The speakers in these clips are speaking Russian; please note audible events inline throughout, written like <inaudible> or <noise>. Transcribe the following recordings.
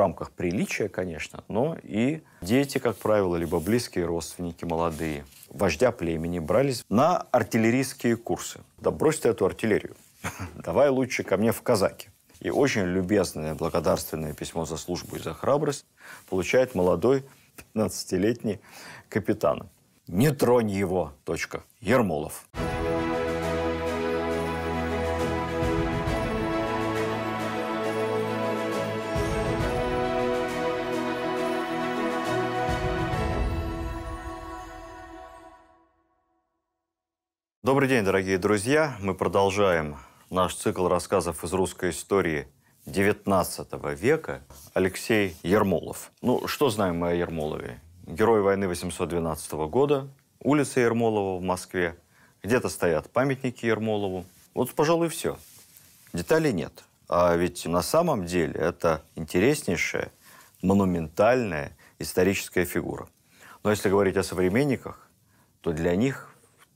рамках приличия, конечно, но и дети, как правило, либо близкие родственники молодые, вождя племени, брались на артиллерийские курсы. Да брось ты эту артиллерию, <laughs> давай лучше ко мне в казаки. И очень любезное благодарственное письмо за службу и за храбрость получает молодой 15-летний капитан. Не тронь его, точка, Ермолов. Ермолов. Добрый день, дорогие друзья. Мы продолжаем наш цикл рассказов из русской истории XIX века. Алексей Ермолов. Ну, что знаем мы о Ермолове? Герой войны 812 года, улица Ермолова в Москве. Где-то стоят памятники Ермолову. Вот, пожалуй, все. Деталей нет. А ведь на самом деле это интереснейшая, монументальная историческая фигура. Но если говорить о современниках, то для них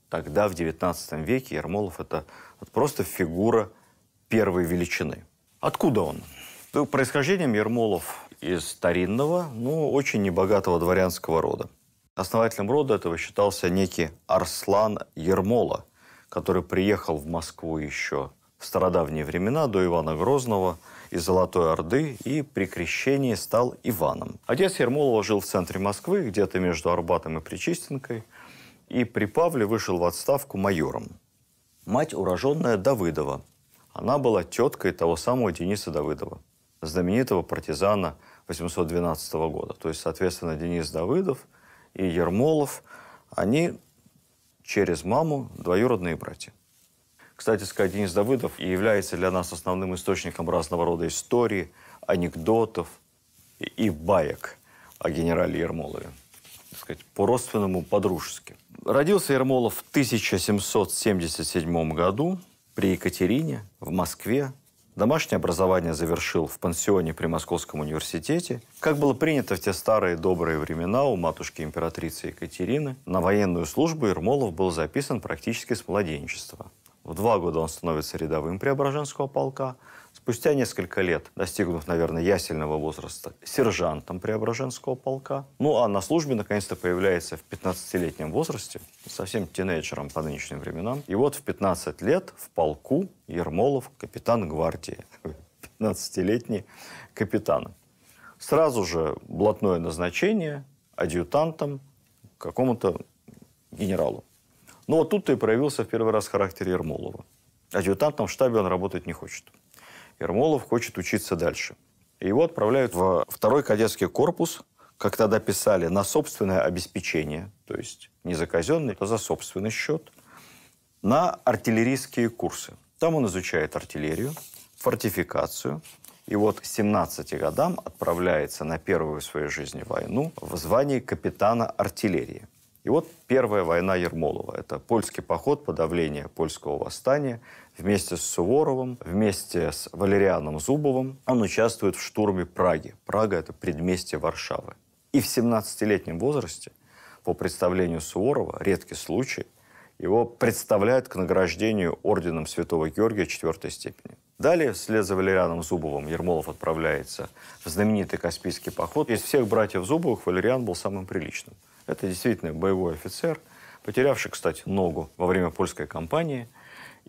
Тогда, в XIX веке, Ермолов – это просто фигура первой величины. Откуда он? Ну, Происхождением Ермолов из старинного, но очень небогатого дворянского рода. Основателем рода этого считался некий Арслан Ермола, который приехал в Москву еще в стародавние времена, до Ивана Грозного, из Золотой Орды и при крещении стал Иваном. Отец Ермолова жил в центре Москвы, где-то между Арбатом и Причистенкой – и при Павле вышел в отставку майором. Мать уроженная Давыдова. Она была теткой того самого Дениса Давыдова, знаменитого партизана 812 года. То есть, соответственно, Денис Давыдов и Ермолов, они через маму двоюродные братья. Кстати сказать, Денис Давыдов и является для нас основным источником разного рода истории, анекдотов и баек о генерале Ермолове. Так сказать, по-родственному, по-дружески. Родился Ермолов в 1777 году при Екатерине в Москве. Домашнее образование завершил в пансионе при Московском университете. Как было принято в те старые добрые времена у матушки-императрицы Екатерины, на военную службу Ермолов был записан практически с младенчества. В два года он становится рядовым Преображенского полка – Спустя несколько лет, достигнув, наверное, ясельного возраста, сержантом Преображенского полка. Ну, а на службе, наконец-то, появляется в 15-летнем возрасте, совсем тинейджером по нынешним временам. И вот в 15 лет в полку Ермолов капитан гвардии. 15-летний <laughs> капитан. Сразу же блатное назначение адъютантом какому-то генералу. Ну вот тут-то и проявился в первый раз характер Ермолова. Адъютантом в штабе он работать не хочет. Ермолов хочет учиться дальше. его отправляют в второй кадетский корпус, как тогда писали, на собственное обеспечение, то есть не за казенный, а за собственный счет, на артиллерийские курсы. Там он изучает артиллерию, фортификацию, и вот к 17 годам отправляется на первую в своей жизни войну в звании капитана артиллерии. И вот первая война Ермолова. Это польский поход, подавление польского восстания – вместе с Суворовым, вместе с Валерианом Зубовым. Он участвует в штурме Праги. Прага – это предместье Варшавы. И в 17-летнем возрасте, по представлению Суворова, редкий случай, его представляют к награждению орденом Святого Георгия четвертой степени. Далее, вслед за Валерианом Зубовым, Ермолов отправляется в знаменитый Каспийский поход. Из всех братьев Зубовых Валериан был самым приличным. Это действительно боевой офицер, потерявший, кстати, ногу во время польской кампании –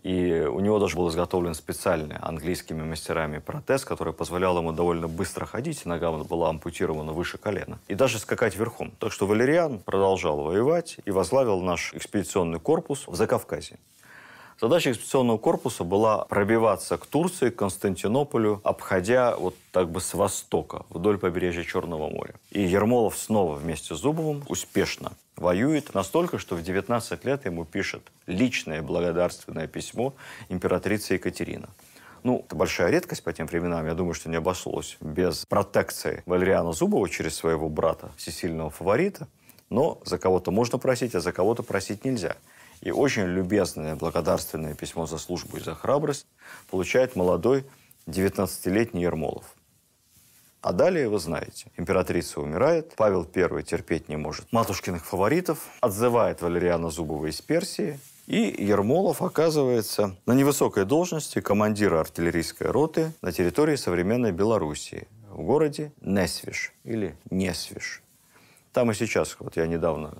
и у него даже был изготовлен специальный английскими мастерами протез, который позволял ему довольно быстро ходить, нога была ампутирована выше колена. И даже скакать верхом. Так что Валериан продолжал воевать и возглавил наш экспедиционный корпус в Закавказье. Задача экспедиционного корпуса была пробиваться к Турции, к Константинополю, обходя вот так бы с востока, вдоль побережья Черного моря. И Ермолов снова вместе с Зубовым успешно воюет настолько, что в 19 лет ему пишет личное благодарственное письмо императрице Екатерина. Ну, это большая редкость по тем временам. Я думаю, что не обошлось без протекции Валериана Зубова через своего брата, всесильного фаворита. Но за кого-то можно просить, а за кого-то просить нельзя. И очень любезное благодарственное письмо за службу и за храбрость получает молодой 19-летний Ермолов. А далее вы знаете, императрица умирает, Павел I терпеть не может матушкиных фаворитов, отзывает Валериана Зубова из Персии, и Ермолов оказывается на невысокой должности командира артиллерийской роты на территории современной Белоруссии, в городе Несвиш или Несвиш. Там и сейчас, вот я недавно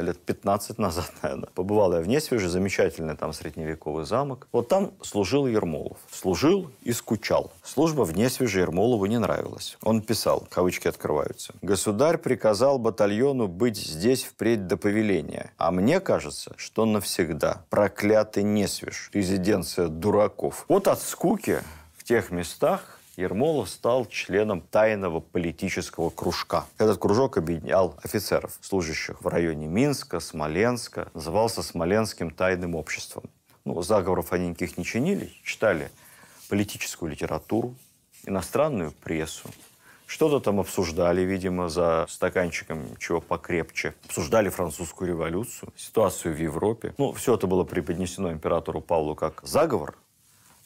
лет 15 назад, <laughs> наверное. Побывал я в Несвеже, замечательный там средневековый замок. Вот там служил Ермолов. Служил и скучал. Служба в Несвеже Ермолову не нравилась. Он писал, кавычки открываются. «Государь приказал батальону быть здесь впредь до повеления. А мне кажется, что навсегда. Проклятый Несвеж. Резиденция дураков». Вот от скуки в тех местах Ермолов стал членом тайного политического кружка. Этот кружок объединял офицеров, служащих в районе Минска, Смоленска, назывался Смоленским тайным обществом. Ну, заговоров они никаких не чинили, читали политическую литературу, иностранную прессу, что-то там обсуждали, видимо, за стаканчиком чего покрепче. Обсуждали французскую революцию, ситуацию в Европе. Ну, все это было преподнесено императору Павлу как заговор,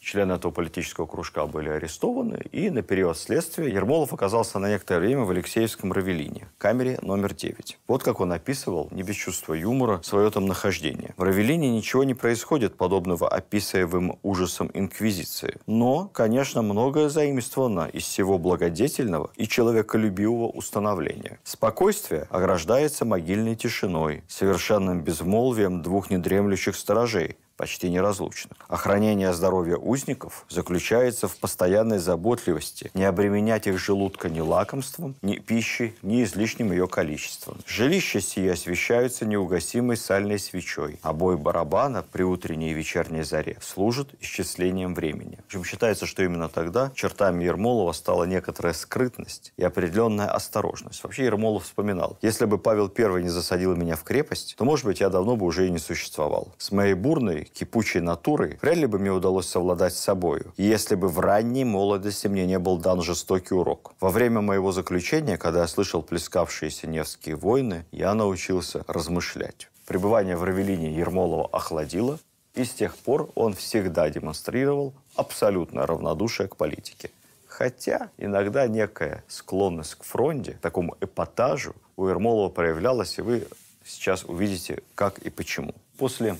члены этого политического кружка были арестованы, и на период следствия Ермолов оказался на некоторое время в Алексеевском Равелине, камере номер 9. Вот как он описывал, не без чувства юмора, свое там нахождение. В Равелине ничего не происходит подобного описываемым ужасом Инквизиции, но, конечно, многое заимствовано из всего благодетельного и человеколюбивого установления. Спокойствие ограждается могильной тишиной, совершенным безмолвием двух недремлющих сторожей, почти неразлучных. Охранение здоровья узников заключается в постоянной заботливости не обременять их желудка ни лакомством, ни пищей, ни излишним ее количеством. Жилища сие освещаются неугасимой сальной свечой. а бой барабана при утренней и вечерней заре служит исчислением времени. В считается, что именно тогда чертами Ермолова стала некоторая скрытность и определенная осторожность. Вообще Ермолов вспоминал, если бы Павел I не засадил меня в крепость, то, может быть, я давно бы уже и не существовал. С моей бурной кипучей натурой, вряд ли бы мне удалось совладать с собою, если бы в ранней молодости мне не был дан жестокий урок. Во время моего заключения, когда я слышал плескавшиеся Невские войны, я научился размышлять. Пребывание в Равелине Ермолова охладило, и с тех пор он всегда демонстрировал абсолютное равнодушие к политике. Хотя иногда некая склонность к фронде, к такому эпатажу у Ермолова проявлялась, и вы сейчас увидите, как и почему. После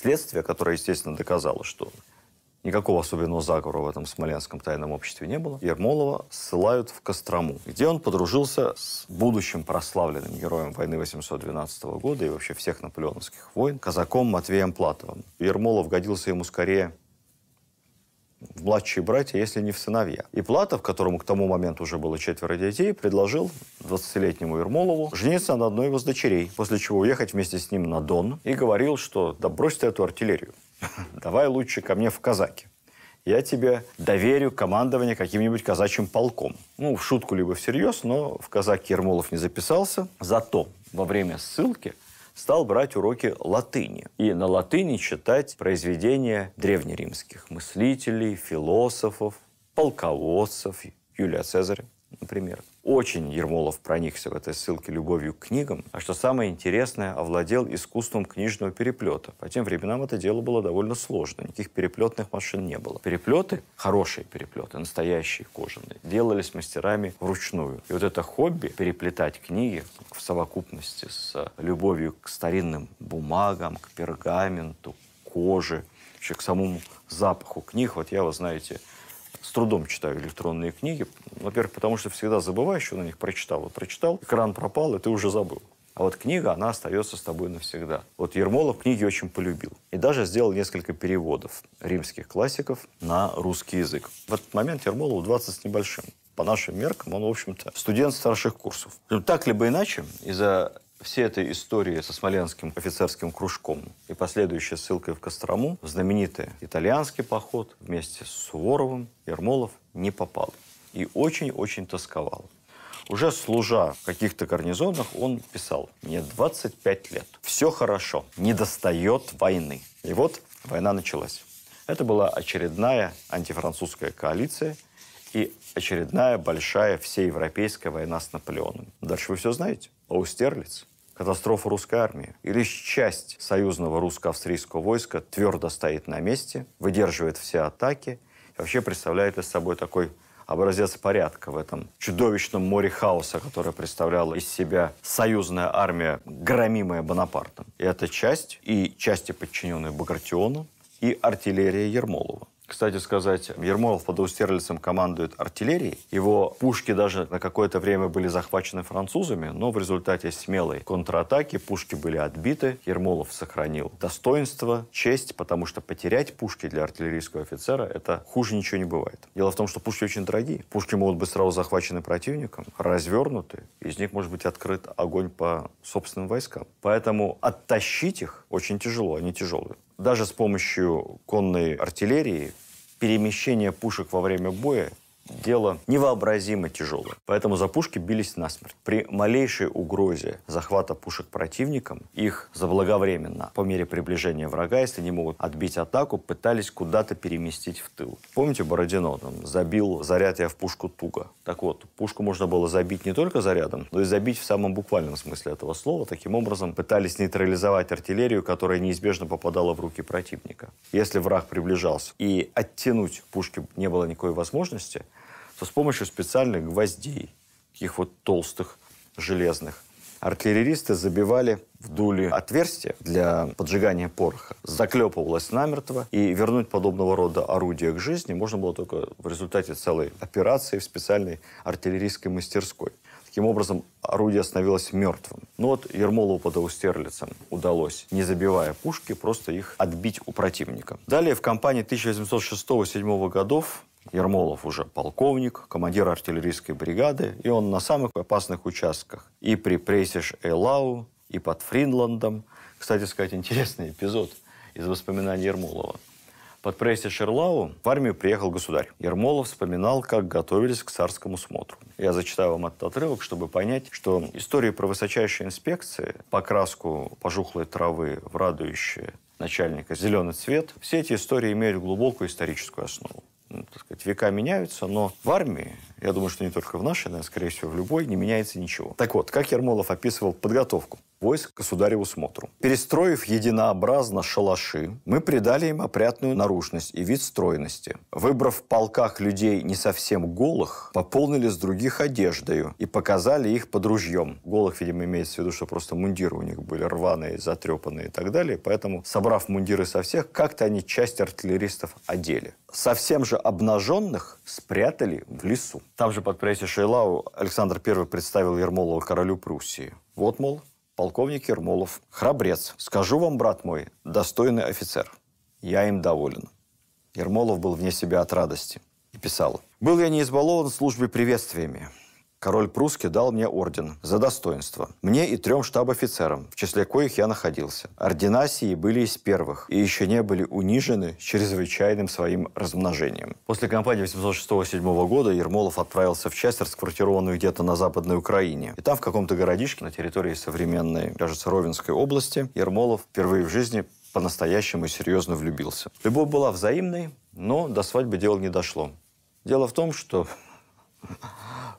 следствие, которое, естественно, доказало, что никакого особенного заговора в этом смоленском тайном обществе не было, Ермолова ссылают в Кострому, где он подружился с будущим прославленным героем войны 812 года и вообще всех наполеоновских войн, казаком Матвеем Платовым. Ермолов годился ему скорее в младшие братья, если не в сыновья. И Платов, которому к тому моменту уже было четверо детей, предложил 20-летнему Ермолову жениться на одной из дочерей, после чего уехать вместе с ним на Дон и говорил, что да брось ты эту артиллерию, <laughs> давай лучше ко мне в казаки. Я тебе доверю командование каким-нибудь казачьим полком. Ну, в шутку либо всерьез, но в казаки Ермолов не записался. Зато во время ссылки стал брать уроки латыни и на латыни читать произведения древнеримских мыслителей, философов, полководцев, Юлия Цезаря например. Очень Ермолов проникся в этой ссылке любовью к книгам, а что самое интересное, овладел искусством книжного переплета. По тем временам это дело было довольно сложно, никаких переплетных машин не было. Переплеты, хорошие переплеты, настоящие кожаные, делались мастерами вручную. И вот это хобби, переплетать книги в совокупности с любовью к старинным бумагам, к пергаменту, коже, вообще к самому запаху книг. Вот я, вы знаете, с трудом читаю электронные книги. Во-первых, потому что всегда забываешь, что на них прочитал. Вот прочитал, экран пропал, и ты уже забыл. А вот книга, она остается с тобой навсегда. Вот Ермолов книги очень полюбил. И даже сделал несколько переводов римских классиков на русский язык. В этот момент Ермолову 20 с небольшим. По нашим меркам он, в общем-то, студент старших курсов. Ну, так либо иначе, из-за все эта история со смоленским офицерским кружком и последующая ссылкой в Кострому в знаменитый итальянский поход вместе с Суворовым Ермолов не попал. И очень-очень тосковал. Уже служа в каких-то гарнизонах, он писал «Мне 25 лет, все хорошо, не достает войны». И вот война началась. Это была очередная антифранцузская коалиция и очередная большая всеевропейская война с Наполеоном. Дальше вы все знаете. Аустерлиц, Катастрофа русской армии. И лишь часть союзного русско-австрийского войска твердо стоит на месте, выдерживает все атаки и вообще представляет из собой такой образец порядка в этом чудовищном море хаоса, которое представляла из себя союзная армия, громимая Бонапартом. И эта часть, и части подчиненные Багратиону, и артиллерия Ермолова. Кстати сказать, Ермолов под аустерлицем командует артиллерией. Его пушки даже на какое-то время были захвачены французами, но в результате смелой контратаки пушки были отбиты. Ермолов сохранил достоинство, честь, потому что потерять пушки для артиллерийского офицера – это хуже ничего не бывает. Дело в том, что пушки очень дорогие. Пушки могут быть сразу захвачены противником, развернуты. Из них может быть открыт огонь по собственным войскам. Поэтому оттащить их очень тяжело, они тяжелые даже с помощью конной артиллерии перемещение пушек во время боя дело невообразимо тяжелое. Поэтому за пушки бились насмерть. При малейшей угрозе захвата пушек противником, их заблаговременно, по мере приближения врага, если не могут отбить атаку, пытались куда-то переместить в тыл. Помните, Бородино там забил заряд я в пушку туго. Так вот, пушку можно было забить не только зарядом, но и забить в самом буквальном смысле этого слова. Таким образом, пытались нейтрализовать артиллерию, которая неизбежно попадала в руки противника. Если враг приближался и оттянуть пушки не было никакой возможности, что с помощью специальных гвоздей, таких вот толстых, железных, артиллеристы забивали в дуле отверстие для поджигания пороха, заклепывалось намертво, и вернуть подобного рода орудия к жизни можно было только в результате целой операции в специальной артиллерийской мастерской. Таким образом, орудие становилось мертвым. Но ну вот Ермолову под Аустерлицем удалось, не забивая пушки, просто их отбить у противника. Далее в кампании 1806 1807 годов Ермолов уже полковник, командир артиллерийской бригады, и он на самых опасных участках. И при прейсиш элау и под Фринландом. Кстати сказать, интересный эпизод из воспоминаний Ермолова. Под Прейсиш-Эйлау в армию приехал государь. Ермолов вспоминал, как готовились к царскому смотру. Я зачитаю вам этот отрывок, чтобы понять, что истории про высочайшие инспекции, покраску пожухлой травы в радующее начальника зеленый цвет, все эти истории имеют глубокую историческую основу ну, так сказать, века меняются, но в армии я думаю, что не только в нашей, но, скорее всего, в любой, не меняется ничего. Так вот, как Ермолов описывал подготовку войск к государеву смотру. Перестроив единообразно шалаши, мы придали им опрятную наружность и вид стройности. Выбрав в полках людей не совсем голых, пополнили с других одеждою и показали их под ружьем. Голых, видимо, имеется в виду, что просто мундиры у них были рваные, затрепанные и так далее, поэтому, собрав мундиры со всех, как-то они часть артиллеристов одели. Совсем же обнаженных спрятали в лесу. Там же под прессе Шейлау Александр I представил Ермолова королю Пруссии. Вот, мол, полковник Ермолов, храбрец. Скажу вам, брат мой, достойный офицер. Я им доволен. Ермолов был вне себя от радости и писал. «Был я не избалован службе приветствиями. Король прусский дал мне орден за достоинство. Мне и трем штаб-офицерам, в числе коих я находился. Ордена сии были из первых и еще не были унижены чрезвычайным своим размножением. После кампании 806 1807 года Ермолов отправился в часть, расквартированную где-то на Западной Украине. И там в каком-то городишке на территории современной, кажется, Ровенской области, Ермолов впервые в жизни по-настоящему серьезно влюбился. Любовь была взаимной, но до свадьбы дело не дошло. Дело в том, что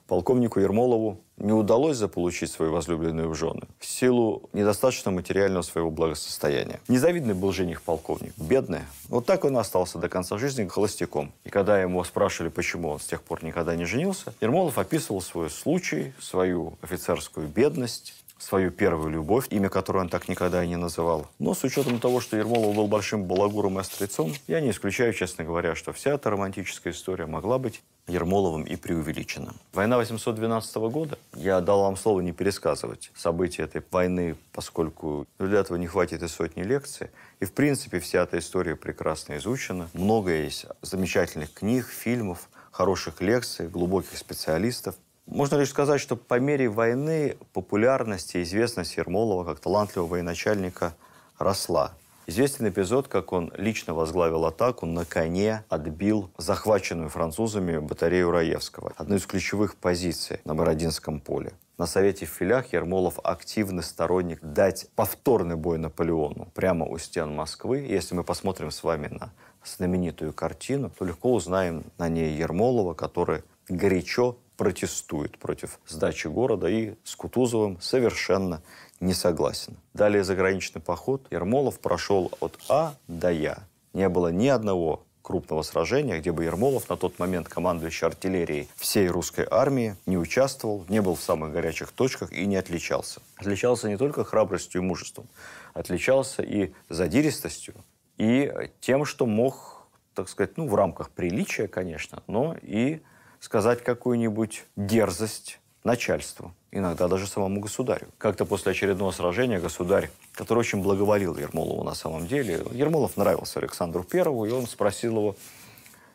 Полковнику Ермолову не удалось заполучить свою возлюбленную в жены в силу недостаточно материального своего благосостояния. Незавидный был жених полковник, бедный. Вот так он остался до конца жизни холостяком. И когда ему спрашивали, почему он с тех пор никогда не женился, Ермолов описывал свой случай, свою офицерскую бедность, свою первую любовь, имя которой он так никогда и не называл. Но с учетом того, что Ермолов был большим балагуром и острецом, я не исключаю, честно говоря, что вся эта романтическая история могла быть Ермоловым и преувеличена. Война 812 года, я дал вам слово не пересказывать события этой войны, поскольку для этого не хватит и сотни лекций. И, в принципе, вся эта история прекрасно изучена. Много есть замечательных книг, фильмов, хороших лекций, глубоких специалистов. Можно лишь сказать, что по мере войны популярность и известность Ермолова как талантливого военачальника росла. Известен эпизод, как он лично возглавил атаку, на коне отбил захваченную французами батарею Раевского, одну из ключевых позиций на Бородинском поле. На Совете в Филях Ермолов активный сторонник дать повторный бой Наполеону прямо у стен Москвы. Если мы посмотрим с вами на знаменитую картину, то легко узнаем на ней Ермолова, который горячо протестует против сдачи города и с Кутузовым совершенно не согласен. Далее заграничный поход Ермолов прошел от А до Я. Не было ни одного крупного сражения, где бы Ермолов, на тот момент командующий артиллерией всей русской армии, не участвовал, не был в самых горячих точках и не отличался. Отличался не только храбростью и мужеством, отличался и задиристостью, и тем, что мог, так сказать, ну, в рамках приличия, конечно, но и сказать какую-нибудь дерзость начальству, иногда даже самому государю. Как-то после очередного сражения государь, который очень благоволил Ермолову на самом деле, Ермолов нравился Александру Первому, и он спросил его,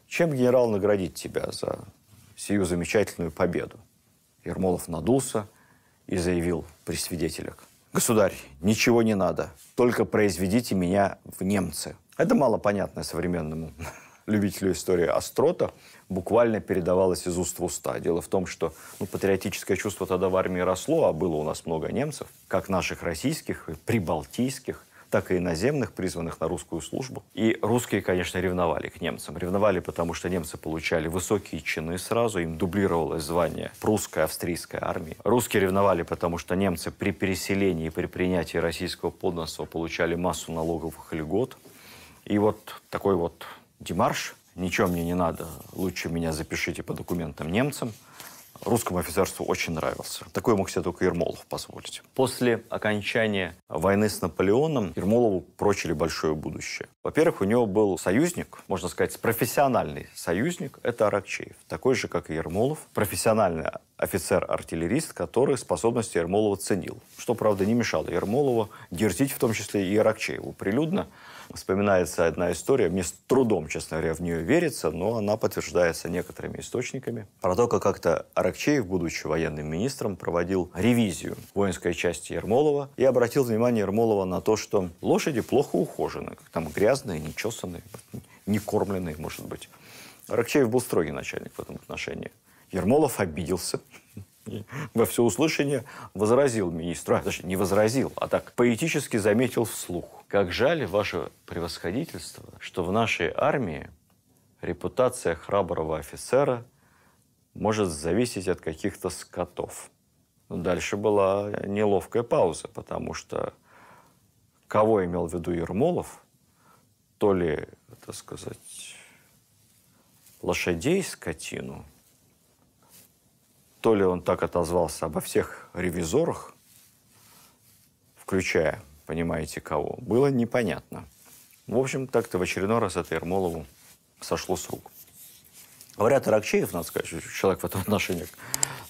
чем генерал наградить тебя за сию замечательную победу? Ермолов надулся и заявил при свидетелях, «Государь, ничего не надо, только произведите меня в немцы». Это мало понятно современному <laughs> любителю истории Острота, буквально передавалось из уст в уста. Дело в том, что ну, патриотическое чувство тогда в армии росло, а было у нас много немцев, как наших российских, прибалтийских, так и иноземных, призванных на русскую службу. И русские, конечно, ревновали к немцам. Ревновали, потому что немцы получали высокие чины сразу, им дублировалось звание прусской, австрийской армии. Русские ревновали, потому что немцы при переселении, при принятии российского подданства получали массу налоговых льгот. И вот такой вот демарш ничего мне не надо, лучше меня запишите по документам немцам. Русскому офицерству очень нравился. Такой мог себе только Ермолов позволить. После окончания войны с Наполеоном Ермолову прочили большое будущее. Во-первых, у него был союзник, можно сказать, профессиональный союзник, это Аракчеев, такой же, как и Ермолов, профессиональный офицер-артиллерист, который способности Ермолова ценил. Что, правда, не мешало Ермолову дерзить, в том числе и Аракчееву, прилюдно, Вспоминается одна история, мне с трудом, честно говоря, в нее верится, но она подтверждается некоторыми источниками. Про то, как как-то Аракчеев, будучи военным министром, проводил ревизию воинской части Ермолова и обратил внимание Ермолова на то, что лошади плохо ухожены, там грязные, нечесанные, не кормленные, может быть. Аракчеев был строгий начальник в этом отношении. Ермолов обиделся во всеуслышание возразил министру, а, точнее, не возразил, а так поэтически заметил вслух. Как жаль, ваше превосходительство, что в нашей армии репутация храброго офицера может зависеть от каких-то скотов. Но дальше была неловкая пауза, потому что кого имел в виду Ермолов, то ли, так сказать, лошадей скотину – то ли он так отозвался обо всех ревизорах, включая, понимаете, кого, было непонятно. В общем, так-то в очередной раз это Ермолову сошло с рук. Говорят, Аракчеев, надо сказать, человек в этом отношении,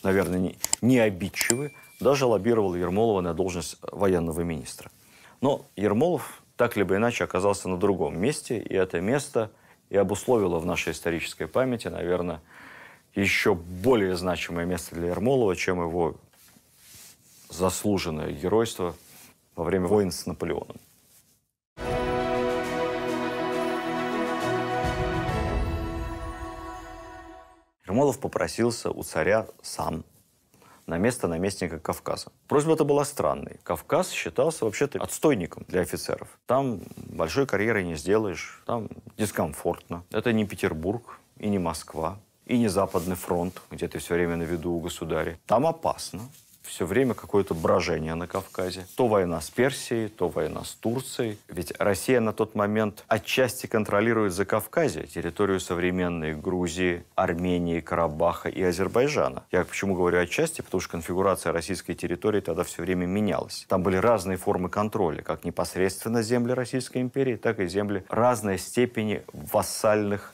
наверное, не, не обидчивый, даже лоббировал Ермолова на должность военного министра. Но Ермолов так либо иначе оказался на другом месте, и это место и обусловило в нашей исторической памяти, наверное, еще более значимое место для Ермолова, чем его заслуженное геройство во время войн с Наполеоном. Ермолов попросился у царя сам на место наместника Кавказа. Просьба эта была странной. Кавказ считался вообще-то отстойником для офицеров. Там большой карьеры не сделаешь, там дискомфортно. Это не Петербург и не Москва и не Западный фронт, где ты все время на виду у государя. Там опасно. Все время какое-то брожение на Кавказе. То война с Персией, то война с Турцией. Ведь Россия на тот момент отчасти контролирует за Кавказе территорию современной Грузии, Армении, Карабаха и Азербайджана. Я почему говорю отчасти? Потому что конфигурация российской территории тогда все время менялась. Там были разные формы контроля, как непосредственно земли Российской империи, так и земли разной степени вассальных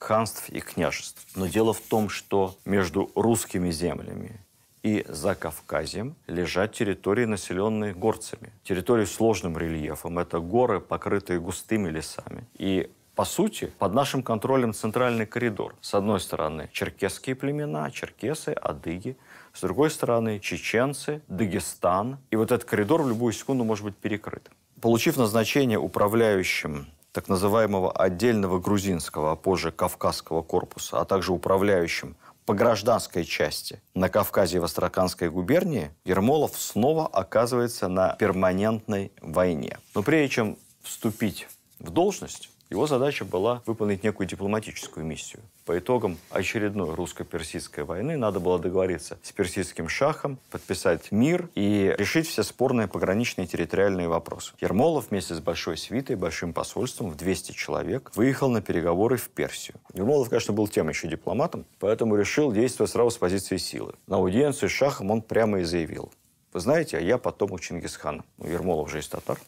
ханств и княжеств. Но дело в том, что между русскими землями и за Кавказем лежат территории, населенные горцами. Территории с сложным рельефом. Это горы, покрытые густыми лесами. И по сути, под нашим контролем центральный коридор. С одной стороны, черкесские племена, черкесы, адыги. С другой стороны, чеченцы, Дагестан. И вот этот коридор в любую секунду может быть перекрыт. Получив назначение управляющим так называемого отдельного грузинского, а позже кавказского корпуса, а также управляющим по гражданской части на Кавказе и в Астраханской губернии, Ермолов снова оказывается на перманентной войне. Но прежде чем вступить в должность, его задача была выполнить некую дипломатическую миссию. По итогам очередной русско-персидской войны надо было договориться с персидским шахом, подписать мир и решить все спорные пограничные территориальные вопросы. Ермолов вместе с большой свитой, большим посольством в 200 человек выехал на переговоры в Персию. Ермолов, конечно, был тем еще дипломатом, поэтому решил действовать сразу с позиции силы. На аудиенцию с шахом он прямо и заявил. Вы знаете, а я потом у Чингисхана. Ну, Ермолов же из татар,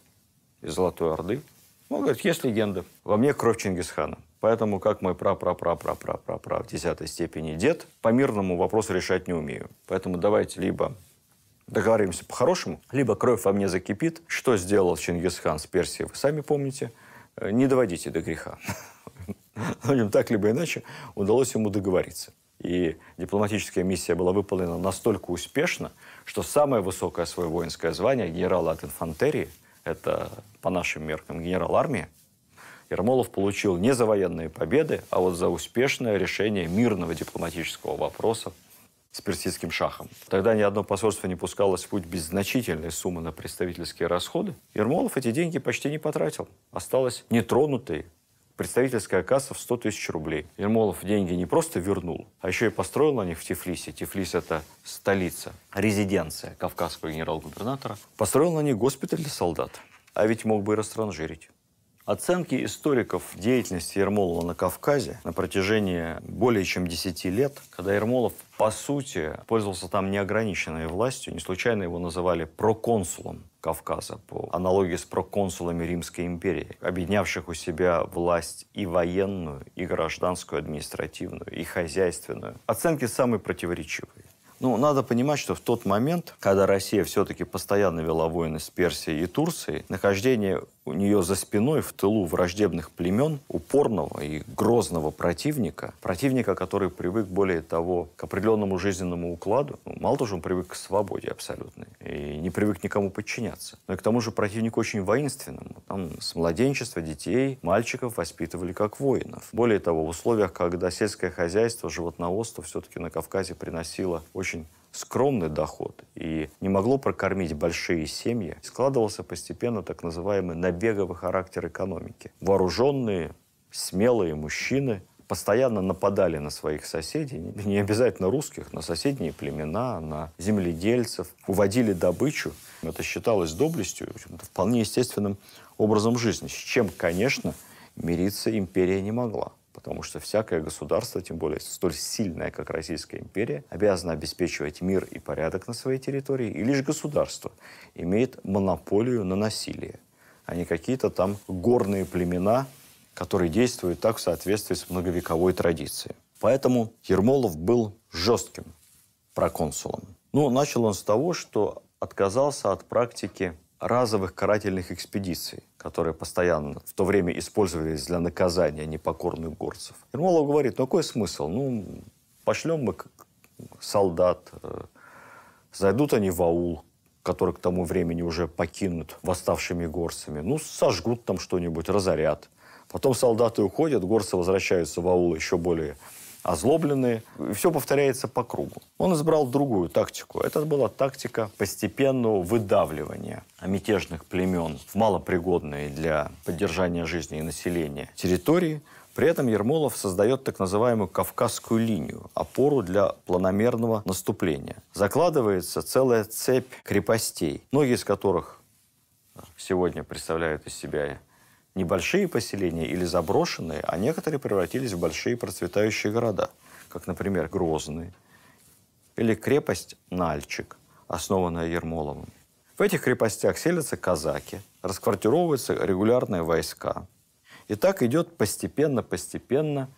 из Золотой Орды. Ну, говорит, есть легенда. Во мне кровь Чингисхана. Поэтому, как мой пра-пра-пра-пра-пра-пра в десятой степени дед, по мирному вопросу решать не умею. Поэтому давайте либо договоримся по-хорошему, либо кровь во мне закипит. Что сделал Чингисхан с Персией, вы сами помните. Э, не доводите до греха. Но <laughs> Так либо иначе удалось ему договориться. И дипломатическая миссия была выполнена настолько успешно, что самое высокое свое воинское звание генерала от инфантерии – это по нашим меркам генерал армии, Ермолов получил не за военные победы, а вот за успешное решение мирного дипломатического вопроса с персидским шахом. Тогда ни одно посольство не пускалось в путь без значительной суммы на представительские расходы. Ермолов эти деньги почти не потратил. Осталось нетронутой представительская касса в 100 тысяч рублей. Ермолов деньги не просто вернул, а еще и построил на них в Тифлисе. Тифлис – это столица, резиденция кавказского генерал-губернатора. Построил на них госпиталь для солдат. А ведь мог бы и растранжирить. Оценки историков деятельности Ермолова на Кавказе на протяжении более чем 10 лет, когда Ермолов, по сути, пользовался там неограниченной властью, не случайно его называли проконсулом Кавказа по аналогии с проконсулами Римской империи, объединявших у себя власть и военную, и гражданскую, административную, и хозяйственную. Оценки самые противоречивые. Ну, надо понимать, что в тот момент, когда Россия все-таки постоянно вела войны с Персией и Турцией, нахождение у нее за спиной в тылу враждебных племен упорного и грозного противника, противника, который привык, более того, к определенному жизненному укладу. Ну, мало того, что он привык к свободе абсолютной и не привык никому подчиняться. Но и к тому же противник очень воинственным. Там с младенчества детей, мальчиков воспитывали как воинов. Более того, в условиях, когда сельское хозяйство, животноводство все-таки на Кавказе приносило очень скромный доход и не могло прокормить большие семьи, складывался постепенно так называемый набеговый характер экономики. Вооруженные, смелые мужчины постоянно нападали на своих соседей, не обязательно русских, на соседние племена, на земледельцев, уводили добычу. Это считалось доблестью, вполне естественным образом жизни, с чем, конечно, мириться империя не могла. Потому что всякое государство, тем более столь сильное, как Российская империя, обязано обеспечивать мир и порядок на своей территории, и лишь государство имеет монополию на насилие, а не какие-то там горные племена, которые действуют так в соответствии с многовековой традицией. Поэтому Ермолов был жестким проконсулом. Ну, начал он с того, что отказался от практики разовых карательных экспедиций, которые постоянно в то время использовались для наказания непокорных горцев. Ермолов говорит, ну какой смысл? Ну, пошлем мы солдат, э, зайдут они в аул, который к тому времени уже покинут восставшими горцами. Ну, сожгут там что-нибудь, разорят. Потом солдаты уходят, горцы возвращаются в аул еще более озлобленные. Все повторяется по кругу. Он избрал другую тактику. Это была тактика постепенного выдавливания мятежных племен в малопригодные для поддержания жизни и населения территории. При этом Ермолов создает так называемую «Кавказскую линию» – опору для планомерного наступления. Закладывается целая цепь крепостей, многие из которых э, сегодня представляют из себя небольшие поселения или заброшенные, а некоторые превратились в большие процветающие города, как, например, Грозный или крепость Нальчик, основанная Ермоловым. В этих крепостях селятся казаки, расквартировываются регулярные войска. И так идет постепенно-постепенно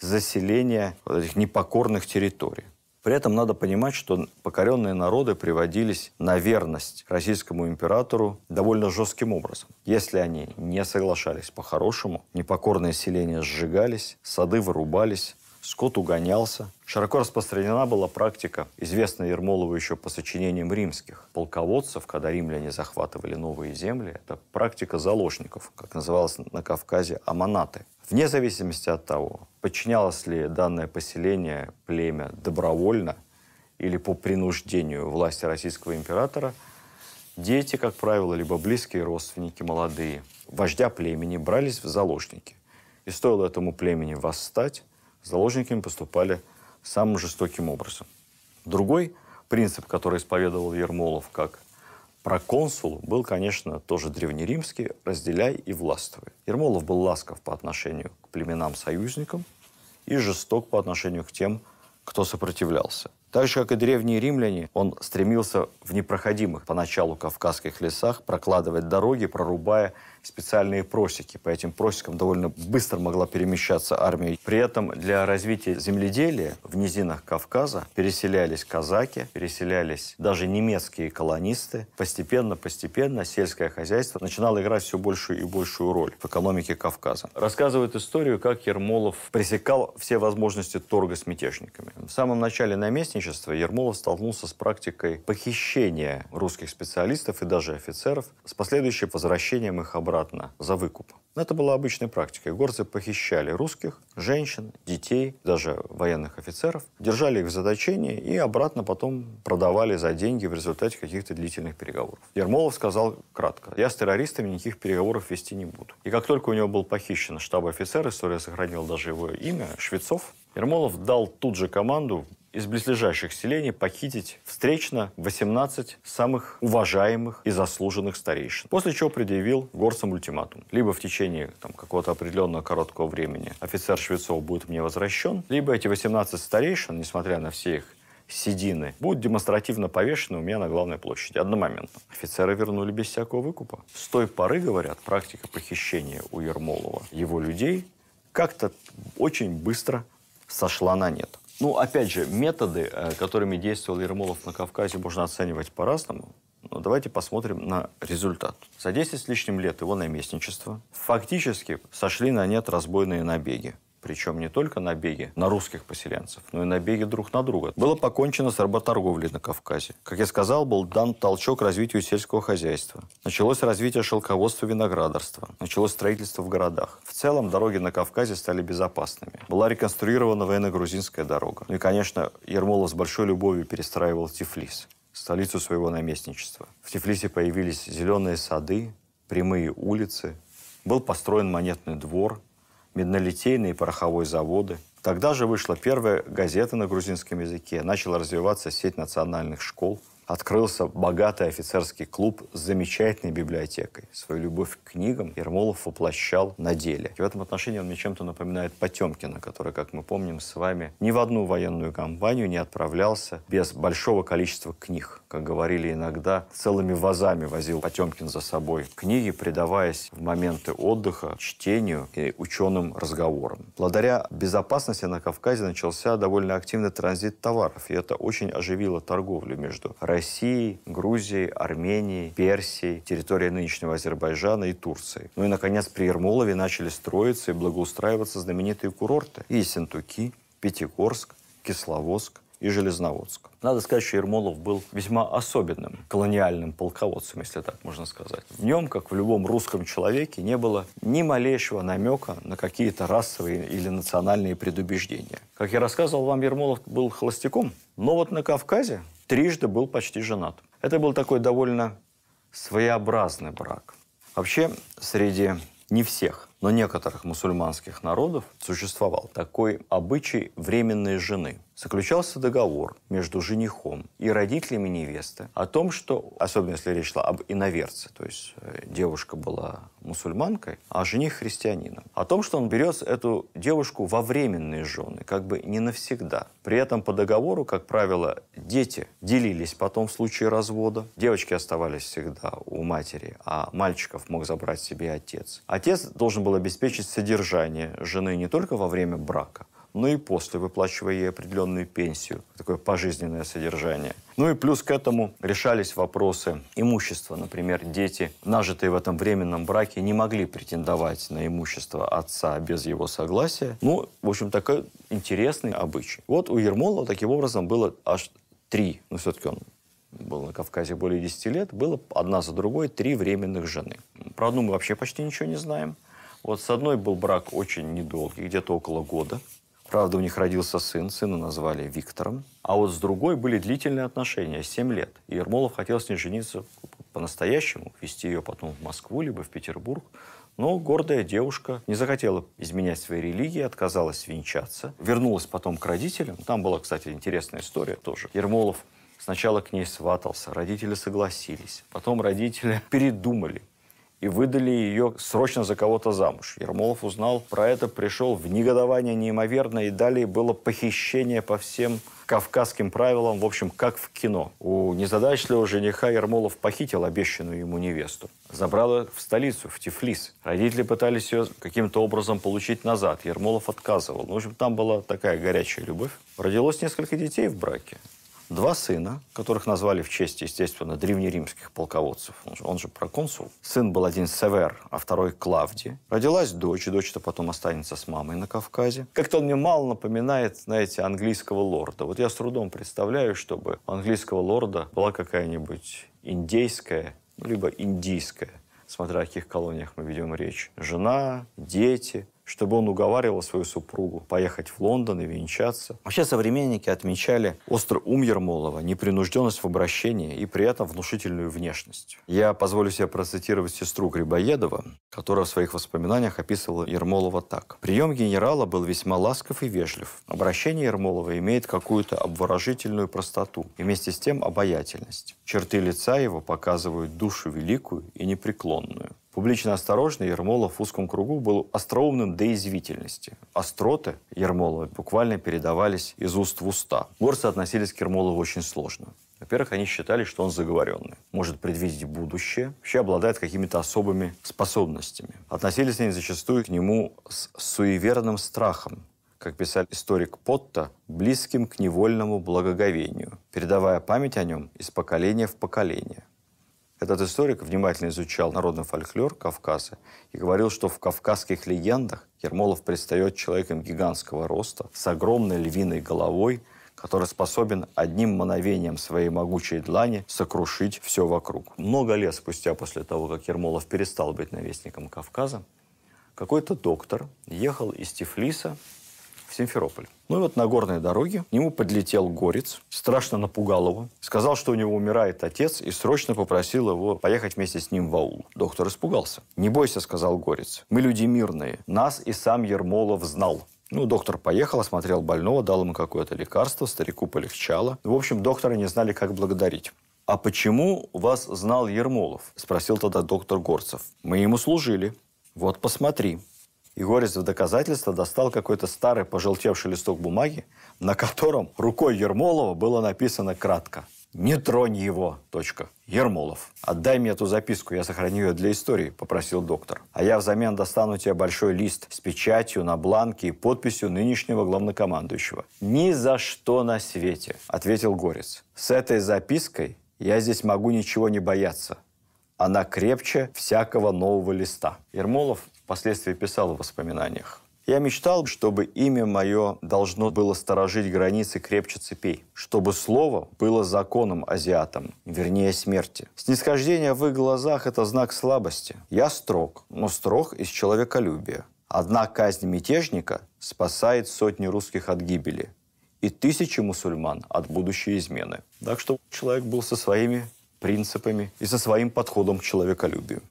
заселение вот этих непокорных территорий. При этом надо понимать, что покоренные народы приводились на верность российскому императору довольно жестким образом. Если они не соглашались по-хорошему, непокорные селения сжигались, сады вырубались, скот угонялся. Широко распространена была практика, известная Ермолову еще по сочинениям римских полководцев, когда римляне захватывали новые земли, это практика заложников, как называлось на Кавказе аманаты. Вне зависимости от того, подчинялось ли данное поселение, племя добровольно или по принуждению власти российского императора, дети, как правило, либо близкие родственники молодые, вождя племени брались в заложники. И стоило этому племени восстать, с заложниками поступали самым жестоким образом. Другой принцип, который исповедовал Ермолов как проконсул, был, конечно, тоже древнеримский «разделяй и властвуй». Ермолов был ласков по отношению к племенам-союзникам и жесток по отношению к тем, кто сопротивлялся. Так же, как и древние римляне, он стремился в непроходимых поначалу кавказских лесах прокладывать дороги, прорубая специальные просеки. По этим просекам довольно быстро могла перемещаться армия. При этом для развития земледелия в низинах Кавказа переселялись казаки, переселялись даже немецкие колонисты. Постепенно-постепенно сельское хозяйство начинало играть все большую и большую роль в экономике Кавказа. рассказывают историю, как Ермолов пресекал все возможности торга с мятежниками. В самом начале наместничества Ермолов столкнулся с практикой похищения русских специалистов и даже офицеров с последующим возвращением их обратно обратно за выкуп. Это была обычная практика. Горцы похищали русских, женщин, детей, даже военных офицеров, держали их в заточении и обратно потом продавали за деньги в результате каких-то длительных переговоров. Ермолов сказал кратко, я с террористами никаких переговоров вести не буду. И как только у него был похищен штаб офицер, история сохранила даже его имя, Швецов, Ермолов дал тут же команду из близлежащих селений похитить встречно 18 самых уважаемых и заслуженных старейшин. После чего предъявил горцам ультиматум. Либо в течение там, какого-то определенного короткого времени офицер Швецов будет мне возвращен, либо эти 18 старейшин, несмотря на все их седины, будут демонстративно повешены у меня на главной площади одномоментно. Офицеры вернули без всякого выкупа. С той поры, говорят, практика похищения у Ермолова его людей как-то очень быстро сошла на нет. Ну, опять же, методы, э, которыми действовал Ермолов на Кавказе, можно оценивать по-разному. Но давайте посмотрим на результат. За 10 с лишним лет его наместничества фактически сошли на нет разбойные набеги причем не только набеги на русских поселенцев, но и набеги друг на друга. Было покончено с работорговлей на Кавказе. Как я сказал, был дан толчок развитию сельского хозяйства. Началось развитие шелководства виноградарства. Началось строительство в городах. В целом дороги на Кавказе стали безопасными. Была реконструирована военно-грузинская дорога. Ну и, конечно, Ермолов с большой любовью перестраивал Тифлис столицу своего наместничества. В Тифлисе появились зеленые сады, прямые улицы, был построен монетный двор – меднолитейные и пороховой заводы. Тогда же вышла первая газета на грузинском языке, начала развиваться сеть национальных школ – открылся богатый офицерский клуб с замечательной библиотекой. Свою любовь к книгам Ермолов воплощал на деле. И в этом отношении он мне чем-то напоминает Потемкина, который, как мы помним с вами, ни в одну военную кампанию не отправлялся без большого количества книг. Как говорили иногда, целыми вазами возил Потемкин за собой книги, предаваясь в моменты отдыха, чтению и ученым разговорам. Благодаря безопасности на Кавказе начался довольно активный транзит товаров, и это очень оживило торговлю между Россией России, Грузии, Армении, Персии, территории нынешнего Азербайджана и Турции. Ну и, наконец, при Ермолове начали строиться и благоустраиваться знаменитые курорты – Ессентуки, Сентуки, Пятигорск, Кисловодск и Железноводск. Надо сказать, что Ермолов был весьма особенным колониальным полководцем, если так можно сказать. В нем, как в любом русском человеке, не было ни малейшего намека на какие-то расовые или национальные предубеждения. Как я рассказывал вам, Ермолов был холостяком, но вот на Кавказе трижды был почти женат. Это был такой довольно своеобразный брак. Вообще, среди не всех но некоторых мусульманских народов существовал такой обычай временной жены. Заключался договор между женихом и родителями невесты о том, что, особенно если речь шла об иноверце, то есть э, девушка была мусульманкой, а жених христианином, о том, что он берет эту девушку во временные жены, как бы не навсегда. При этом по договору, как правило, дети делились потом в случае развода. Девочки оставались всегда у матери, а мальчиков мог забрать себе отец. Отец должен был обеспечить содержание жены не только во время брака, но и после, выплачивая ей определенную пенсию, такое пожизненное содержание. Ну и плюс к этому решались вопросы имущества. Например, дети, нажитые в этом временном браке, не могли претендовать на имущество отца без его согласия. Ну, в общем, такой интересный обычай. Вот у Ермолова таким образом было аж три, но ну, все-таки он был на Кавказе более 10 лет, было одна за другой три временных жены. Про одну мы вообще почти ничего не знаем. Вот с одной был брак очень недолгий, где-то около года. Правда, у них родился сын, сына назвали Виктором. А вот с другой были длительные отношения, 7 лет. И Ермолов хотел с ней жениться по-настоящему, вести ее потом в Москву, либо в Петербург. Но гордая девушка не захотела изменять своей религии, отказалась венчаться. Вернулась потом к родителям. Там была, кстати, интересная история тоже. Ермолов сначала к ней сватался, родители согласились. Потом родители <laughs> передумали, и выдали ее срочно за кого-то замуж. Ермолов узнал про это, пришел в негодование неимоверное, и далее было похищение по всем кавказским правилам, в общем, как в кино. У незадачливого жениха Ермолов похитил обещанную ему невесту. Забрал ее в столицу, в Тифлис. Родители пытались ее каким-то образом получить назад. Ермолов отказывал. Ну, в общем, там была такая горячая любовь. Родилось несколько детей в браке два сына, которых назвали в честь, естественно, древнеримских полководцев. Он же, он же проконсул. Сын был один Север, а второй Клавди. Родилась дочь, и дочь-то потом останется с мамой на Кавказе. Как-то он мне мало напоминает, знаете, английского лорда. Вот я с трудом представляю, чтобы у английского лорда была какая-нибудь индейская, либо индийская смотря о каких колониях мы ведем речь. Жена, дети, чтобы он уговаривал свою супругу поехать в Лондон и венчаться. Вообще современники отмечали острый ум Ермолова, непринужденность в обращении и при этом внушительную внешность. Я позволю себе процитировать сестру Грибоедова, которая в своих воспоминаниях описывала Ермолова так. «Прием генерала был весьма ласков и вежлив. Обращение Ермолова имеет какую-то обворожительную простоту и вместе с тем обаятельность. Черты лица его показывают душу великую и непреклонную. Публично осторожный Ермолов в узком кругу был остроумным до извительности. Остроты Ермолова буквально передавались из уст в уста. Горцы относились к Ермолову очень сложно. Во-первых, они считали, что он заговоренный, может предвидеть будущее, вообще обладает какими-то особыми способностями. Относились они зачастую к нему с суеверным страхом, как писал историк Потта, близким к невольному благоговению, передавая память о нем из поколения в поколение. Этот историк внимательно изучал народный фольклор Кавказа и говорил, что в кавказских легендах Ермолов предстает человеком гигантского роста, с огромной львиной головой, который способен одним мановением своей могучей длани сокрушить все вокруг. Много лет спустя после того, как Ермолов перестал быть навестником Кавказа, какой-то доктор ехал из Тифлиса Симферополь. Ну и вот на горной дороге к нему подлетел горец, страшно напугал его, сказал, что у него умирает отец, и срочно попросил его поехать вместе с ним в аул. Доктор испугался. «Не бойся», — сказал горец, — «мы люди мирные. Нас и сам Ермолов знал». Ну, доктор поехал, осмотрел больного, дал ему какое-то лекарство, старику полегчало. В общем, доктора не знали, как благодарить. «А почему вас знал Ермолов?» – спросил тогда доктор Горцев. «Мы ему служили. Вот посмотри», и Горец в доказательство достал какой-то старый пожелтевший листок бумаги, на котором рукой Ермолова было написано кратко «Не тронь его, точка, Ермолов. Отдай мне эту записку, я сохраню ее для истории», – попросил доктор. «А я взамен достану тебе большой лист с печатью на бланке и подписью нынешнего главнокомандующего». «Ни за что на свете», – ответил Горец. «С этой запиской я здесь могу ничего не бояться. Она крепче всякого нового листа». Ермолов впоследствии писал в воспоминаниях. Я мечтал, чтобы имя мое должно было сторожить границы крепче цепей, чтобы слово было законом азиатам, вернее смерти. Снисхождение в их глазах – это знак слабости. Я строг, но строг из человеколюбия. Одна казнь мятежника спасает сотни русских от гибели и тысячи мусульман от будущей измены. Так что человек был со своими принципами и со своим подходом к человеколюбию.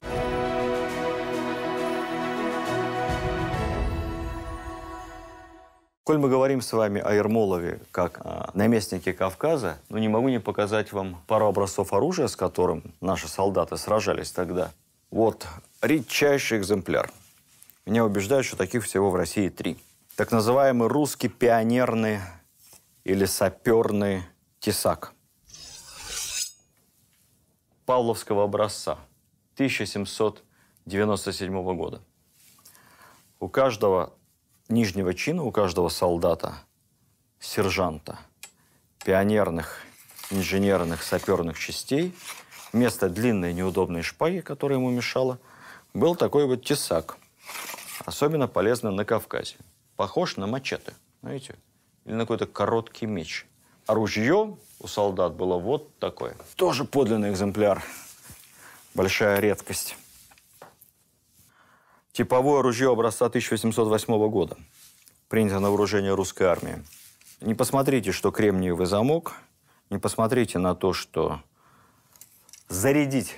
Коль мы говорим с вами о Ермолове как о наместнике Кавказа, ну не могу не показать вам пару образцов оружия, с которым наши солдаты сражались тогда. Вот редчайший экземпляр. Меня убеждают, что таких всего в России три. Так называемый русский пионерный или саперный тесак Павловского образца 1797 года. У каждого нижнего чина у каждого солдата, сержанта, пионерных, инженерных, саперных частей, вместо длинной неудобной шпаги, которая ему мешала, был такой вот тесак, особенно полезно на Кавказе. Похож на мачете, знаете, или на какой-то короткий меч. А ружье у солдат было вот такое. Тоже подлинный экземпляр. Большая редкость. Типовое ружье образца 1808 года, принято на вооружение русской армии. Не посмотрите, что кремниевый замок, не посмотрите на то, что зарядить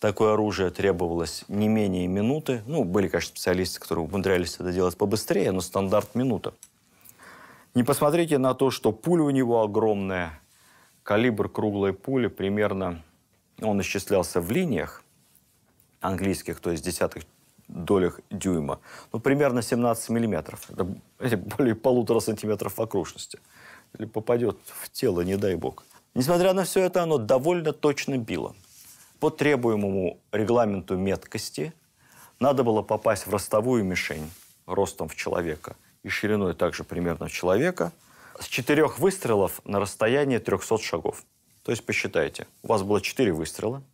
такое оружие требовалось не менее минуты. Ну, были, конечно, специалисты, которые умудрялись это делать побыстрее, но стандарт минута. Не посмотрите на то, что пуля у него огромная. Калибр круглой пули примерно, он исчислялся в линиях – английских, то есть десятых долях дюйма. Ну, примерно 17 миллиметров. Это <laughs> более полутора сантиметров в окружности. Или попадет в тело, не дай бог. Несмотря на все это, оно довольно точно било. По требуемому регламенту меткости надо было попасть в ростовую мишень ростом в человека и шириной также примерно в человека с четырех выстрелов на расстоянии 300 шагов. То есть посчитайте, у вас было четыре выстрела –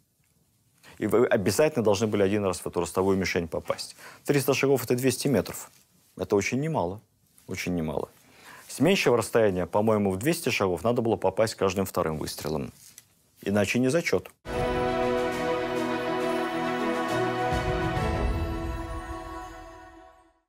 и вы обязательно должны были один раз в эту ростовую мишень попасть. 300 шагов – это 200 метров. Это очень немало. Очень немало. С меньшего расстояния, по-моему, в 200 шагов надо было попасть каждым вторым выстрелом. Иначе не зачет. Зачет.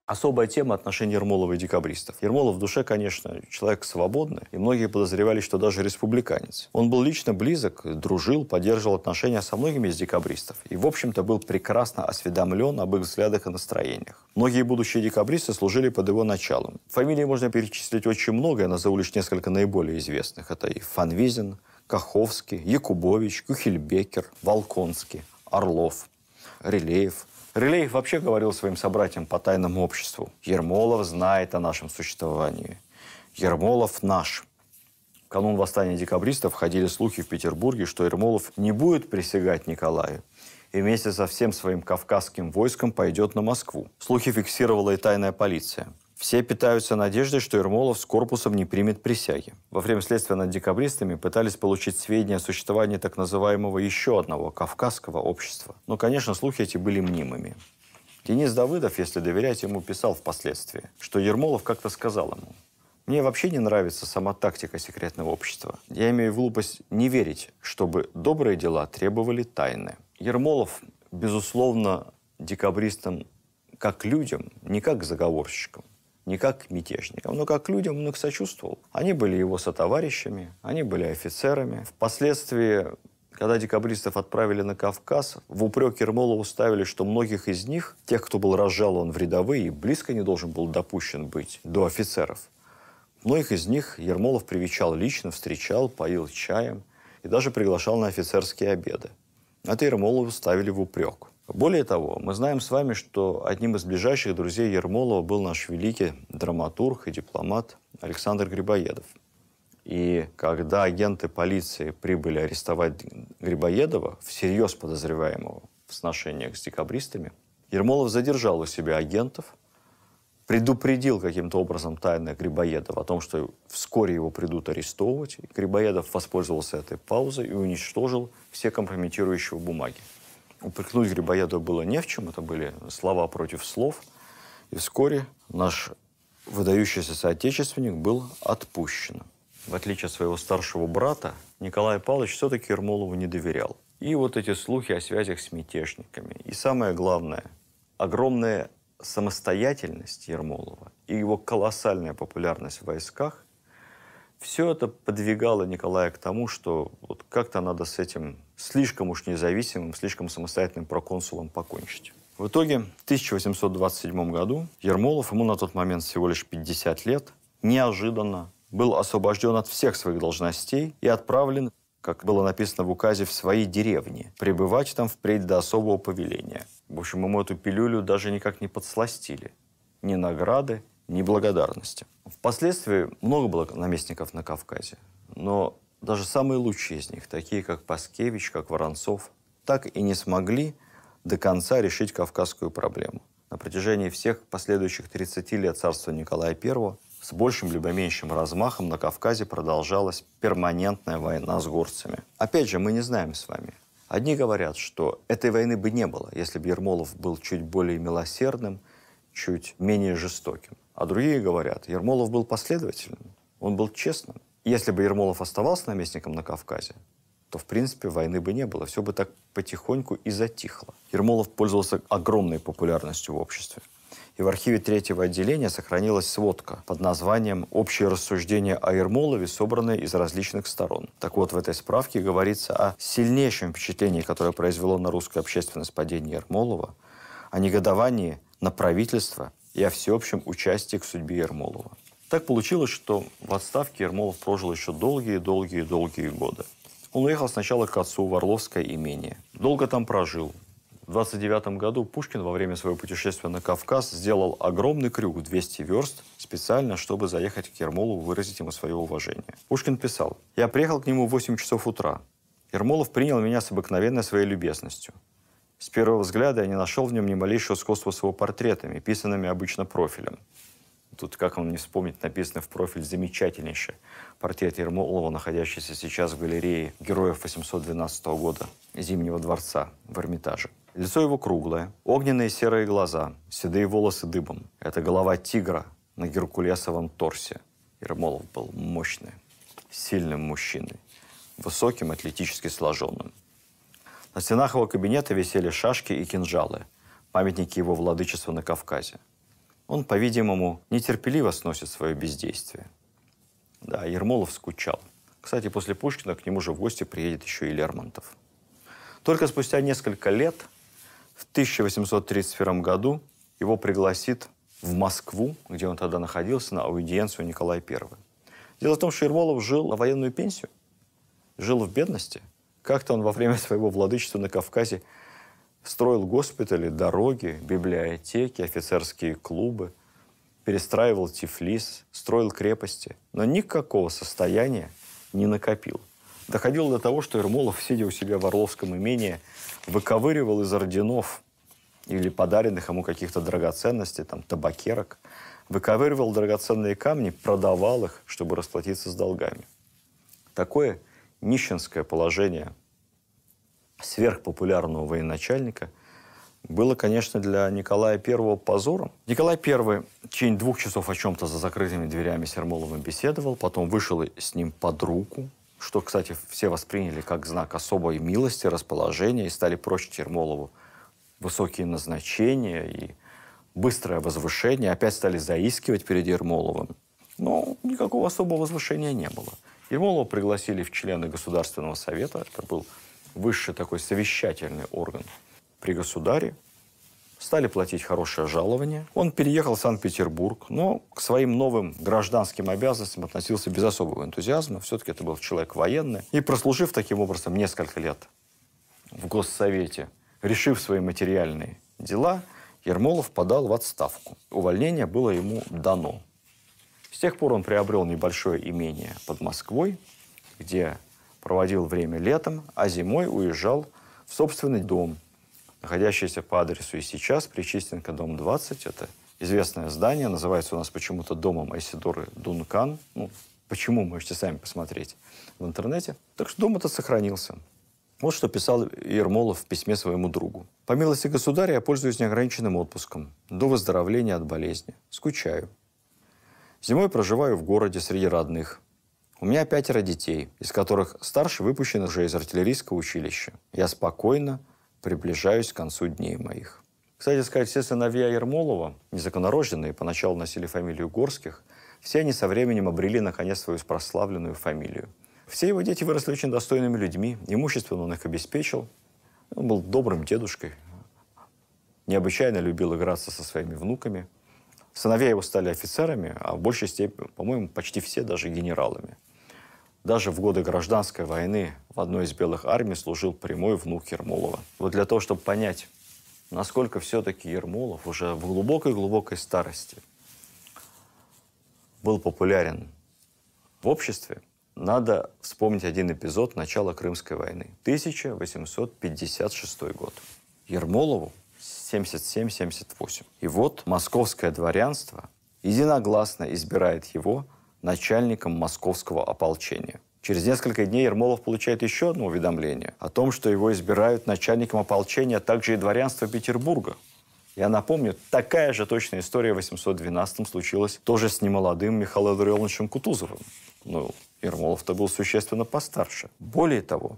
Особая тема отношений Ермолова и декабристов. Ермолов в душе, конечно, человек свободный, и многие подозревали, что даже республиканец. Он был лично близок, дружил, поддерживал отношения со многими из декабристов и, в общем-то, был прекрасно осведомлен об их взглядах и настроениях. Многие будущие декабристы служили под его началом. Фамилии можно перечислить очень много, я назову лишь несколько наиболее известных. Это и Фанвизин, Каховский, Якубович, Кухельбекер, Волконский, Орлов, Релеев – Рылеев вообще говорил своим собратьям по тайному обществу. Ермолов знает о нашем существовании. Ермолов наш. В канун восстания декабристов ходили слухи в Петербурге, что Ермолов не будет присягать Николаю и вместе со всем своим кавказским войском пойдет на Москву. Слухи фиксировала и тайная полиция – все питаются надеждой, что Ермолов с корпусом не примет присяги. Во время следствия над декабристами пытались получить сведения о существовании так называемого еще одного кавказского общества. Но, конечно, слухи эти были мнимыми. Денис Давыдов, если доверять ему, писал впоследствии, что Ермолов как-то сказал ему, мне вообще не нравится сама тактика секретного общества. Я имею глупость не верить, чтобы добрые дела требовали тайны. Ермолов, безусловно, декабристам как людям, не как заговорщикам, не как к мятежникам, но как к людям, он их сочувствовал. Они были его сотоварищами, они были офицерами. Впоследствии когда декабристов отправили на Кавказ, в упрек Ермолову ставили, что многих из них, тех, кто был разжалован в рядовые, близко не должен был допущен быть до офицеров. Многих из них Ермолов привечал лично, встречал, поил чаем и даже приглашал на офицерские обеды. Это Ермолову ставили в упрек. Более того, мы знаем с вами, что одним из ближайших друзей Ермолова был наш великий драматург и дипломат Александр Грибоедов. И когда агенты полиции прибыли арестовать Грибоедова, всерьез подозреваемого в сношениях с декабристами, Ермолов задержал у себя агентов, предупредил каким-то образом тайно Грибоедова о том, что вскоре его придут арестовывать. И Грибоедов воспользовался этой паузой и уничтожил все компрометирующие бумаги. Упрекнуть Грибоедова было не в чем, это были слова против слов. И вскоре наш выдающийся соотечественник был отпущен. В отличие от своего старшего брата, Николай Павлович все-таки Ермолову не доверял. И вот эти слухи о связях с мятежниками. И самое главное, огромная самостоятельность Ермолова и его колоссальная популярность в войсках, все это подвигало Николая к тому, что вот как-то надо с этим слишком уж независимым, слишком самостоятельным проконсулом покончить. В итоге в 1827 году Ермолов, ему на тот момент всего лишь 50 лет, неожиданно был освобожден от всех своих должностей и отправлен, как было написано в указе, в свои деревни, пребывать там впредь до особого повеления. В общем, ему эту пилюлю даже никак не подсластили. Ни награды, ни благодарности. Впоследствии много было наместников на Кавказе, но даже самые лучшие из них, такие как Паскевич, как Воронцов, так и не смогли до конца решить кавказскую проблему. На протяжении всех последующих 30 лет царства Николая I с большим либо меньшим размахом на Кавказе продолжалась перманентная война с горцами. Опять же, мы не знаем с вами. Одни говорят, что этой войны бы не было, если бы Ермолов был чуть более милосердным, чуть менее жестоким. А другие говорят, Ермолов был последовательным, он был честным. Если бы Ермолов оставался наместником на Кавказе, то, в принципе, войны бы не было. Все бы так потихоньку и затихло. Ермолов пользовался огромной популярностью в обществе. И в архиве третьего отделения сохранилась сводка под названием «Общие рассуждения о Ермолове, собранные из различных сторон». Так вот, в этой справке говорится о сильнейшем впечатлении, которое произвело на русскую общественность падение Ермолова, о негодовании на правительство и о всеобщем участии к судьбе Ермолова. Так получилось, что в отставке Ермолов прожил еще долгие-долгие-долгие годы. Он уехал сначала к отцу в Орловское имение. Долго там прожил. В 29 году Пушкин во время своего путешествия на Кавказ сделал огромный крюк 200 верст специально, чтобы заехать к Ермолову выразить ему свое уважение. Пушкин писал, «Я приехал к нему в 8 часов утра. Ермолов принял меня с обыкновенной своей любезностью. С первого взгляда я не нашел в нем ни малейшего сходства с его портретами, писанными обычно профилем. Тут, как он не вспомнит, написано в профиль замечательнейший портрет Ермолова, находящийся сейчас в галерее героев 812 года Зимнего дворца в Эрмитаже. Лицо его круглое, огненные серые глаза, седые волосы дыбом. Это голова тигра на геркулесовом торсе. Ермолов был мощный, сильным мужчиной, высоким, атлетически сложенным. На стенах его кабинета висели шашки и кинжалы, памятники его владычества на Кавказе – он, по-видимому, нетерпеливо сносит свое бездействие. Да, Ермолов скучал. Кстати, после Пушкина к нему же в гости приедет еще и Лермонтов. Только спустя несколько лет, в 1831 году, его пригласит в Москву, где он тогда находился, на аудиенцию Николая I. Дело в том, что Ермолов жил на военную пенсию, жил в бедности. Как-то он во время своего владычества на Кавказе Строил госпитали, дороги, библиотеки, офицерские клубы, перестраивал Тифлис, строил крепости, но никакого состояния не накопил. Доходило до того, что Ермолов, сидя у себя в Орловском имении, выковыривал из орденов или подаренных ему каких-то драгоценностей, там, табакерок, выковыривал драгоценные камни, продавал их, чтобы расплатиться с долгами. Такое нищенское положение сверхпопулярного военачальника, было, конечно, для Николая I позором. Николай I в течение двух часов о чем-то за закрытыми дверями с Ермоловым беседовал, потом вышел с ним под руку, что, кстати, все восприняли как знак особой милости, расположения, и стали прочить Ермолову высокие назначения и быстрое возвышение, опять стали заискивать перед Ермоловым. Но никакого особого возвышения не было. Ермолова пригласили в члены Государственного совета, это был высший такой совещательный орган при государе, стали платить хорошее жалование. Он переехал в Санкт-Петербург, но к своим новым гражданским обязанностям относился без особого энтузиазма. Все-таки это был человек военный. И прослужив таким образом несколько лет в Госсовете, решив свои материальные дела, Ермолов подал в отставку. Увольнение было ему дано. С тех пор он приобрел небольшое имение под Москвой, где проводил время летом, а зимой уезжал в собственный дом, находящийся по адресу и сейчас, Причистенко, дом 20. Это известное здание, называется у нас почему-то домом Айсидоры Дункан. Ну, почему, можете сами посмотреть в интернете. Так что дом этот сохранился. Вот что писал Ермолов в письме своему другу. «По милости государя я пользуюсь неограниченным отпуском до выздоровления от болезни. Скучаю. Зимой проживаю в городе среди родных. У меня пятеро детей, из которых старший выпущен уже из артиллерийского училища. Я спокойно приближаюсь к концу дней моих. Кстати сказать, все сыновья Ермолова, незаконорожденные, поначалу носили фамилию Горских, все они со временем обрели, наконец, свою прославленную фамилию. Все его дети выросли очень достойными людьми, имуществом он их обеспечил. Он был добрым дедушкой, необычайно любил играться со своими внуками. Сыновья его стали офицерами, а в большей степени, по-моему, почти все даже генералами. Даже в годы гражданской войны в одной из белых армий служил прямой внук Ермолова. Вот для того, чтобы понять, насколько все-таки Ермолов уже в глубокой-глубокой старости был популярен в обществе, надо вспомнить один эпизод начала Крымской войны. 1856 год. Ермолову 77-78. И вот московское дворянство единогласно избирает его начальником московского ополчения. Через несколько дней Ермолов получает еще одно уведомление о том, что его избирают начальником ополчения, а также и дворянства Петербурга. Я напомню, такая же точная история в 812-м случилась тоже с немолодым Михаилом Дреловичем Кутузовым. Ну, Ермолов-то был существенно постарше. Более того,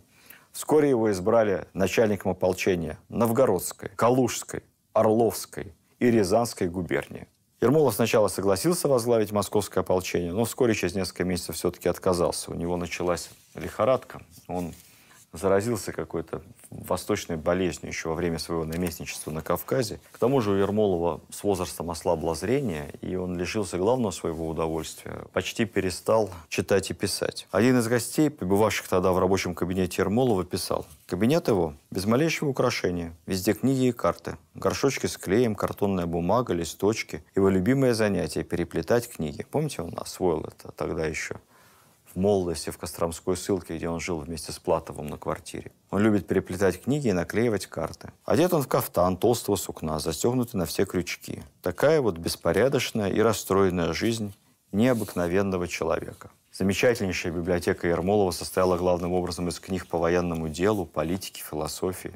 вскоре его избрали начальником ополчения Новгородской, Калужской, Орловской и Рязанской губернии. Ермолов сначала согласился возглавить московское ополчение, но вскоре, через несколько месяцев, все-таки отказался. У него началась лихорадка. Он заразился какой-то восточной болезнью еще во время своего наместничества на Кавказе. К тому же у Ермолова с возрастом ослабло зрение, и он лишился главного своего удовольствия, почти перестал читать и писать. Один из гостей, побывавших тогда в рабочем кабинете Ермолова, писал, «Кабинет его без малейшего украшения, везде книги и карты, горшочки с клеем, картонная бумага, листочки. Его любимое занятие – переплетать книги. Помните, он освоил это тогда еще? в молодости в Костромской ссылке, где он жил вместе с Платовым на квартире. Он любит переплетать книги и наклеивать карты. Одет он в кафтан толстого сукна, застегнутый на все крючки. Такая вот беспорядочная и расстроенная жизнь необыкновенного человека. Замечательнейшая библиотека Ермолова состояла главным образом из книг по военному делу, политике, философии,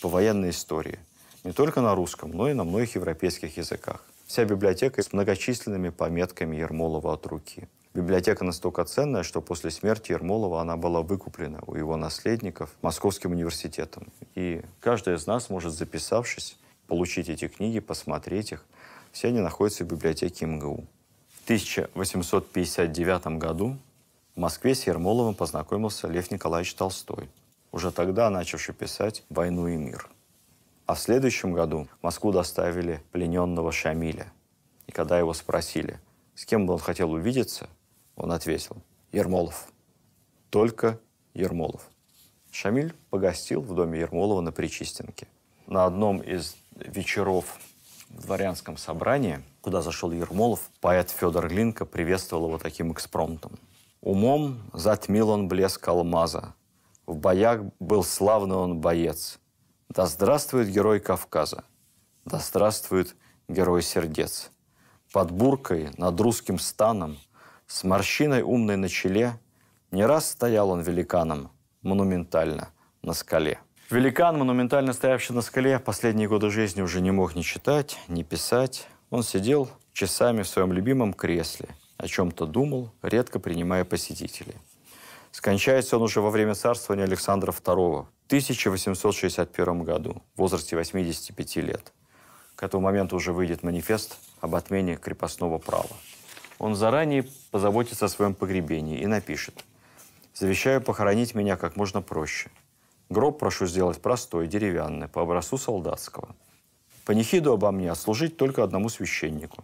по военной истории. Не только на русском, но и на многих европейских языках. Вся библиотека с многочисленными пометками Ермолова от руки. Библиотека настолько ценная, что после смерти Ермолова она была выкуплена у его наследников Московским университетом. И каждый из нас может, записавшись, получить эти книги, посмотреть их. Все они находятся в библиотеке МГУ. В 1859 году в Москве с Ермоловым познакомился Лев Николаевич Толстой, уже тогда начавший писать «Войну и мир». А в следующем году в Москву доставили плененного Шамиля. И когда его спросили, с кем бы он хотел увидеться, он ответил, Ермолов. Только Ермолов. Шамиль погостил в доме Ермолова на Причистенке. На одном из вечеров в дворянском собрании, куда зашел Ермолов, поэт Федор Глинка приветствовал его таким экспромтом. «Умом затмил он блеск алмаза, в боях был славный он боец. Да здравствует герой Кавказа, да здравствует герой сердец. Под буркой над русским станом – с морщиной умной на челе не раз стоял он великаном монументально на скале. Великан, монументально стоявший на скале, последние годы жизни уже не мог ни читать, ни писать. Он сидел часами в своем любимом кресле, о чем-то думал, редко принимая посетителей. Скончается он уже во время царствования Александра II в 1861 году, в возрасте 85 лет. К этому моменту уже выйдет манифест об отмене крепостного права он заранее позаботится о своем погребении и напишет «Завещаю похоронить меня как можно проще. Гроб прошу сделать простой, деревянный, по образцу солдатского. Панихиду обо мне отслужить только одному священнику.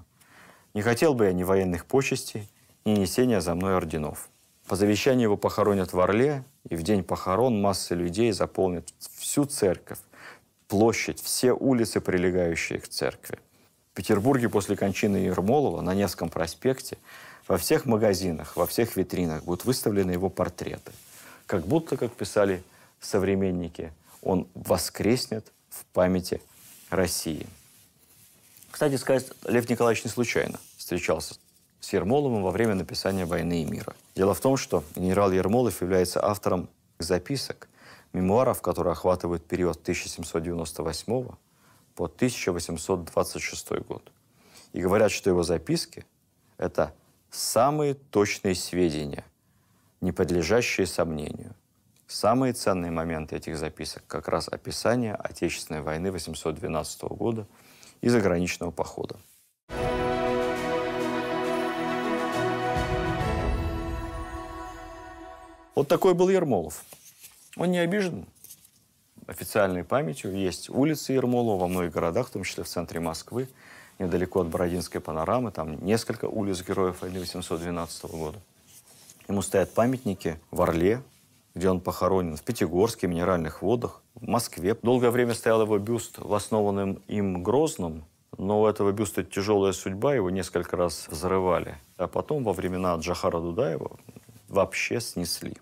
Не хотел бы я ни военных почестей, ни несения за мной орденов. По завещанию его похоронят в Орле, и в день похорон масса людей заполнит всю церковь, площадь, все улицы, прилегающие к церкви. В Петербурге после кончины Ермолова на Невском проспекте во всех магазинах, во всех витринах будут выставлены его портреты. Как будто, как писали современники, он воскреснет в памяти России. Кстати сказать, Лев Николаевич не случайно встречался с Ермоловым во время написания «Войны и мира». Дело в том, что генерал Ермолов является автором записок, мемуаров, которые охватывают период 1798 года по 1826 год. И говорят, что его записки – это самые точные сведения, не подлежащие сомнению. Самые ценные моменты этих записок – как раз описание Отечественной войны 812 года и заграничного похода. Вот такой был Ермолов. Он не обижен, официальной памятью есть улицы Ермолова во многих городах, в том числе в центре Москвы, недалеко от Бородинской панорамы, там несколько улиц Героев 1812 года. Ему стоят памятники в Орле, где он похоронен, в Пятигорске, в Минеральных водах, в Москве. Долгое время стоял его бюст в основанном им Грозном, но у этого бюста тяжелая судьба, его несколько раз взрывали. А потом во времена Джахара Дудаева вообще снесли.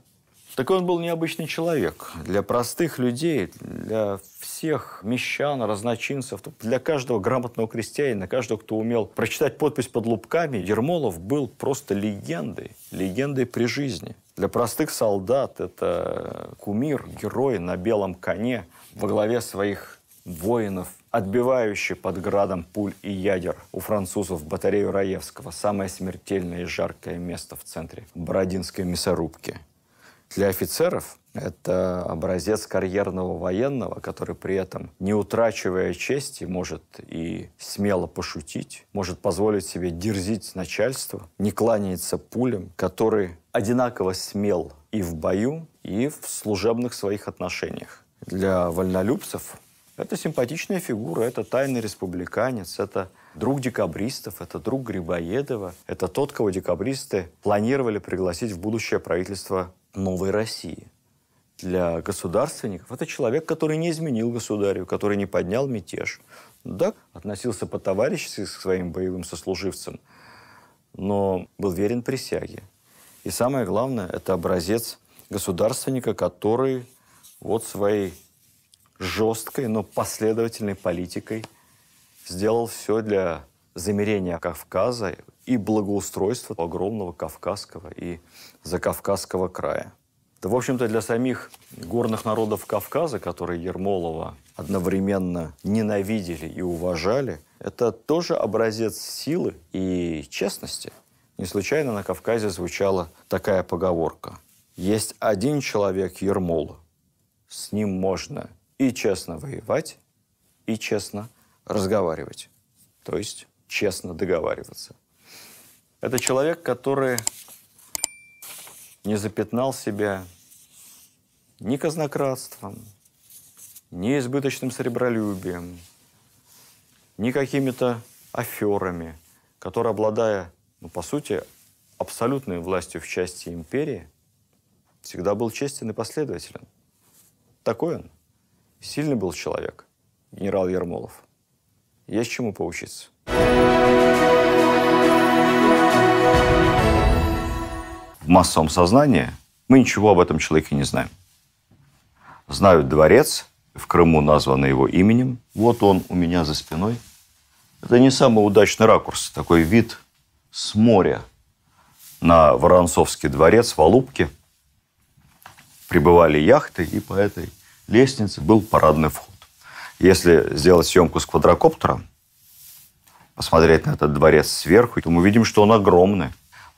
Такой он был необычный человек. Для простых людей, для всех мещан, разночинцев, для каждого грамотного крестьянина, каждого, кто умел прочитать подпись под лубками, Ермолов был просто легендой, легендой при жизни. Для простых солдат это кумир, герой на белом коне во главе своих воинов, отбивающий под градом пуль и ядер у французов батарею Раевского, самое смертельное и жаркое место в центре Бородинской мясорубки – для офицеров это образец карьерного военного, который при этом, не утрачивая чести, может и смело пошутить, может позволить себе дерзить начальству, не кланяется пулям, который одинаково смел и в бою, и в служебных своих отношениях. Для вольнолюбцев это симпатичная фигура, это тайный республиканец, это друг декабристов, это друг Грибоедова, это тот, кого декабристы планировали пригласить в будущее правительство новой России. Для государственников это человек, который не изменил государю, который не поднял мятеж. Да, относился по-товарищески к своим боевым сослуживцам, но был верен присяге. И самое главное, это образец государственника, который вот своей жесткой, но последовательной политикой сделал все для замерения Кавказа, и благоустройства огромного Кавказского и Закавказского края. Да, в общем-то, для самих горных народов Кавказа, которые Ермолова одновременно ненавидели и уважали, это тоже образец силы и честности. Не случайно на Кавказе звучала такая поговорка. Есть один человек Ермола. С ним можно и честно воевать, и честно разговаривать. То есть честно договариваться – это человек, который не запятнал себя ни казнократством, ни избыточным серебролюбием, ни какими-то аферами, который, обладая, ну, по сути, абсолютной властью в части империи, всегда был честен и последователен. Такой он. Сильный был человек, генерал Ермолов. Есть чему поучиться. в массовом сознании, мы ничего об этом человеке не знаем. Знают дворец, в Крыму названо его именем. Вот он у меня за спиной. Это не самый удачный ракурс. Такой вид с моря на Воронцовский дворец в Алубке. Прибывали яхты, и по этой лестнице был парадный вход. Если сделать съемку с квадрокоптера, посмотреть на этот дворец сверху, то мы видим, что он огромный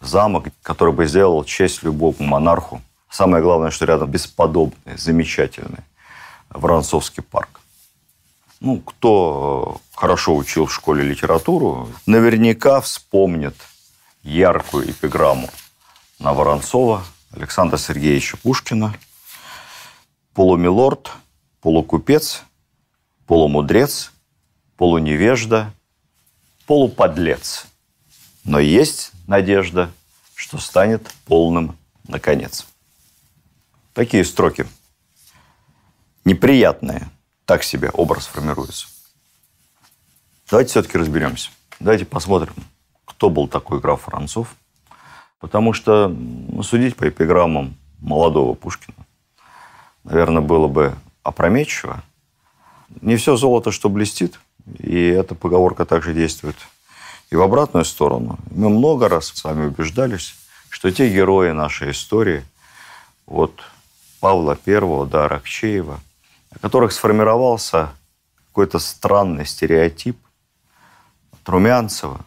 замок, который бы сделал честь любому монарху. Самое главное, что рядом бесподобный, замечательный Воронцовский парк. Ну, кто э, хорошо учил в школе литературу, наверняка вспомнит яркую эпиграмму на Воронцова Александра Сергеевича Пушкина. Полумилорд, полукупец, полумудрец, полуневежда, полуподлец. Но есть надежда, что станет полным наконец. Такие строки. Неприятные. Так себе образ формируется. Давайте все-таки разберемся. Давайте посмотрим, кто был такой граф Францов. Потому что ну, судить по эпиграммам молодого Пушкина, наверное, было бы опрометчиво. Не все золото, что блестит, и эта поговорка также действует и в обратную сторону. Мы много раз с вами убеждались, что те герои нашей истории, вот Павла I до Аракчеева, о которых сформировался какой-то странный стереотип от Румянцева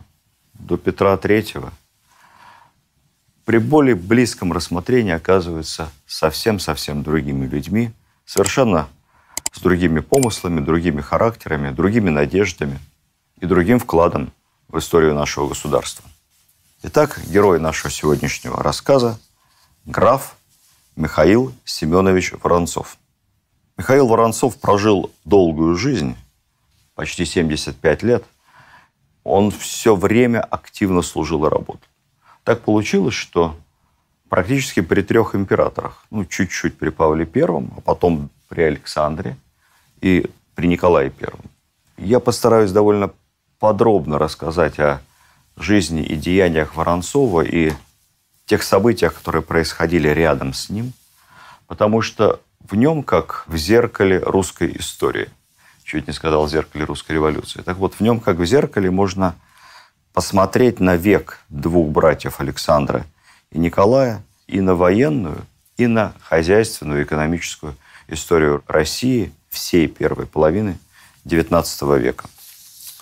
до Петра III, при более близком рассмотрении оказываются совсем-совсем другими людьми, совершенно с другими помыслами, другими характерами, другими надеждами и другим вкладом в историю нашего государства. Итак, герой нашего сегодняшнего рассказа – граф Михаил Семенович Воронцов. Михаил Воронцов прожил долгую жизнь, почти 75 лет. Он все время активно служил и работал. Так получилось, что практически при трех императорах, ну, чуть-чуть при Павле Первом, а потом при Александре и при Николае Первом. Я постараюсь довольно подробно рассказать о жизни и деяниях Воронцова и тех событиях, которые происходили рядом с ним, потому что в нем как в зеркале русской истории. Чуть не сказал зеркале русской революции. Так вот, в нем как в зеркале можно посмотреть на век двух братьев Александра и Николая, и на военную, и на хозяйственную, экономическую историю России всей первой половины XIX века.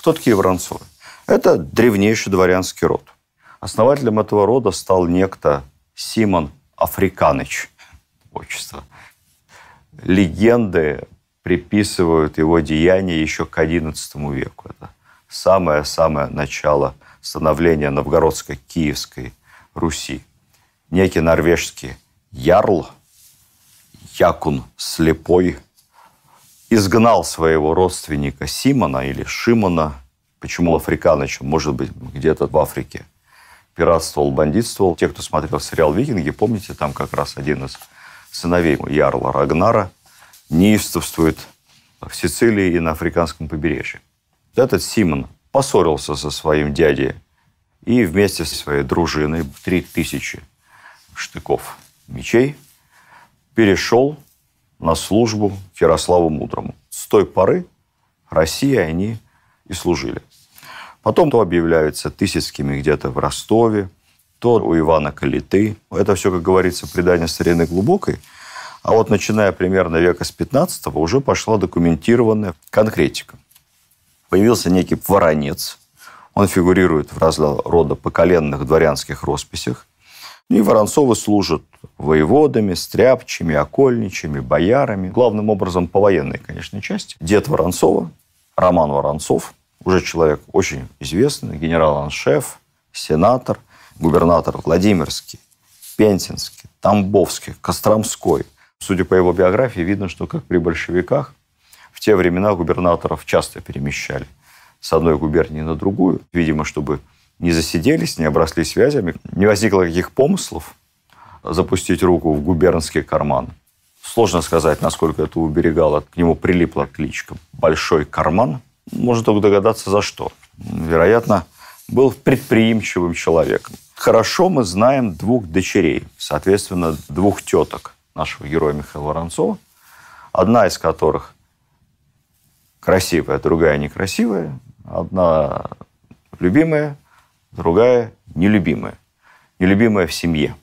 Кто такие Воронцовы? Это древнейший дворянский род. Основателем этого рода стал некто Симон Африканыч, отчество. Легенды приписывают его деяния еще к XI веку. Это самое-самое начало становления Новгородской, киевской Руси. Некий норвежский ярл, якун слепой – изгнал своего родственника Симона или Шимона, почему африканыча, может быть, где-то в Африке, пиратствовал, бандитствовал. Те, кто смотрел сериал «Викинги», помните, там как раз один из сыновей Ярла Рагнара неистовствует в Сицилии и на африканском побережье. Этот Симон поссорился со своим дядей и вместе со своей дружиной три тысячи штыков мечей перешел на службу к Ярославу Мудрому. С той поры России они и служили. Потом то объявляются Тысяцкими где-то в Ростове, то у Ивана Калиты. Это все, как говорится, предание старины глубокой. А вот начиная примерно века с 15 уже пошла документированная конкретика. Появился некий воронец. Он фигурирует в разного рода поколенных дворянских росписях. И Воронцовы служат воеводами, стряпчими, окольничами, боярами. Главным образом по военной, конечно, части. Дед Воронцова, Роман Воронцов, уже человек очень известный, генерал-аншеф, сенатор, губернатор Владимирский, Пензенский, Тамбовский, Костромской. Судя по его биографии, видно, что как при большевиках в те времена губернаторов часто перемещали с одной губернии на другую, видимо, чтобы не засиделись, не обросли связями, не возникло каких помыслов запустить руку в губернский карман. Сложно сказать, насколько это уберегало. К нему прилипла кличка «Большой карман». Можно только догадаться, за что. Вероятно, был предприимчивым человеком. Хорошо мы знаем двух дочерей, соответственно, двух теток нашего героя Михаила Воронцова, одна из которых красивая, другая некрасивая, одна любимая, другая нелюбимая. Нелюбимая в семье.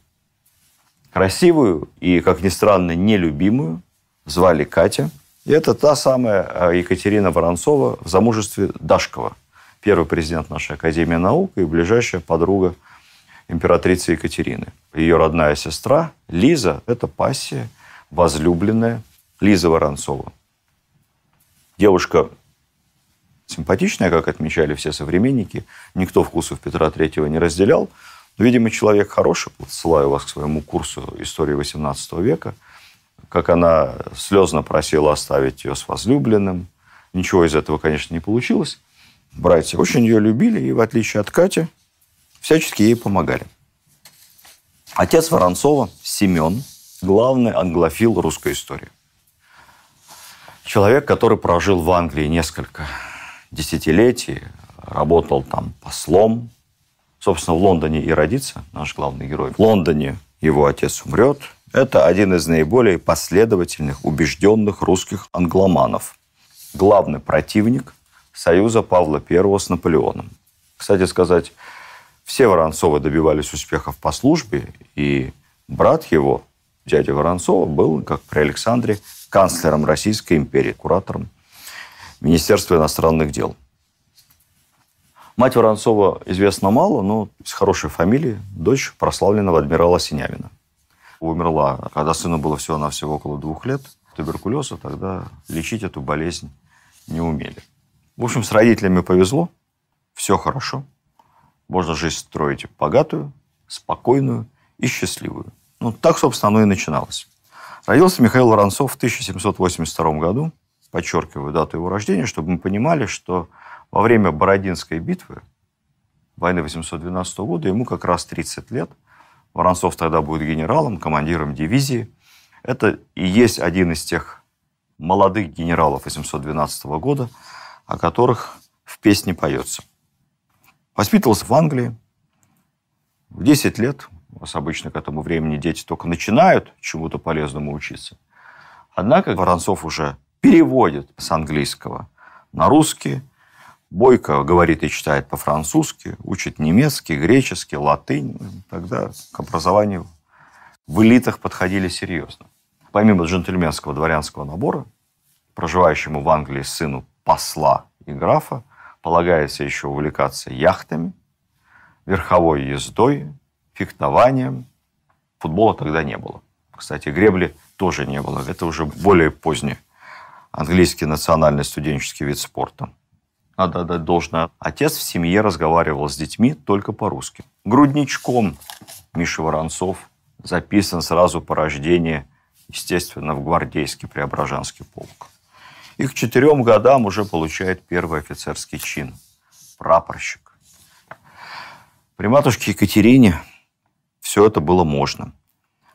Красивую и, как ни странно, нелюбимую звали Катя. И это та самая э, Екатерина Воронцова в замужестве Дашкова, первый президент нашей Академии наук и ближайшая подруга императрицы Екатерины. Ее родная сестра Лиза – это пассия, возлюбленная Лиза Воронцова. Девушка симпатичная, как отмечали все современники. Никто вкусов Петра III не разделял. Но, видимо, человек хороший. Ссылаю вас к своему курсу истории XVIII века. Как она слезно просила оставить ее с возлюбленным. Ничего из этого, конечно, не получилось. Братья очень ее любили и, в отличие от Кати, всячески ей помогали. Отец Воронцова, Семен, главный англофил русской истории. Человек, который прожил в Англии несколько десятилетий, работал там послом. Собственно, в Лондоне и родится наш главный герой. В Лондоне его отец умрет. Это один из наиболее последовательных, убежденных русских англоманов. Главный противник союза Павла I с Наполеоном. Кстати сказать, все Воронцовы добивались успехов по службе, и брат его, дядя Воронцова, был, как при Александре, канцлером Российской империи, куратором Министерства иностранных дел. Мать Воронцова известна мало, но с хорошей фамилией, дочь прославленного адмирала Синявина. Умерла, когда сыну было всего-навсего около двух лет, туберкулеза, тогда лечить эту болезнь не умели. В общем, с родителями повезло, все хорошо. Можно жизнь строить богатую, спокойную и счастливую. Ну, так, собственно, оно и начиналось. Родился Михаил Воронцов в 1782 году – подчеркиваю дату его рождения, чтобы мы понимали, что во время Бородинской битвы, войны 812 года, ему как раз 30 лет. Воронцов тогда будет генералом, командиром дивизии. Это и есть один из тех молодых генералов 812 года, о которых в песне поется. Воспитывался в Англии. В 10 лет, у вас обычно к этому времени дети только начинают чему-то полезному учиться. Однако Воронцов уже переводит с английского на русский, Бойко говорит и читает по-французски, учит немецкий, греческий, латынь. Тогда к образованию в элитах подходили серьезно. Помимо джентльменского дворянского набора, проживающему в Англии сыну посла и графа, полагается еще увлекаться яхтами, верховой ездой, фехтованием. Футбола тогда не было. Кстати, гребли тоже не было. Это уже более позднее английский национальный студенческий вид спорта. Надо отдать должное. Отец в семье разговаривал с детьми только по-русски. Грудничком Миша Воронцов записан сразу по рождению, естественно, в гвардейский преображенский полк. И к четырем годам уже получает первый офицерский чин – прапорщик. При матушке Екатерине все это было можно.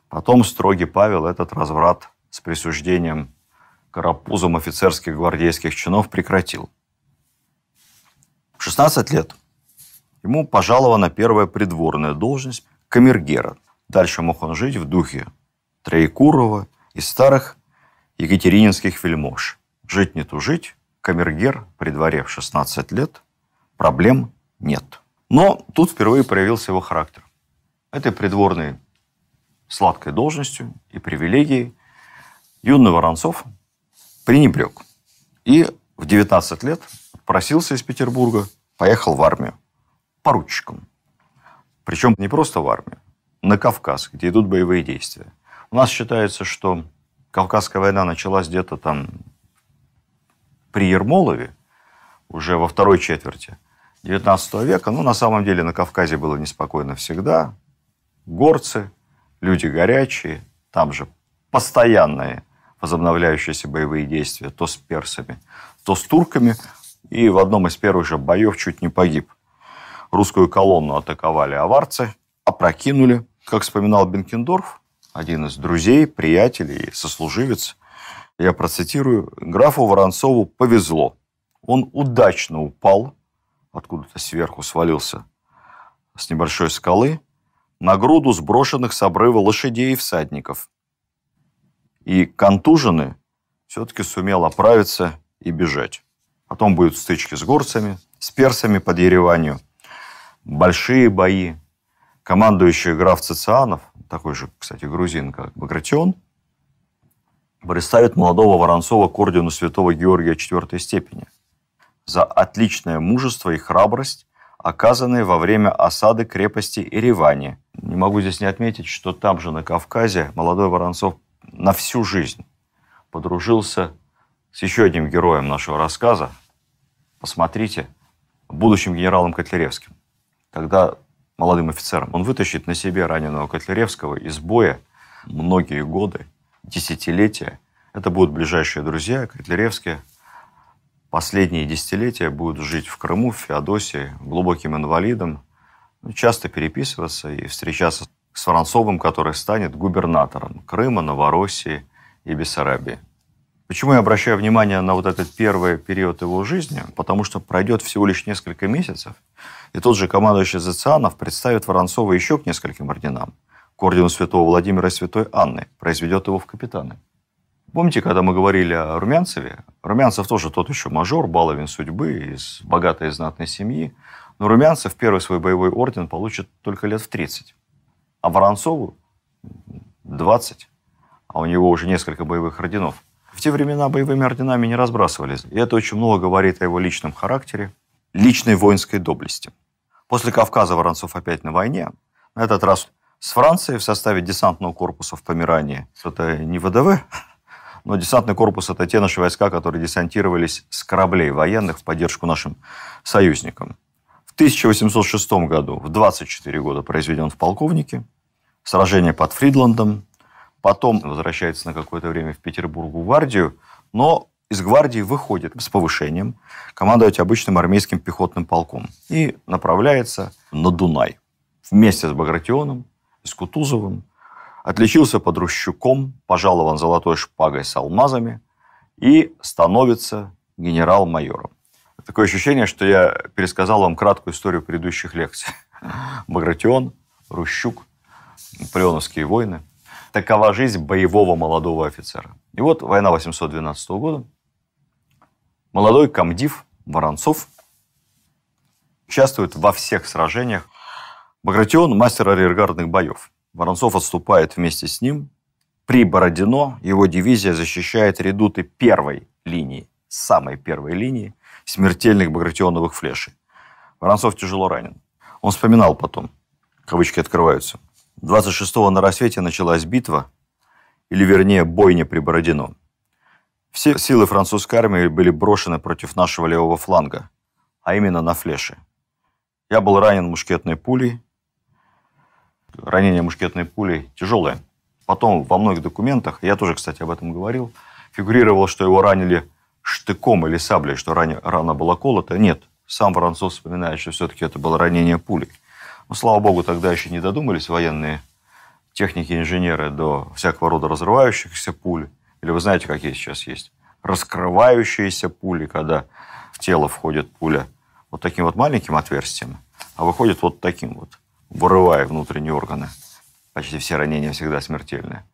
Потом строгий Павел этот разврат с присуждением карапузом офицерских гвардейских чинов прекратил. В 16 лет ему пожалована первая придворная должность камергера. Дальше мог он жить в духе Троекурова и старых екатерининских вельмож. Жить не тужить, камергер при дворе в 16 лет, проблем нет. Но тут впервые проявился его характер. Этой придворной сладкой должностью и привилегией юный Воронцов – пренебрег. И в 19 лет просился из Петербурга, поехал в армию поручиком. Причем не просто в армию, на Кавказ, где идут боевые действия. У нас считается, что Кавказская война началась где-то там при Ермолове, уже во второй четверти 19 века. Но ну, на самом деле на Кавказе было неспокойно всегда. Горцы, люди горячие, там же постоянные возобновляющиеся боевые действия то с персами, то с турками. И в одном из первых же боев чуть не погиб. Русскую колонну атаковали аварцы, опрокинули. Как вспоминал Бенкендорф, один из друзей, приятелей, сослуживец, я процитирую, графу Воронцову повезло. Он удачно упал, откуда-то сверху свалился с небольшой скалы, на груду сброшенных с обрыва лошадей и всадников – и контуженный все-таки сумел оправиться и бежать. Потом будут стычки с горцами, с персами под Ереванью, большие бои. Командующий граф Цицианов, такой же, кстати, грузин, как Багратион, представит молодого Воронцова к ордену святого Георгия IV степени за отличное мужество и храбрость, оказанные во время осады крепости Еревани. Не могу здесь не отметить, что там же, на Кавказе, молодой Воронцов на всю жизнь подружился с еще одним героем нашего рассказа. Посмотрите, будущим генералом Котляревским. когда молодым офицером. Он вытащит на себе раненого Котляревского из боя многие годы, десятилетия. Это будут ближайшие друзья Котляревские. Последние десятилетия будут жить в Крыму, в Феодосии, глубоким инвалидом, ну, часто переписываться и встречаться с Воронцовым, который станет губернатором Крыма, Новороссии и Бессарабии. Почему я обращаю внимание на вот этот первый период его жизни? Потому что пройдет всего лишь несколько месяцев, и тот же командующий Зацианов представит Воронцова еще к нескольким орденам. К ордену святого Владимира и святой Анны, произведет его в капитаны. Помните, когда мы говорили о Румянцеве? Румянцев тоже тот еще мажор, баловин судьбы, из богатой и знатной семьи. Но Румянцев первый свой боевой орден получит только лет в 30. А Воронцову 20, а у него уже несколько боевых орденов. В те времена боевыми орденами не разбрасывались, и это очень много говорит о его личном характере, личной воинской доблести. После Кавказа Воронцов опять на войне, на этот раз с Францией в составе десантного корпуса в Померании. Это не ВДВ, <laughs> но десантный корпус – это те наши войска, которые десантировались с кораблей военных в поддержку нашим союзникам. В 1806 году, в 24 года произведен в полковнике, сражение под Фридландом, потом возвращается на какое-то время в Петербург в гвардию, но из гвардии выходит с повышением, командовать обычным армейским пехотным полком и направляется на Дунай вместе с Багратионом, с Кутузовым. Отличился под Рущуком, пожалован золотой шпагой с алмазами и становится генерал-майором. Такое ощущение, что я пересказал вам краткую историю предыдущих лекций. Багратион, Рущук, Прионовские войны. Такова жизнь боевого молодого офицера. И вот война 812 года. Молодой комдив Воронцов участвует во всех сражениях. Багратион – мастер арьергардных боев. Воронцов отступает вместе с ним. При Бородино его дивизия защищает редуты первой линии, самой первой линии смертельных багратионовых флешей. Воронцов тяжело ранен. Он вспоминал потом, кавычки открываются – 26-го на рассвете началась битва, или вернее бойня при Бородино. Все силы французской армии были брошены против нашего левого фланга, а именно на флеше. Я был ранен мушкетной пулей. Ранение мушкетной пулей тяжелое. Потом во многих документах, я тоже, кстати, об этом говорил, фигурировало, что его ранили штыком или саблей, что рана была колота. Нет, сам француз вспоминает, что все-таки это было ранение пулей. Ну, слава богу, тогда еще не додумались военные техники, инженеры до всякого рода разрывающихся пуль. Или вы знаете, какие сейчас есть? Раскрывающиеся пули, когда в тело входит пуля вот таким вот маленьким отверстием, а выходит вот таким вот, вырывая внутренние органы. Почти все ранения всегда смертельные.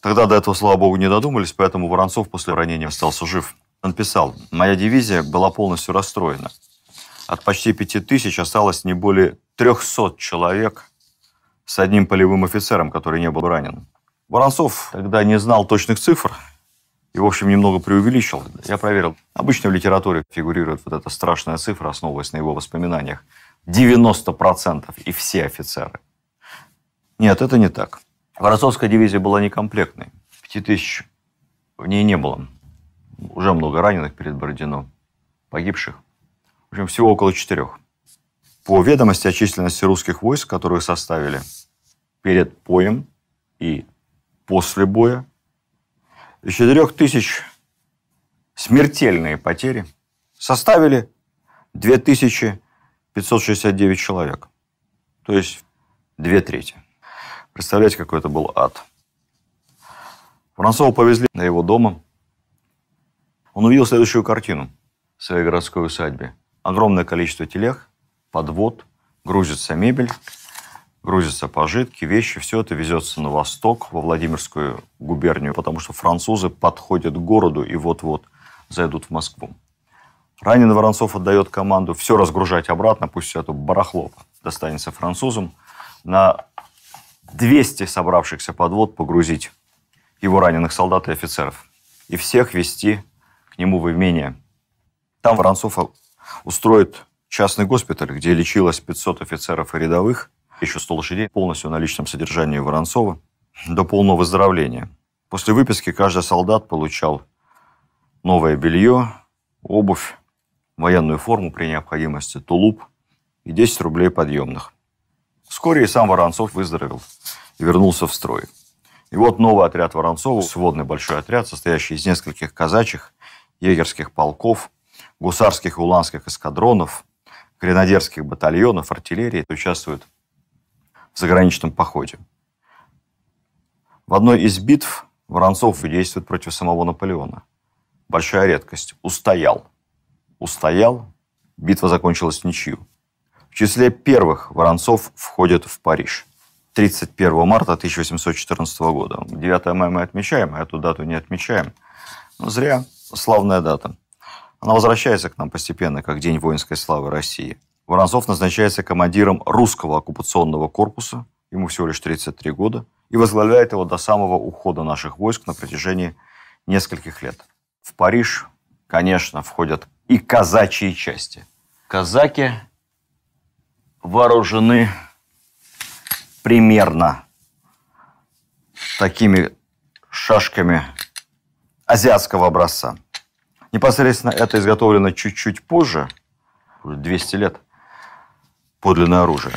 Тогда до этого, слава богу, не додумались, поэтому Воронцов после ранения остался жив. Он писал, «Моя дивизия была полностью расстроена. От почти пяти тысяч осталось не более 300 человек с одним полевым офицером, который не был ранен. Воронцов тогда не знал точных цифр и, в общем, немного преувеличил. Я проверил. Обычно в литературе фигурирует вот эта страшная цифра, основываясь на его воспоминаниях. 90% и все офицеры. Нет, это не так. Воронцовская дивизия была некомплектной. 5000 в ней не было. Уже много раненых перед Бородино, погибших. В общем, всего около четырех. По ведомости о численности русских войск, которые составили перед боем и после боя, из 4 тысяч смертельные потери составили 2569 человек. То есть две трети. Представляете, какой это был ад. Францова повезли на его дома. Он увидел следующую картину в своей городской усадьбе. Огромное количество телег – подвод, грузится мебель, грузятся пожитки, вещи, все это везется на восток, во Владимирскую губернию, потому что французы подходят к городу и вот-вот зайдут в Москву. раненый Воронцов отдает команду все разгружать обратно, пусть все это барахло достанется французам. На 200 собравшихся подвод погрузить его раненых солдат и офицеров. И всех вести к нему в имение. Там Воронцов устроит частный госпиталь, где лечилось 500 офицеров и рядовых, еще 100 лошадей, полностью на личном содержании Воронцова, до полного выздоровления. После выписки каждый солдат получал новое белье, обувь, военную форму при необходимости, тулуп и 10 рублей подъемных. Вскоре и сам Воронцов выздоровел и вернулся в строй. И вот новый отряд Воронцова, сводный большой отряд, состоящий из нескольких казачьих, егерских полков, гусарских и уланских эскадронов, гренадерских батальонов, артиллерии участвуют в заграничном походе. В одной из битв Воронцов действует против самого Наполеона. Большая редкость. Устоял. Устоял. Битва закончилась ничью. В числе первых Воронцов входят в Париж. 31 марта 1814 года. 9 мая мы отмечаем, а эту дату не отмечаем. Но зря. Славная дата. Она возвращается к нам постепенно, как День воинской славы России. Воронцов назначается командиром русского оккупационного корпуса, ему всего лишь 33 года, и возглавляет его до самого ухода наших войск на протяжении нескольких лет. В Париж, конечно, входят и казачьи части. Казаки вооружены примерно такими шашками азиатского образца. Непосредственно это изготовлено чуть-чуть позже, 200 лет, подлинное оружие.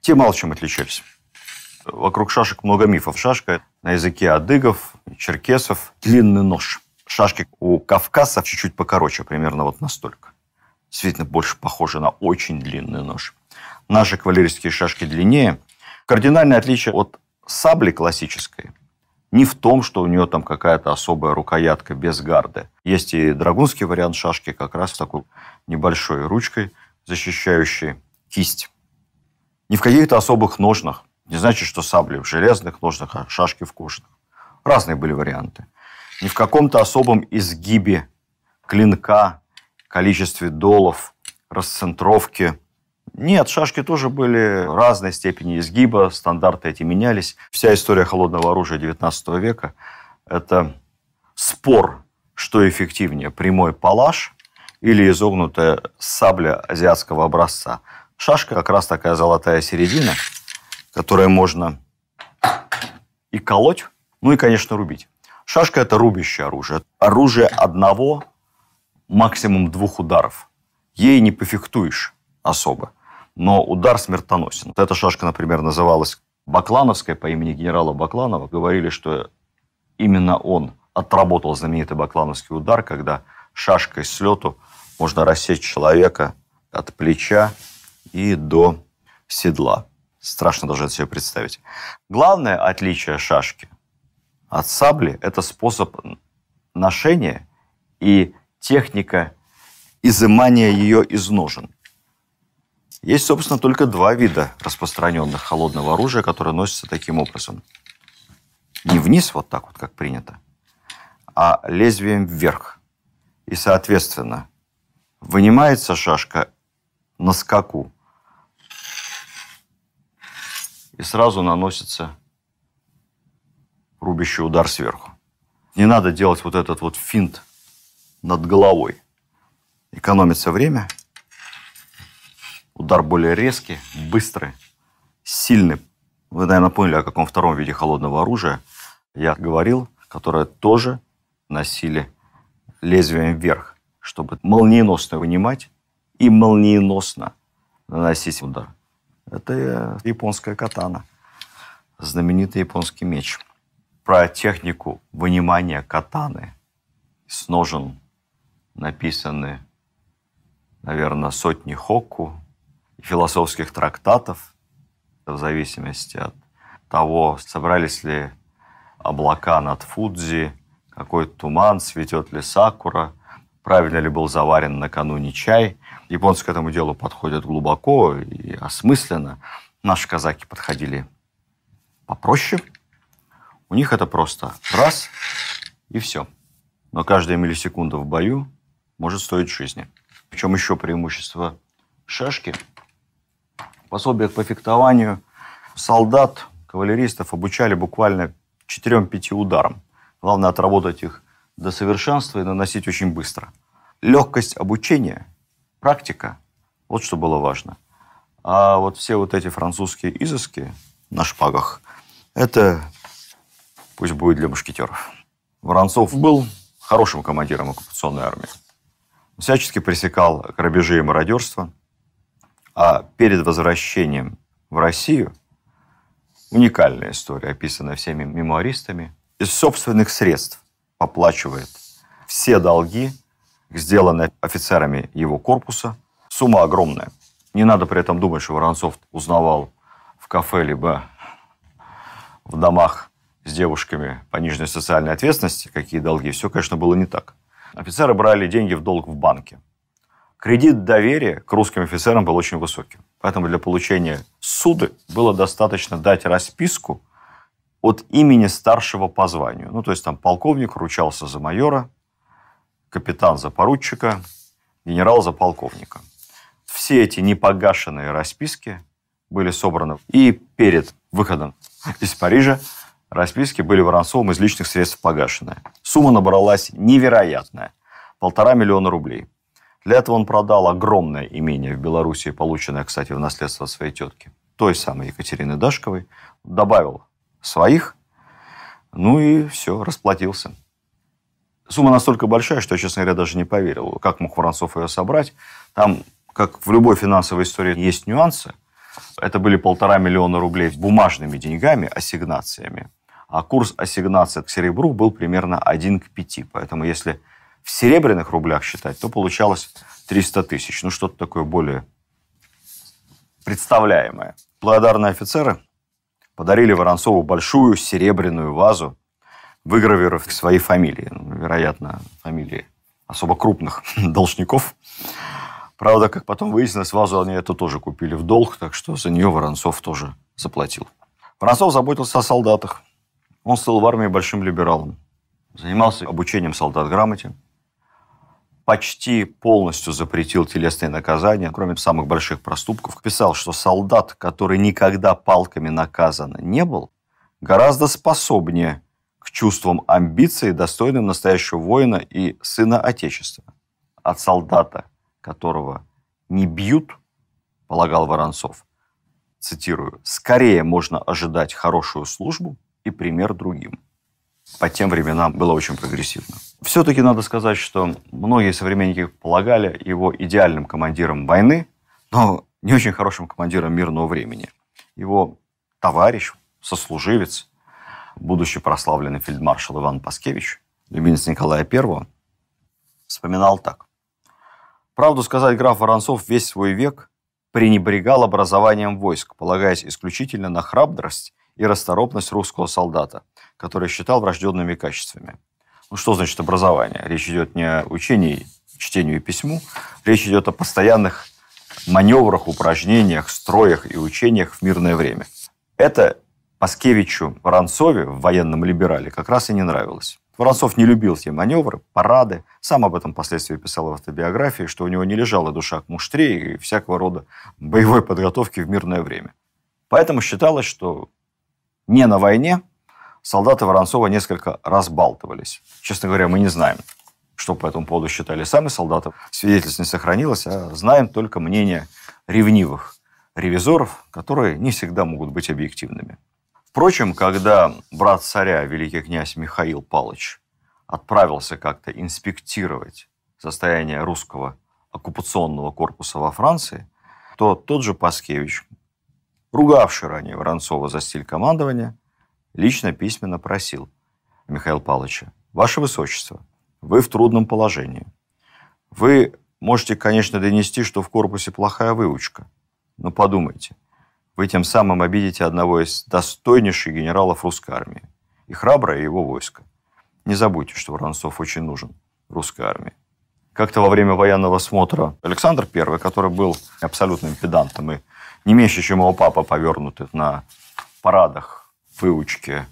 Те мало чем отличались. Вокруг шашек много мифов. Шашка на языке адыгов, черкесов, длинный нож. Шашки у кавказцев чуть-чуть покороче, примерно вот настолько. Действительно, больше похоже на очень длинный нож. Наши кавалерийские шашки длиннее. Кардинальное отличие от сабли классической не в том, что у нее там какая-то особая рукоятка без гарды. Есть и драгунский вариант шашки как раз с такой небольшой ручкой, защищающей кисть. Не в каких-то особых ножнах. Не значит, что сабли в железных ножнах, а шашки в кожаных. Разные были варианты. Не в каком-то особом изгибе клинка, количестве долов, расцентровки – нет, шашки тоже были разной степени изгиба, стандарты эти менялись. Вся история холодного оружия XIX века – это спор, что эффективнее – прямой палаш или изогнутая сабля азиатского образца. Шашка как раз такая золотая середина, которую можно и колоть, ну и, конечно, рубить. Шашка – это рубящее оружие. Оружие одного, максимум двух ударов. Ей не пофехтуешь особо но удар смертоносен. Эта шашка, например, называлась Баклановская по имени генерала Бакланова. Говорили, что именно он отработал знаменитый баклановский удар, когда шашкой с лету можно рассечь человека от плеча и до седла. Страшно даже это себе представить. Главное отличие шашки от сабли – это способ ношения и техника изымания ее из ножен. Есть, собственно, только два вида распространенных холодного оружия, которые носятся таким образом. Не вниз, вот так вот, как принято, а лезвием вверх. И, соответственно, вынимается шашка на скаку и сразу наносится рубящий удар сверху. Не надо делать вот этот вот финт над головой. Экономится время – Удар более резкий, быстрый, сильный. Вы, наверное, поняли, о каком втором виде холодного оружия я говорил, которое тоже носили лезвием вверх, чтобы молниеносно вынимать и молниеносно наносить удар. Это японская катана, знаменитый японский меч. Про технику вынимания катаны с ножен написаны, наверное, сотни хокку, философских трактатов, в зависимости от того, собрались ли облака над Фудзи, какой туман, цветет ли сакура, правильно ли был заварен накануне чай. Японцы к этому делу подходят глубоко и осмысленно. Наши казаки подходили попроще. У них это просто раз и все. Но каждая миллисекунда в бою может стоить жизни. В чем еще преимущество шашки – пособиях по фехтованию солдат, кавалеристов обучали буквально 4-5 ударам. Главное отработать их до совершенства и наносить очень быстро. Легкость обучения, практика, вот что было важно. А вот все вот эти французские изыски на шпагах, это пусть будет для мушкетеров. Воронцов был хорошим командиром оккупационной армии. Всячески пресекал грабежи и мародерство, а перед возвращением в Россию, уникальная история, описанная всеми мемуаристами, из собственных средств оплачивает все долги, сделанные офицерами его корпуса. Сумма огромная. Не надо при этом думать, что Воронцов узнавал в кафе либо в домах с девушками по нижней социальной ответственности, какие долги. Все, конечно, было не так. Офицеры брали деньги в долг в банке. Кредит доверия к русским офицерам был очень высоким. Поэтому для получения суды было достаточно дать расписку от имени старшего по званию. Ну, то есть там полковник ручался за майора, капитан за поручика, генерал за полковника. Все эти непогашенные расписки были собраны. И перед выходом из Парижа расписки были Воронцовым из личных средств погашены. Сумма набралась невероятная – полтора миллиона рублей – для этого он продал огромное имение в Белоруссии, полученное, кстати, в наследство своей тетки, той самой Екатерины Дашковой, добавил своих, ну и все, расплатился. Сумма настолько большая, что я, честно говоря, даже не поверил, как мог Воронцов ее собрать. Там, как в любой финансовой истории, есть нюансы. Это были полтора миллиона рублей бумажными деньгами, ассигнациями. А курс ассигнации к серебру был примерно 1 к 5. Поэтому если в серебряных рублях считать, то получалось 300 тысяч. Ну, что-то такое более представляемое. Благодарные офицеры подарили Воронцову большую серебряную вазу, выгравировав свои фамилии. Ну, вероятно, фамилии особо крупных <laughs> должников. Правда, как потом выяснилось, вазу они это тоже купили в долг, так что за нее Воронцов тоже заплатил. Воронцов заботился о солдатах. Он стал в армии большим либералом. Занимался обучением солдат грамоте, почти полностью запретил телесные наказания, кроме самых больших проступков. Писал, что солдат, который никогда палками наказан не был, гораздо способнее к чувствам амбиции, достойным настоящего воина и сына Отечества. От солдата, которого не бьют, полагал Воронцов, цитирую, «скорее можно ожидать хорошую службу и пример другим» по тем временам было очень прогрессивно. Все-таки надо сказать, что многие современники полагали его идеальным командиром войны, но не очень хорошим командиром мирного времени. Его товарищ, сослуживец, будущий прославленный фельдмаршал Иван Паскевич, любимец Николая I, вспоминал так. Правду сказать, граф Воронцов весь свой век пренебрегал образованием войск, полагаясь исключительно на храбрость и расторопность русского солдата, которые считал врожденными качествами. Ну, что значит образование? Речь идет не о учении, чтению и письму. Речь идет о постоянных маневрах, упражнениях, строях и учениях в мирное время. Это Паскевичу Воронцове в военном либерале как раз и не нравилось. Воронцов не любил те маневры, парады. Сам об этом впоследствии писал в автобиографии, что у него не лежала душа к муштре и всякого рода боевой подготовки в мирное время. Поэтому считалось, что не на войне – солдаты Воронцова несколько разбалтывались. Честно говоря, мы не знаем, что по этому поводу считали сами солдаты. Свидетельств не сохранилось, а знаем только мнение ревнивых ревизоров, которые не всегда могут быть объективными. Впрочем, когда брат царя, великий князь Михаил Палыч, отправился как-то инспектировать состояние русского оккупационного корпуса во Франции, то тот же Паскевич, ругавший ранее Воронцова за стиль командования – лично письменно просил Михаила Павловича, «Ваше Высочество, вы в трудном положении. Вы можете, конечно, донести, что в корпусе плохая выучка, но подумайте, вы тем самым обидите одного из достойнейших генералов русской армии и храброе его войско. Не забудьте, что Воронцов очень нужен русской армии. Как-то во время военного смотра Александр I, который был абсолютным педантом и не меньше, чем его папа, повернутый на парадах выучке,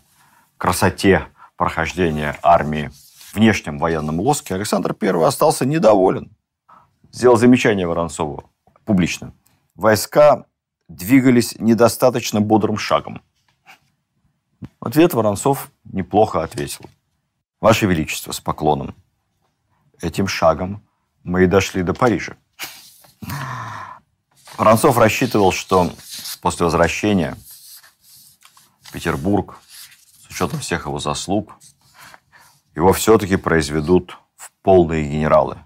красоте прохождения армии внешнем военном лоске, Александр I остался недоволен. Сделал замечание Воронцову публично. Войска двигались недостаточно бодрым шагом. ответ Воронцов неплохо ответил. Ваше Величество, с поклоном. Этим шагом мы и дошли до Парижа. Воронцов рассчитывал, что после возвращения Петербург, с учетом всех его заслуг, его все-таки произведут в полные генералы.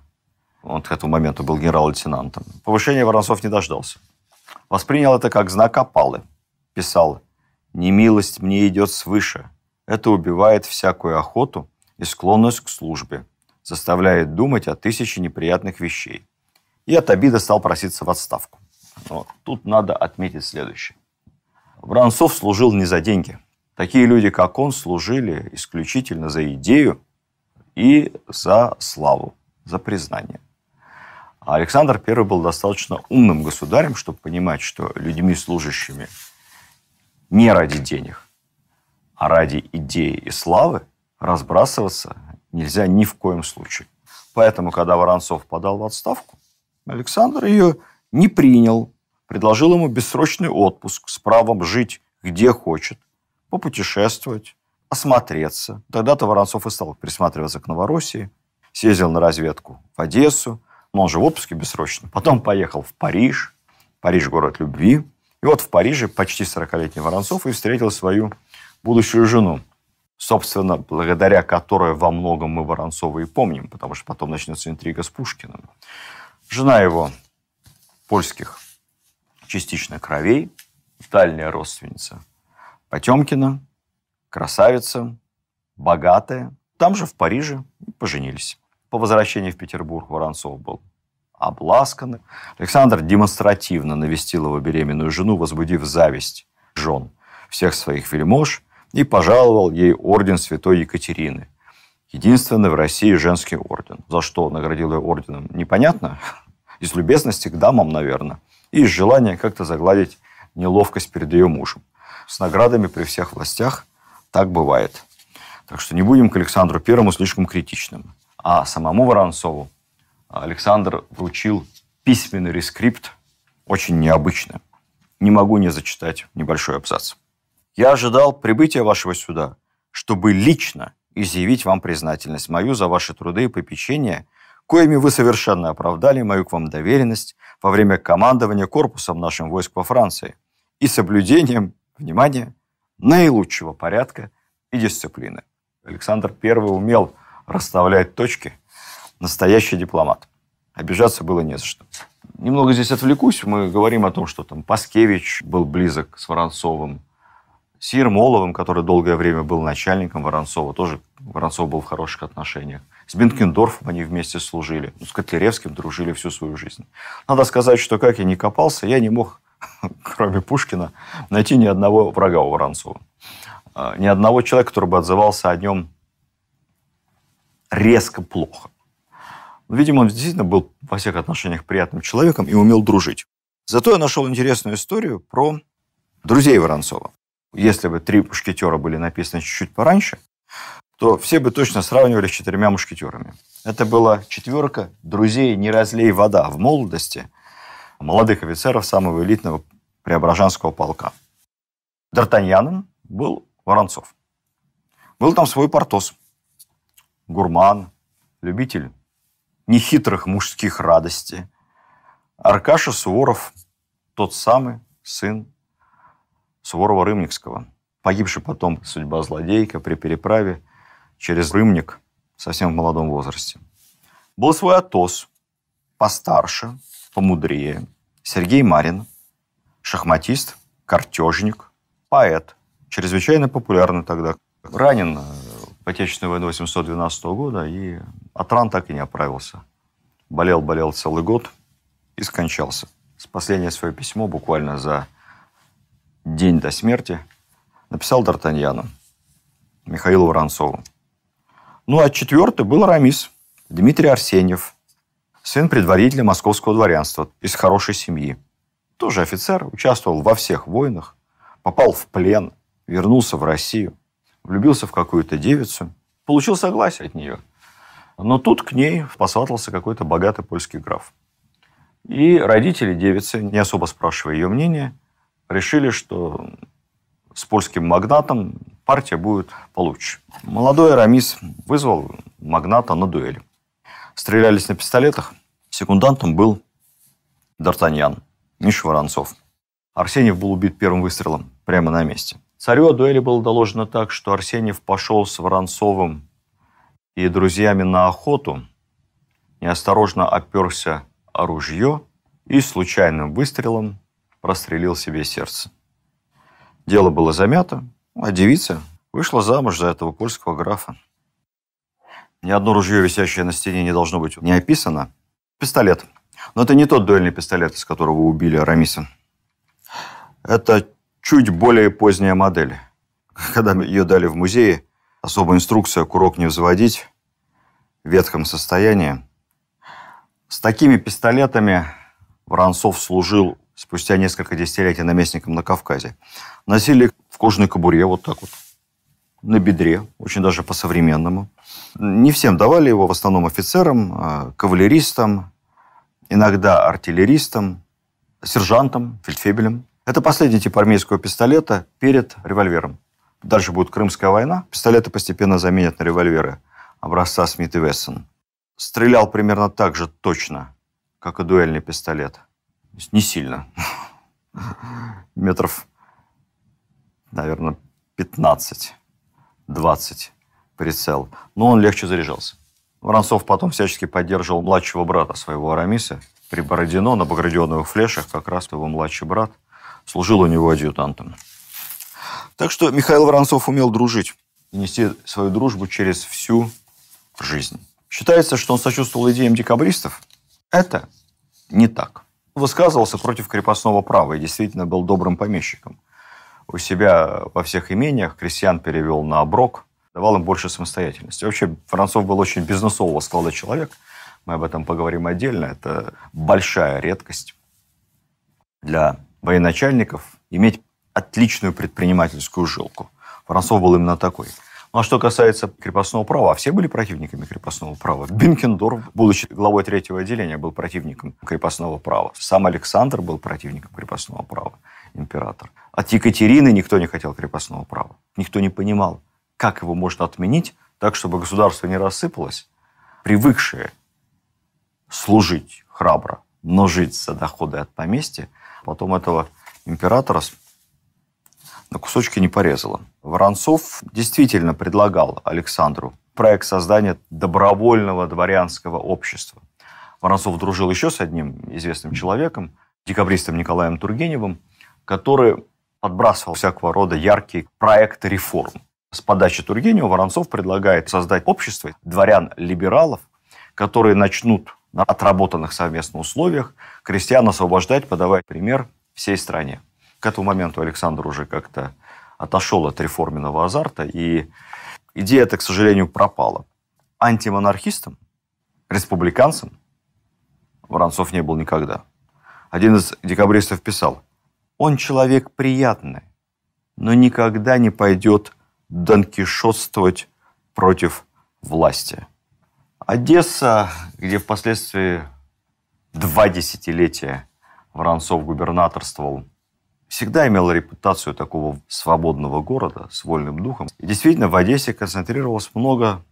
Он к этому моменту был генерал-лейтенантом. Повышения Воронцов не дождался. Воспринял это как знак опалы. Писал «Немилость мне идет свыше. Это убивает всякую охоту и склонность к службе, заставляет думать о тысяче неприятных вещей». И от обида стал проситься в отставку. Но тут надо отметить следующее. Воронцов служил не за деньги. Такие люди, как он, служили исключительно за идею и за славу, за признание. А Александр I был достаточно умным государем, чтобы понимать, что людьми, служащими не ради денег, а ради идеи и славы, разбрасываться нельзя ни в коем случае. Поэтому, когда Воронцов подал в отставку, Александр ее не принял, предложил ему бессрочный отпуск с правом жить где хочет, попутешествовать, осмотреться. Тогда-то Воронцов и стал присматриваться к Новороссии, съездил на разведку в Одессу, но он же в отпуске бессрочно. Потом поехал в Париж, Париж – город любви. И вот в Париже почти 40-летний Воронцов и встретил свою будущую жену, собственно, благодаря которой во многом мы Воронцова и помним, потому что потом начнется интрига с Пушкиным. Жена его польских частично кровей, дальняя родственница Потемкина, красавица, богатая. Там же, в Париже, поженились. По возвращении в Петербург Воронцов был обласкан. Александр демонстративно навестил его беременную жену, возбудив зависть жен всех своих вельмож и пожаловал ей орден святой Екатерины. Единственный в России женский орден. За что наградил ее орденом, непонятно. Из любезности к дамам, наверное и из желания как-то загладить неловкость перед ее мужем. С наградами при всех властях так бывает. Так что не будем к Александру Первому слишком критичным. А самому Воронцову Александр вручил письменный рескрипт, очень необычный. Не могу не зачитать небольшой абзац. «Я ожидал прибытия вашего сюда, чтобы лично изъявить вам признательность мою за ваши труды и попечения – коими вы совершенно оправдали мою к вам доверенность во время командования корпусом нашим войск во Франции и соблюдением, внимания наилучшего порядка и дисциплины. Александр I умел расставлять точки, настоящий дипломат. Обижаться было не за что. Немного здесь отвлекусь. Мы говорим о том, что там Паскевич был близок с Воронцовым. Сир Моловым, который долгое время был начальником Воронцова, тоже Воронцов был в хороших отношениях. С Бенкендорфом они вместе служили. с Котляревским дружили всю свою жизнь. Надо сказать, что как я не копался, я не мог, <laughs> кроме Пушкина, найти ни одного врага у Воронцова. А, ни одного человека, который бы отзывался о нем резко плохо. Видимо, он действительно был во всех отношениях приятным человеком и умел дружить. Зато я нашел интересную историю про друзей Воронцова. Если бы «Три пушкетера» были написаны чуть-чуть пораньше, то все бы точно сравнивали с четырьмя мушкетерами. Это была четверка друзей «Не разлей вода» в молодости молодых офицеров самого элитного Преображенского полка. Д'Артаньяном был Воронцов. Был там свой Портос, гурман, любитель нехитрых мужских радостей. Аркаша Суворов, тот самый сын Суворова-Рымникского, погибший потом судьба злодейка при переправе через Рымник совсем в молодом возрасте. Был свой Атос, постарше, помудрее. Сергей Марин, шахматист, картежник, поэт, чрезвычайно популярный тогда. Ранен э, в Отечественной войне 812 года и от ран так и не оправился. Болел, болел целый год и скончался. С последнее свое письмо буквально за день до смерти написал Д'Артаньяну, Михаилу Воронцову. Ну, а четвертый был Рамис, Дмитрий Арсеньев, сын предварителя московского дворянства из хорошей семьи. Тоже офицер, участвовал во всех войнах, попал в плен, вернулся в Россию, влюбился в какую-то девицу, получил согласие от нее. Но тут к ней посватался какой-то богатый польский граф. И родители девицы, не особо спрашивая ее мнения, решили, что с польским магнатом партия будет получше. Молодой Рамис вызвал магната на дуэль. Стрелялись на пистолетах. Секундантом был Д'Артаньян, Миша Воронцов. Арсеньев был убит первым выстрелом прямо на месте. Царю о дуэли было доложено так, что Арсеньев пошел с Воронцовым и друзьями на охоту, неосторожно оперся о ружье и случайным выстрелом прострелил себе сердце. Дело было замято, а девица вышла замуж за этого польского графа. Ни одно ружье, висящее на стене, не должно быть не описано. Пистолет. Но это не тот дуэльный пистолет, из которого убили Рамиса. Это чуть более поздняя модель. Когда ее дали в музее, особая инструкция курок не взводить в ветхом состоянии. С такими пистолетами Воронцов служил спустя несколько десятилетий наместником на Кавказе. Носили кожаной кобуре вот так вот, на бедре, очень даже по-современному. Не всем давали его, в основном офицерам, а, кавалеристам, иногда артиллеристам, сержантам, фельдфебелям. Это последний тип армейского пистолета перед револьвером. Дальше будет Крымская война. Пистолеты постепенно заменят на револьверы образца Смит и Вессон. Стрелял примерно так же точно, как и дуэльный пистолет. не сильно. <laughs> Метров наверное, 15-20 прицел. Но он легче заряжался. Воронцов потом всячески поддерживал младшего брата своего Арамиса. При Бородино на Баградионовых флешах как раз его младший брат служил у него адъютантом. Так что Михаил Воронцов умел дружить и нести свою дружбу через всю жизнь. Считается, что он сочувствовал идеям декабристов. Это не так. Высказывался против крепостного права и действительно был добрым помещиком – у себя во всех имениях, крестьян перевел на оброк, давал им больше самостоятельности. Вообще, Францов был очень бизнесового склада человек. Мы об этом поговорим отдельно. Это большая редкость для военачальников иметь отличную предпринимательскую жилку. Францов был именно такой. Ну а что касается крепостного права, а все были противниками крепостного права. Бинкендорф будучи главой третьего отделения, был противником крепостного права. Сам Александр был противником крепостного права, император. От Екатерины никто не хотел крепостного права. Никто не понимал, как его можно отменить так, чтобы государство не рассыпалось. Привыкшие служить храбро, но жить за доходы от поместья, потом этого императора на кусочки не порезало. Воронцов действительно предлагал Александру проект создания добровольного дворянского общества. Воронцов дружил еще с одним известным человеком, декабристом Николаем Тургеневым, который подбрасывал всякого рода яркие проекты реформ. С подачи Тургенева Воронцов предлагает создать общество дворян-либералов, которые начнут на отработанных совместно условиях крестьян освобождать, подавая пример всей стране. К этому моменту Александр уже как-то отошел от реформенного азарта, и идея эта, к сожалению, пропала. Антимонархистом, республиканцем Воронцов не был никогда. Один из декабристов писал – он человек приятный, но никогда не пойдет донкишотствовать против власти. Одесса, где впоследствии два десятилетия Воронцов губернаторствовал, всегда имела репутацию такого свободного города с вольным духом. И действительно, в Одессе концентрировалось много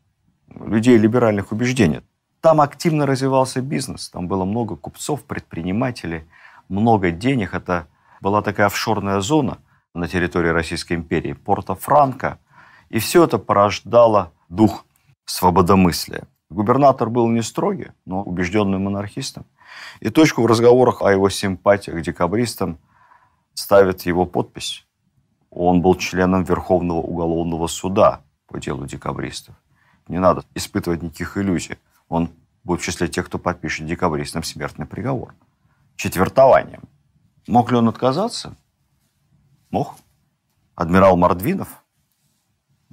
людей либеральных убеждений. Там активно развивался бизнес, там было много купцов, предпринимателей, много денег. Это была такая офшорная зона на территории Российской империи, порта Франка, и все это порождало дух свободомыслия. Губернатор был не строгий, но убежденным монархистом. И точку в разговорах о его симпатиях к декабристам ставит его подпись. Он был членом Верховного уголовного суда по делу декабристов. Не надо испытывать никаких иллюзий. Он будет в числе тех, кто подпишет декабристам смертный приговор. Четвертованием. Мог ли он отказаться? Мог. Адмирал Мордвинов,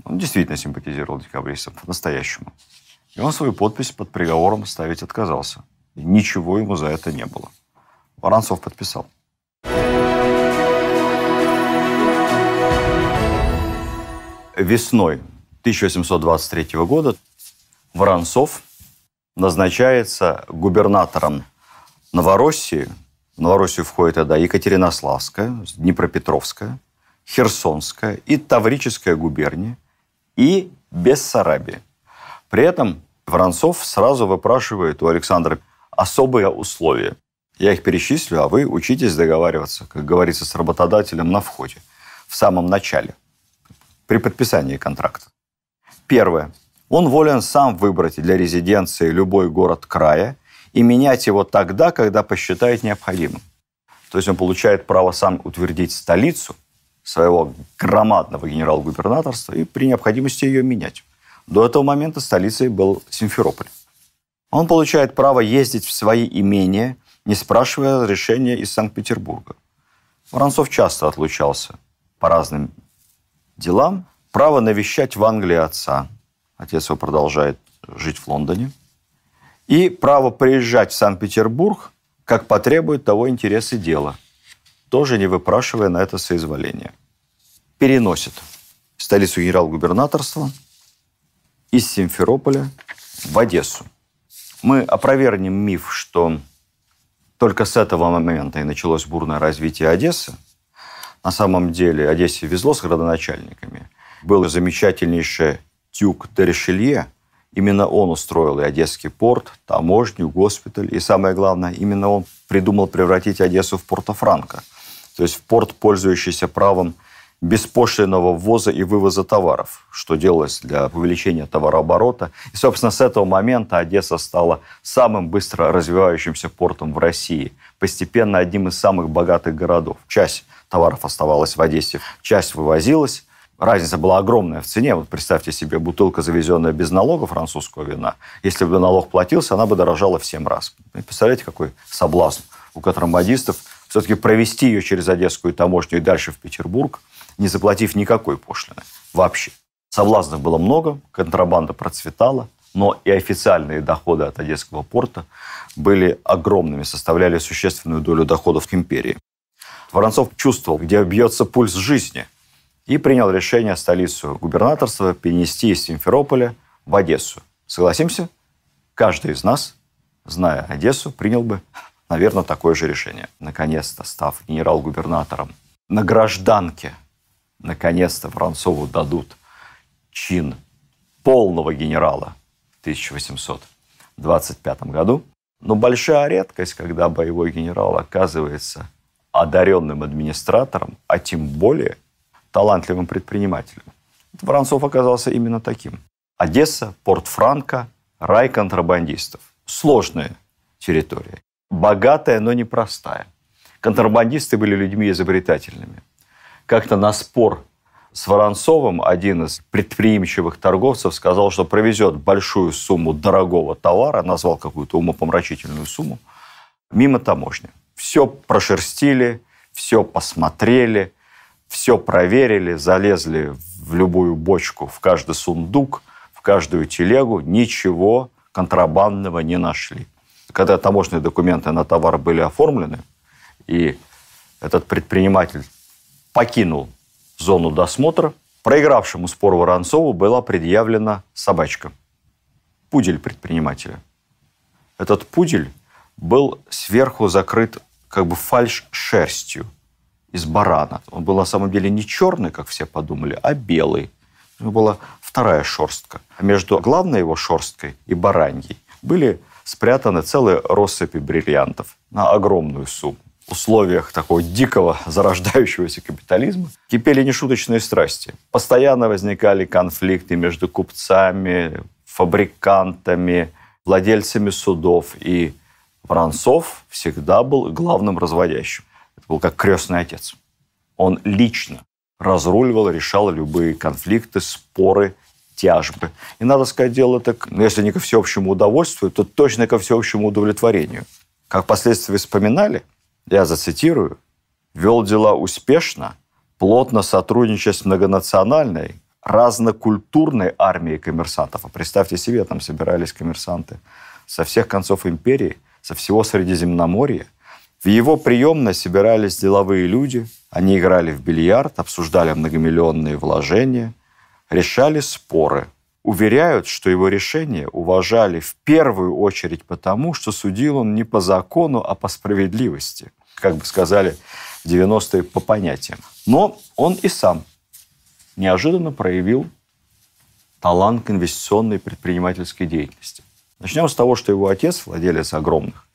он действительно симпатизировал декабристам по-настоящему. И он свою подпись под приговором ставить отказался. И ничего ему за это не было. Воронцов подписал. Весной 1823 года Воронцов назначается губернатором Новороссии – в Новороссию входит тогда Екатеринославская, Днепропетровская, Херсонская и Таврическая губернии и Бессарабия. При этом Воронцов сразу выпрашивает у Александра особые условия. Я их перечислю, а вы учитесь договариваться, как говорится, с работодателем на входе, в самом начале, при подписании контракта. Первое. Он волен сам выбрать для резиденции любой город края и менять его тогда, когда посчитает необходимым. То есть он получает право сам утвердить столицу своего громадного генерал-губернаторства и при необходимости ее менять. До этого момента столицей был Симферополь. Он получает право ездить в свои имения, не спрашивая разрешения из Санкт-Петербурга. Воронцов часто отлучался по разным делам. Право навещать в Англии отца. Отец его продолжает жить в Лондоне – и право приезжать в Санкт-Петербург, как потребует того интересы дела, тоже не выпрашивая на это соизволение. Переносит столицу генерал-губернаторства из Симферополя в Одессу. Мы опровергнем миф, что только с этого момента и началось бурное развитие Одессы. На самом деле Одессе везло с градоначальниками. Был замечательнейший Тюк Терешелье, Именно он устроил и Одесский порт, таможню, госпиталь. И самое главное, именно он придумал превратить Одессу в Порто-Франко, то есть в порт, пользующийся правом беспошлиного ввоза и вывоза товаров, что делалось для увеличения товарооборота. И, собственно, с этого момента Одесса стала самым быстро развивающимся портом в России, постепенно одним из самых богатых городов. Часть товаров оставалась в Одессе, часть вывозилась, разница была огромная в цене. Вот представьте себе, бутылка, завезенная без налога французского вина, если бы налог платился, она бы дорожала в 7 раз. Представляете, какой соблазн у контрабандистов все-таки провести ее через Одесскую таможню и дальше в Петербург, не заплатив никакой пошлины вообще. Соблазнов было много, контрабанда процветала, но и официальные доходы от Одесского порта были огромными, составляли существенную долю доходов империи. Воронцов чувствовал, где бьется пульс жизни – и принял решение столицу губернаторства перенести из Симферополя в Одессу. Согласимся, каждый из нас, зная Одессу, принял бы, наверное, такое же решение. Наконец-то, став генерал-губернатором на гражданке, наконец-то Воронцову дадут чин полного генерала в 1825 году. Но большая редкость, когда боевой генерал оказывается одаренным администратором, а тем более – талантливым предпринимателем. Воронцов оказался именно таким. Одесса, порт Франка, рай контрабандистов. Сложная территория. Богатая, но непростая. Контрабандисты были людьми изобретательными. Как-то на спор с Воронцовым один из предприимчивых торговцев сказал, что провезет большую сумму дорогого товара, назвал какую-то умопомрачительную сумму, мимо таможни. Все прошерстили, все посмотрели, все проверили, залезли в любую бочку, в каждый сундук, в каждую телегу, ничего контрабандного не нашли. Когда таможенные документы на товар были оформлены, и этот предприниматель покинул зону досмотра, проигравшему спор Воронцову была предъявлена собачка. Пудель предпринимателя. Этот пудель был сверху закрыт как бы фальш шерстью из барана. Он был на самом деле не черный, как все подумали, а белый. У него была вторая шерстка. А между главной его шерсткой и бараньей были спрятаны целые россыпи бриллиантов на огромную сумму. В условиях такого дикого <laughs> зарождающегося капитализма кипели нешуточные страсти. Постоянно возникали конфликты между купцами, фабрикантами, владельцами судов. И Воронцов всегда был главным разводящим. Это был как крестный отец. Он лично разруливал, решал любые конфликты, споры, тяжбы. И, надо сказать, дело так, ну, если не ко всеобщему удовольствию, то точно ко всеобщему удовлетворению. Как впоследствии вспоминали, я зацитирую, вел дела успешно, плотно сотрудничая с многонациональной, разнокультурной армией коммерсантов. А представьте себе, там собирались коммерсанты со всех концов империи, со всего Средиземноморья, в его приемной собирались деловые люди, они играли в бильярд, обсуждали многомиллионные вложения, решали споры. Уверяют, что его решение уважали в первую очередь потому, что судил он не по закону, а по справедливости. Как бы сказали в 90-е по понятиям. Но он и сам неожиданно проявил талант к инвестиционной предпринимательской деятельности. Начнем с того, что его отец, владелец огромных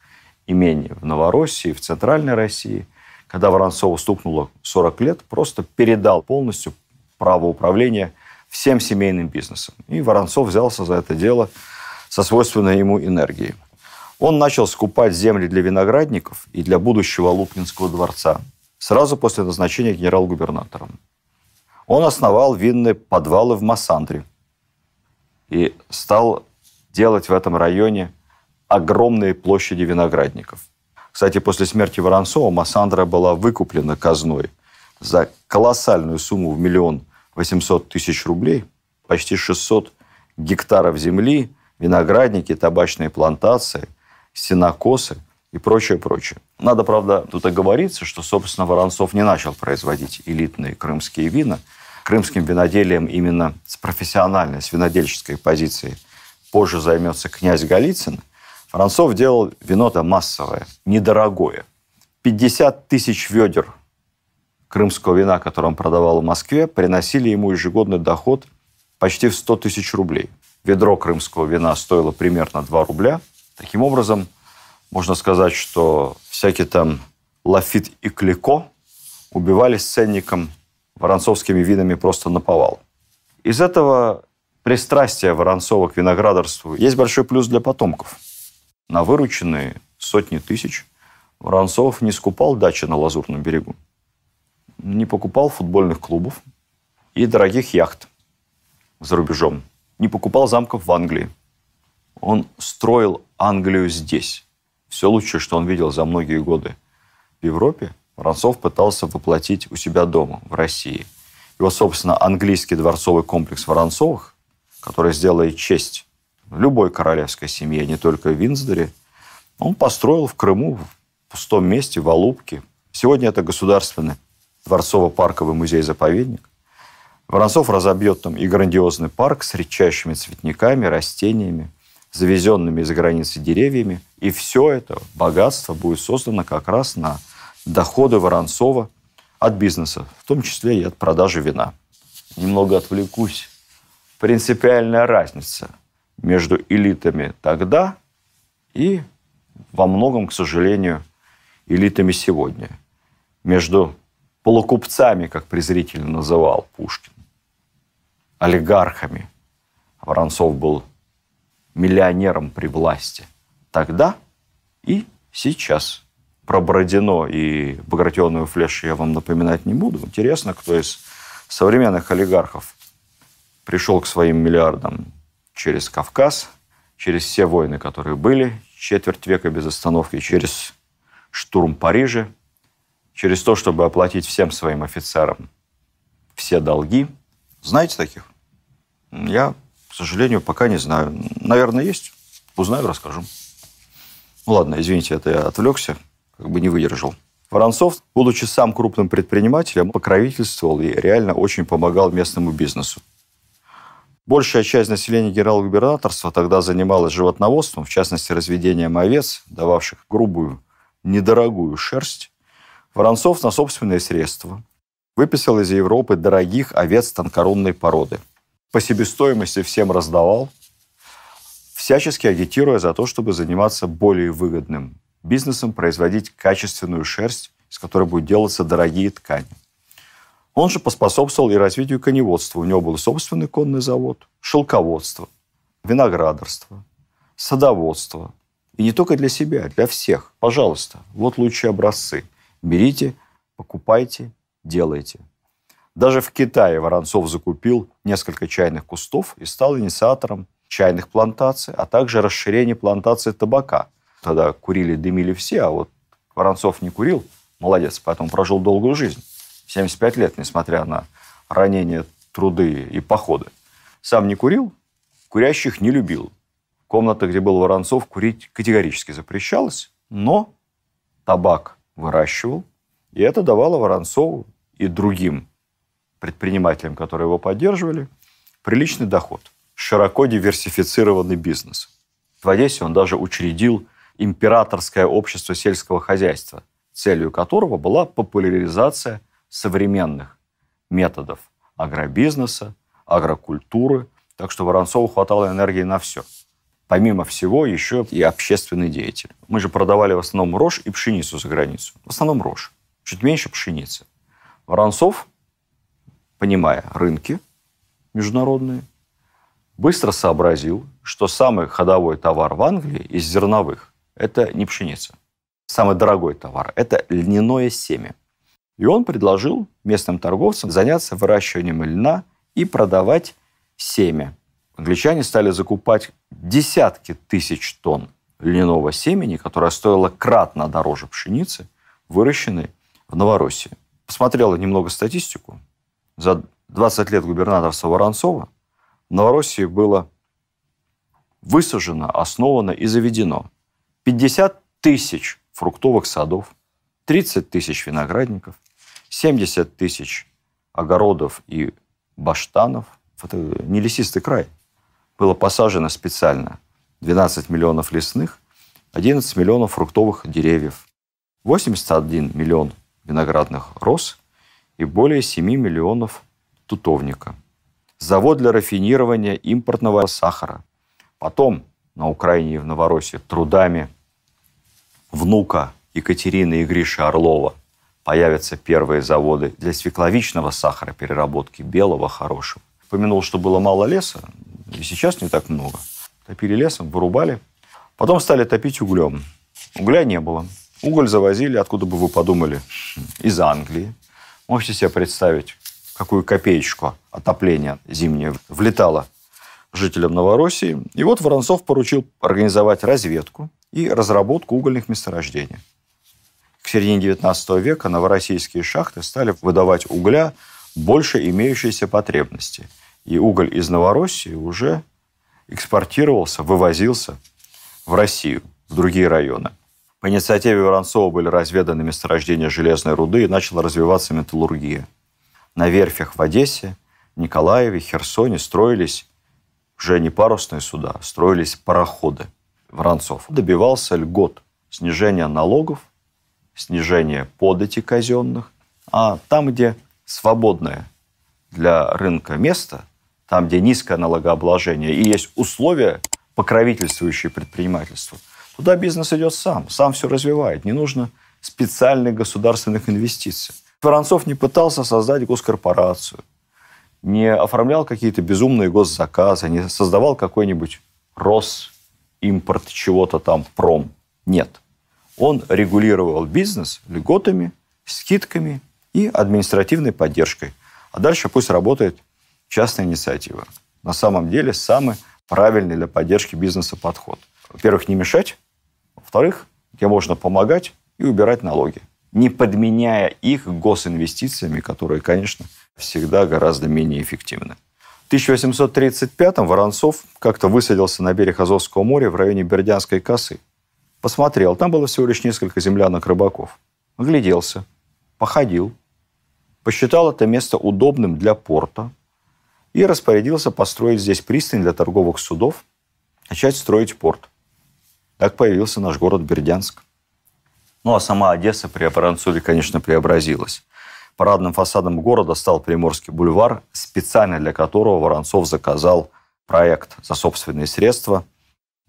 имении в Новороссии, в Центральной России, когда Воронцову стукнуло 40 лет, просто передал полностью право управления всем семейным бизнесом. И Воронцов взялся за это дело со свойственной ему энергией. Он начал скупать земли для виноградников и для будущего Лупнинского дворца сразу после назначения генерал-губернатором. Он основал винные подвалы в Массандре и стал делать в этом районе огромные площади виноградников. Кстати, после смерти Воронцова Массандра была выкуплена казной за колоссальную сумму в миллион восемьсот тысяч рублей, почти 600 гектаров земли, виноградники, табачные плантации, сенокосы и прочее, прочее. Надо, правда, тут оговориться, что, собственно, Воронцов не начал производить элитные крымские вина. Крымским виноделием именно с профессиональной, с винодельческой позиции позже займется князь Голицын – Францов делал вино-то массовое, недорогое. 50 тысяч ведер крымского вина, которое он продавал в Москве, приносили ему ежегодный доход почти в 100 тысяч рублей. Ведро крымского вина стоило примерно 2 рубля. Таким образом, можно сказать, что всякие там лафит и клико убивали с ценником воронцовскими винами просто наповал. Из этого пристрастия Воронцова к виноградарству есть большой плюс для потомков – на вырученные сотни тысяч Воронцов не скупал дачи на Лазурном берегу, не покупал футбольных клубов и дорогих яхт за рубежом, не покупал замков в Англии. Он строил Англию здесь. Все лучшее, что он видел за многие годы в Европе, Воронцов пытался воплотить у себя дома, в России. Его, собственно, английский дворцовый комплекс Воронцовых, который сделает честь в любой королевской семье, не только в Винздоре. Он построил в Крыму, в пустом месте, в Алубке. Сегодня это государственный дворцово-парковый музей-заповедник. Воронцов разобьет там и грандиозный парк с редчайшими цветниками, растениями, завезенными из границы деревьями. И все это богатство будет создано как раз на доходы Воронцова от бизнеса, в том числе и от продажи вина. Немного отвлекусь. Принципиальная разница между элитами тогда и во многом, к сожалению, элитами сегодня. Между полукупцами, как презрительно называл Пушкин, олигархами. Воронцов был миллионером при власти тогда и сейчас. Про Бородино и Багратионовую флешу я вам напоминать не буду. Интересно, кто из современных олигархов пришел к своим миллиардам через Кавказ, через все войны, которые были, четверть века без остановки, через штурм Парижа, через то, чтобы оплатить всем своим офицерам все долги. Знаете таких? Я, к сожалению, пока не знаю. Наверное, есть. Узнаю, расскажу. Ну ладно, извините, это я отвлекся, как бы не выдержал. Воронцов, будучи сам крупным предпринимателем, покровительствовал и реально очень помогал местному бизнесу. Большая часть населения генерал-губернаторства тогда занималась животноводством, в частности, разведением овец, дававших грубую, недорогую шерсть. Воронцов на собственные средства выписал из Европы дорогих овец тонкорунной породы. По себестоимости всем раздавал, всячески агитируя за то, чтобы заниматься более выгодным бизнесом, производить качественную шерсть, из которой будут делаться дорогие ткани. Он же поспособствовал и развитию коневодства. У него был собственный конный завод, шелководство, виноградарство, садоводство. И не только для себя, для всех. Пожалуйста, вот лучшие образцы. Берите, покупайте, делайте. Даже в Китае Воронцов закупил несколько чайных кустов и стал инициатором чайных плантаций, а также расширения плантации табака. Тогда курили, дымили все, а вот Воронцов не курил, молодец, поэтому прожил долгую жизнь. 75 лет, несмотря на ранения, труды и походы. Сам не курил, курящих не любил. Комната, где был Воронцов, курить категорически запрещалось, но табак выращивал, и это давало Воронцову и другим предпринимателям, которые его поддерживали, приличный доход, широко диверсифицированный бизнес. В Одессе он даже учредил императорское общество сельского хозяйства, целью которого была популяризация современных методов агробизнеса, агрокультуры. Так что Воронцову хватало энергии на все. Помимо всего, еще и общественный деятель. Мы же продавали в основном рожь и пшеницу за границу. В основном рожь. Чуть меньше пшеницы. Воронцов, понимая рынки международные, быстро сообразил, что самый ходовой товар в Англии из зерновых – это не пшеница. Самый дорогой товар – это льняное семя. И он предложил местным торговцам заняться выращиванием льна и продавать семя. Англичане стали закупать десятки тысяч тонн льняного семени, которое стоило кратно дороже пшеницы, выращенной в Новороссии. Посмотрела немного статистику. За 20 лет губернаторства Воронцова в Новороссии было высажено, основано и заведено 50 тысяч фруктовых садов, 30 тысяч виноградников – 70 тысяч огородов и баштанов. Это не лесистый край. Было посажено специально 12 миллионов лесных, 11 миллионов фруктовых деревьев, 81 миллион виноградных роз и более 7 миллионов тутовника. Завод для рафинирования импортного сахара. Потом на Украине и в Новороссии трудами внука Екатерины и Гриши Орлова – появятся первые заводы для свекловичного сахара, переработки белого хорошего. Помянул, что было мало леса, и сейчас не так много. Топили лесом, вырубали. Потом стали топить углем. Угля не было. Уголь завозили, откуда бы вы подумали, из Англии. Можете себе представить, какую копеечку отопления зимнее влетало жителям Новороссии. И вот Воронцов поручил организовать разведку и разработку угольных месторождений. К середине 19 века новороссийские шахты стали выдавать угля больше имеющейся потребности. И уголь из Новороссии уже экспортировался, вывозился в Россию, в другие районы. По инициативе Воронцова были разведаны месторождения железной руды и начала развиваться металлургия. На верфях в Одессе, Николаеве, Херсоне строились уже не парусные суда, а строились пароходы. Воронцов добивался льгот, снижения налогов снижение подати казенных, а там, где свободное для рынка место, там, где низкое налогообложение и есть условия, покровительствующие предпринимательству, туда бизнес идет сам, сам все развивает. Не нужно специальных государственных инвестиций. Воронцов не пытался создать госкорпорацию, не оформлял какие-то безумные госзаказы, не создавал какой-нибудь Росимпорт чего-то там, пром. Нет. Он регулировал бизнес льготами, скидками и административной поддержкой. А дальше пусть работает частная инициатива. На самом деле самый правильный для поддержки бизнеса подход. Во-первых, не мешать. Во-вторых, где можно помогать и убирать налоги, не подменяя их госинвестициями, которые, конечно, всегда гораздо менее эффективны. В 1835-м Воронцов как-то высадился на берег Азовского моря в районе Бердянской косы – Посмотрел, там было всего лишь несколько землянок-рыбаков. Огляделся, походил, посчитал это место удобным для порта и распорядился построить здесь пристань для торговых судов, начать строить порт. Так появился наш город Бердянск. Ну, а сама Одесса при Апаранцуле, конечно, преобразилась. Парадным фасадом города стал Приморский бульвар, специально для которого Воронцов заказал проект за собственные средства –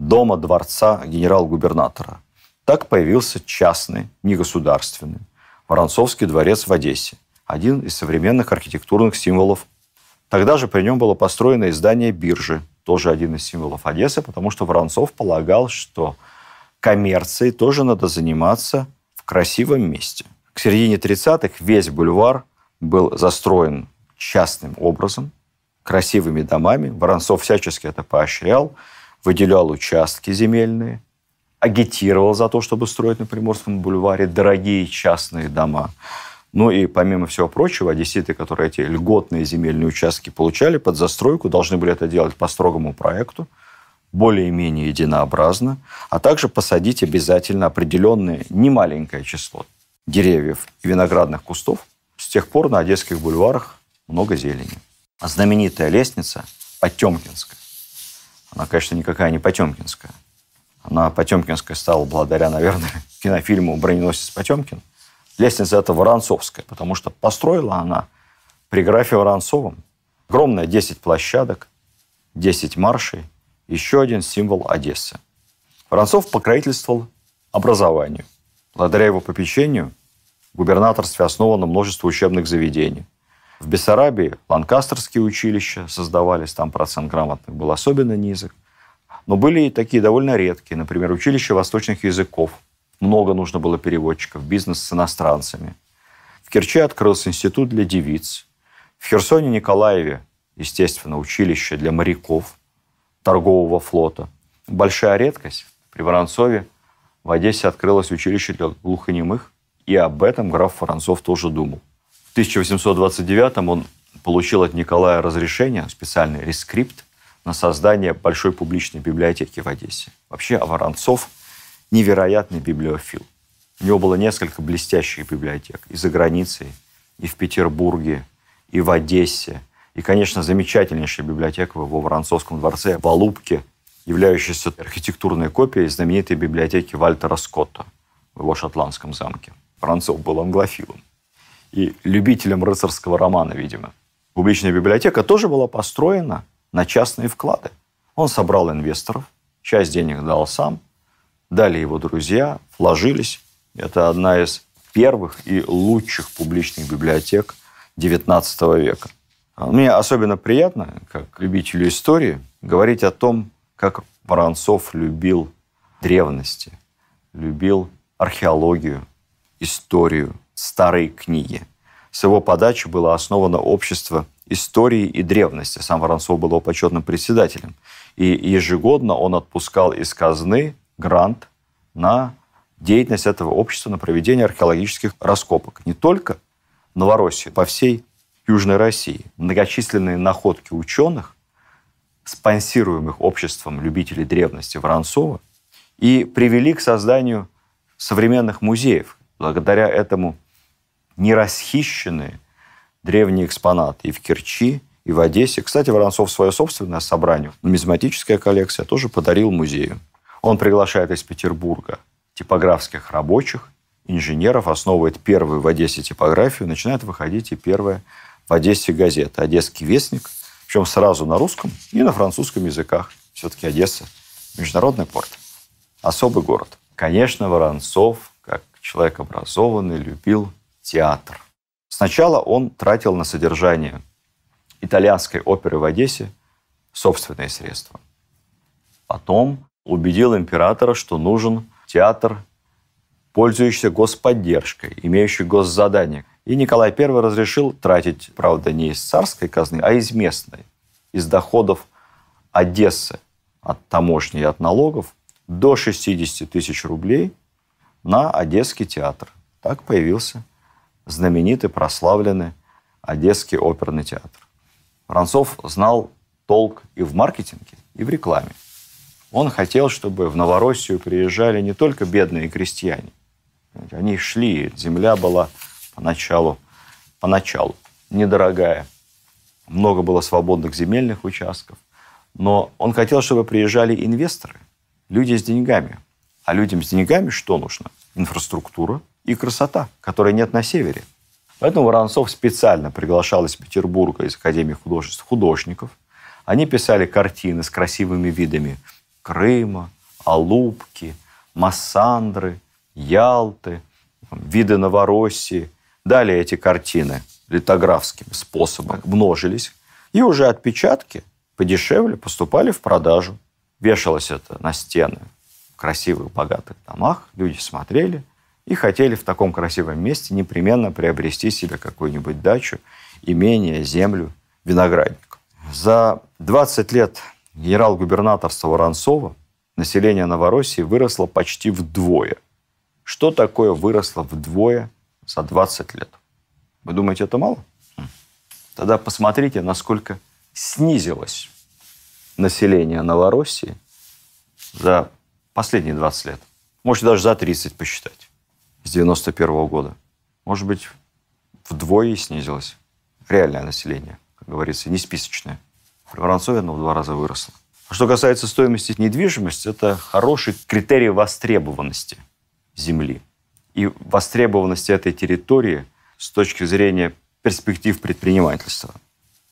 дома дворца генерал-губернатора. Так появился частный, негосударственный, Воронцовский дворец в Одессе, один из современных архитектурных символов. Тогда же при нем было построено издание биржи, тоже один из символов Одессы, потому что Воронцов полагал, что коммерцией тоже надо заниматься в красивом месте. К середине 30-х весь бульвар был застроен частным образом, красивыми домами. Воронцов всячески это поощрял – выделял участки земельные, агитировал за то, чтобы строить на Приморском бульваре дорогие частные дома. Ну и помимо всего прочего, одесситы, которые эти льготные земельные участки получали под застройку, должны были это делать по строгому проекту, более-менее единообразно, а также посадить обязательно определенное немаленькое число деревьев и виноградных кустов. С тех пор на одесских бульварах много зелени. А знаменитая лестница Потемкинская она, конечно, никакая не потемкинская. Она потемкинская стала благодаря, наверное, <laughs> кинофильму «Броненосец Потемкин». Лестница эта Воронцовская, потому что построила она при графе Воронцовом огромная 10 площадок, 10 маршей, еще один символ Одессы. Воронцов покровительствовал образованию. Благодаря его попечению в губернаторстве основано множество учебных заведений. В Бессарабии ланкастерские училища создавались, там процент грамотных был особенно низок. Но были и такие довольно редкие, например, училище восточных языков. Много нужно было переводчиков, бизнес с иностранцами. В Керчи открылся институт для девиц. В Херсоне Николаеве, естественно, училище для моряков торгового флота. Большая редкость. При Воронцове в Одессе открылось училище для глухонемых, и об этом граф Воронцов тоже думал. В 1829 он получил от Николая разрешение, специальный рескрипт, на создание большой публичной библиотеки в Одессе. Вообще Воронцов – невероятный библиофил. У него было несколько блестящих библиотек и за границей, и в Петербурге, и в Одессе. И, конечно, замечательнейшая библиотека в его Воронцовском дворце в Алубке, являющаяся архитектурной копией знаменитой библиотеки Вальтера Скотта в его шотландском замке. Воронцов был англофилом и любителям рыцарского романа, видимо. Публичная библиотека тоже была построена на частные вклады. Он собрал инвесторов, часть денег дал сам, дали его друзья, вложились. Это одна из первых и лучших публичных библиотек XIX века. Мне особенно приятно, как любителю истории, говорить о том, как Воронцов любил древности, любил археологию, историю, старой книги. С его подачи было основано общество истории и древности. Сам Воронцов был его почетным председателем. И ежегодно он отпускал из казны грант на деятельность этого общества на проведение археологических раскопок. Не только в Новороссии, а по всей Южной России. Многочисленные находки ученых, спонсируемых обществом любителей древности Воронцова, и привели к созданию современных музеев. Благодаря этому не расхищены древние экспонаты и в Керчи, и в Одессе. Кстати, Воронцов свое собственное собрание, нумизматическая коллекция, тоже подарил музею. Он приглашает из Петербурга типографских рабочих, инженеров, основывает первую в Одессе типографию, начинает выходить и первая в Одессе газета «Одесский вестник», причем сразу на русском и на французском языках. Все-таки Одесса – международный порт, особый город. Конечно, Воронцов, как человек образованный, любил театр. Сначала он тратил на содержание итальянской оперы в Одессе собственные средства. Потом убедил императора, что нужен театр, пользующийся господдержкой, имеющий госзадание. И Николай I разрешил тратить, правда, не из царской казны, а из местной, из доходов Одессы от таможни и от налогов до 60 тысяч рублей на Одесский театр. Так появился знаменитый, прославленный Одесский оперный театр. Францов знал толк и в маркетинге, и в рекламе. Он хотел, чтобы в Новороссию приезжали не только бедные крестьяне. Они шли, земля была поначалу, поначалу недорогая. Много было свободных земельных участков. Но он хотел, чтобы приезжали инвесторы, люди с деньгами. А людям с деньгами что нужно? Инфраструктура, и красота, которой нет на севере. Поэтому Воронцов специально приглашал из Петербурга, из Академии художеств, художников. Они писали картины с красивыми видами Крыма, Алубки, Массандры, Ялты, виды Новороссии. Далее эти картины литографским способом множились. И уже отпечатки подешевле поступали в продажу. Вешалось это на стены в красивых, богатых домах. Люди смотрели, и хотели в таком красивом месте непременно приобрести себе какую-нибудь дачу, имение, землю, виноградник. За 20 лет генерал-губернаторства Воронцова население Новороссии выросло почти вдвое. Что такое выросло вдвое за 20 лет? Вы думаете, это мало? Хм. Тогда посмотрите, насколько снизилось население Новороссии за последние 20 лет. Можете даже за 30 посчитать с 91 -го года. Может быть, вдвое снизилось реальное население, как говорится, не списочное. Воронцовина в два раза выросла. Что касается стоимости недвижимости, это хороший критерий востребованности земли и востребованности этой территории с точки зрения перспектив предпринимательства.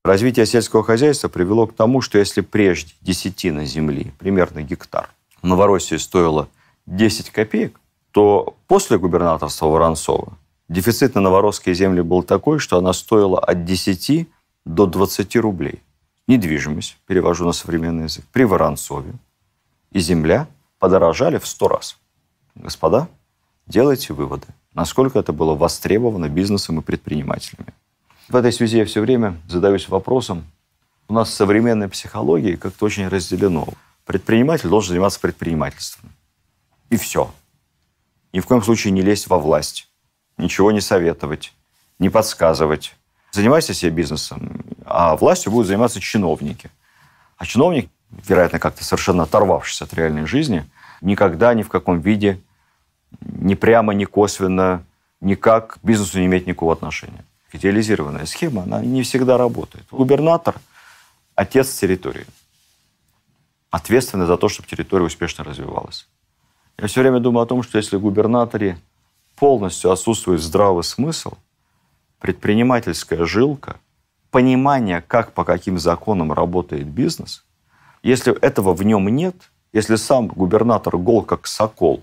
Развитие сельского хозяйства привело к тому, что если прежде десятина земли, примерно гектар, в Новороссии стоило 10 копеек, то после губернаторства Воронцова дефицит на новоросские земли был такой, что она стоила от 10 до 20 рублей. Недвижимость, перевожу на современный язык, при Воронцове и земля подорожали в 100 раз. Господа, делайте выводы, насколько это было востребовано бизнесом и предпринимателями. В этой связи я все время задаюсь вопросом, у нас в современной психологии как-то очень разделено. Предприниматель должен заниматься предпринимательством. И все. Ни в коем случае не лезть во власть, ничего не советовать, не подсказывать. Занимайся себе бизнесом, а властью будут заниматься чиновники. А чиновник, вероятно, как-то совершенно оторвавшись от реальной жизни, никогда ни в каком виде, ни прямо, ни косвенно, никак к бизнесу не имеет никакого отношения. Идеализированная схема, она не всегда работает. Губернатор – отец территории. Ответственный за то, чтобы территория успешно развивалась. Я все время думаю о том, что если в губернаторе полностью отсутствует здравый смысл, предпринимательская жилка, понимание, как по каким законам работает бизнес, если этого в нем нет, если сам губернатор гол как сокол,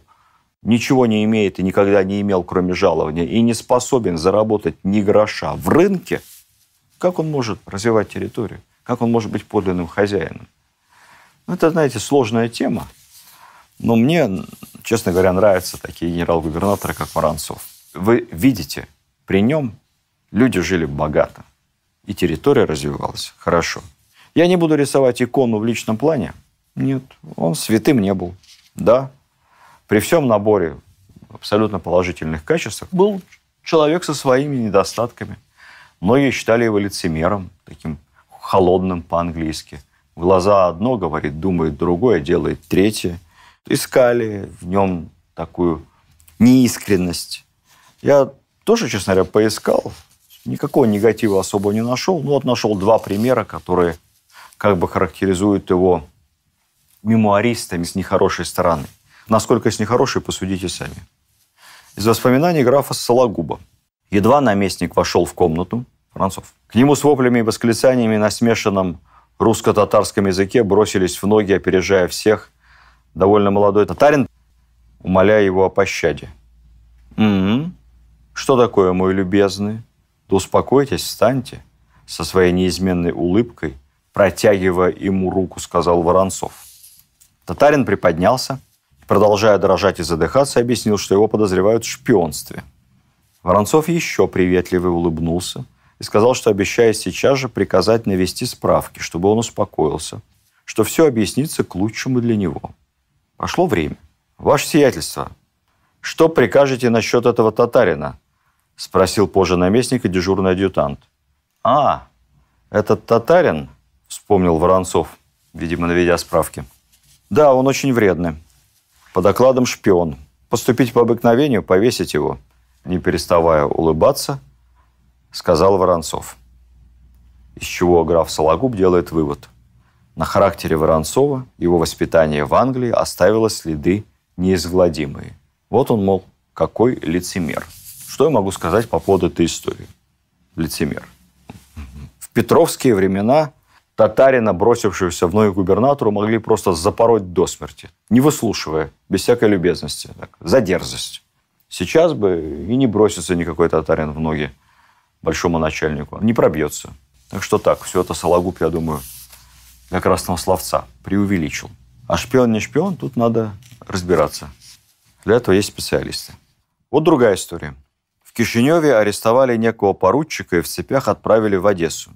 ничего не имеет и никогда не имел, кроме жалования, и не способен заработать ни гроша в рынке, как он может развивать территорию? Как он может быть подлинным хозяином? Ну, это, знаете, сложная тема. Но ну, мне, честно говоря, нравятся такие генерал-губернаторы, как Воронцов. Вы видите, при нем люди жили богато, и территория развивалась хорошо. Я не буду рисовать икону в личном плане. Нет, он святым не был. Да, при всем наборе абсолютно положительных качеств был человек со своими недостатками. Многие считали его лицемером, таким холодным по-английски. В глаза одно говорит, думает другое, делает третье искали в нем такую неискренность. Я тоже, честно говоря, поискал. Никакого негатива особо не нашел. Ну вот нашел два примера, которые как бы характеризуют его мемуаристами с нехорошей стороны. Насколько с нехорошей, посудите сами. Из воспоминаний графа Сологуба. Едва наместник вошел в комнату, францов к нему с воплями и восклицаниями на смешанном русско-татарском языке бросились в ноги, опережая всех, довольно молодой татарин, умоляя его о пощаде. м что такое, мой любезный? Да успокойтесь, встаньте!» Со своей неизменной улыбкой, протягивая ему руку, сказал Воронцов. Татарин приподнялся, продолжая дрожать и задыхаться, объяснил, что его подозревают в шпионстве. Воронцов еще приветливо улыбнулся и сказал, что обещает сейчас же приказать навести справки, чтобы он успокоился, что все объяснится к лучшему для него – Пошло время. «Ваше сиятельство, что прикажете насчет этого татарина?» – спросил позже наместник и дежурный адъютант. «А, этот татарин?» – вспомнил Воронцов, видимо, наведя справки. «Да, он очень вредный. По докладам шпион. Поступить по обыкновению, повесить его». Не переставая улыбаться, сказал Воронцов. Из чего граф Сологуб делает вывод – на характере Воронцова его воспитание в Англии оставило следы неизгладимые. Вот он, мол, какой лицемер. Что я могу сказать по поводу этой истории? Лицемер. В петровские времена татарина, бросившегося в ноги губернатору, могли просто запороть до смерти, не выслушивая, без всякой любезности, так, за дерзость. Сейчас бы и не бросится никакой татарин в ноги большому начальнику. Не пробьется. Так что так, все это Сологуб, я думаю, для красного словца, преувеличил. А шпион не шпион, тут надо разбираться. Для этого есть специалисты. Вот другая история. В Кишиневе арестовали некого поручика и в цепях отправили в Одессу.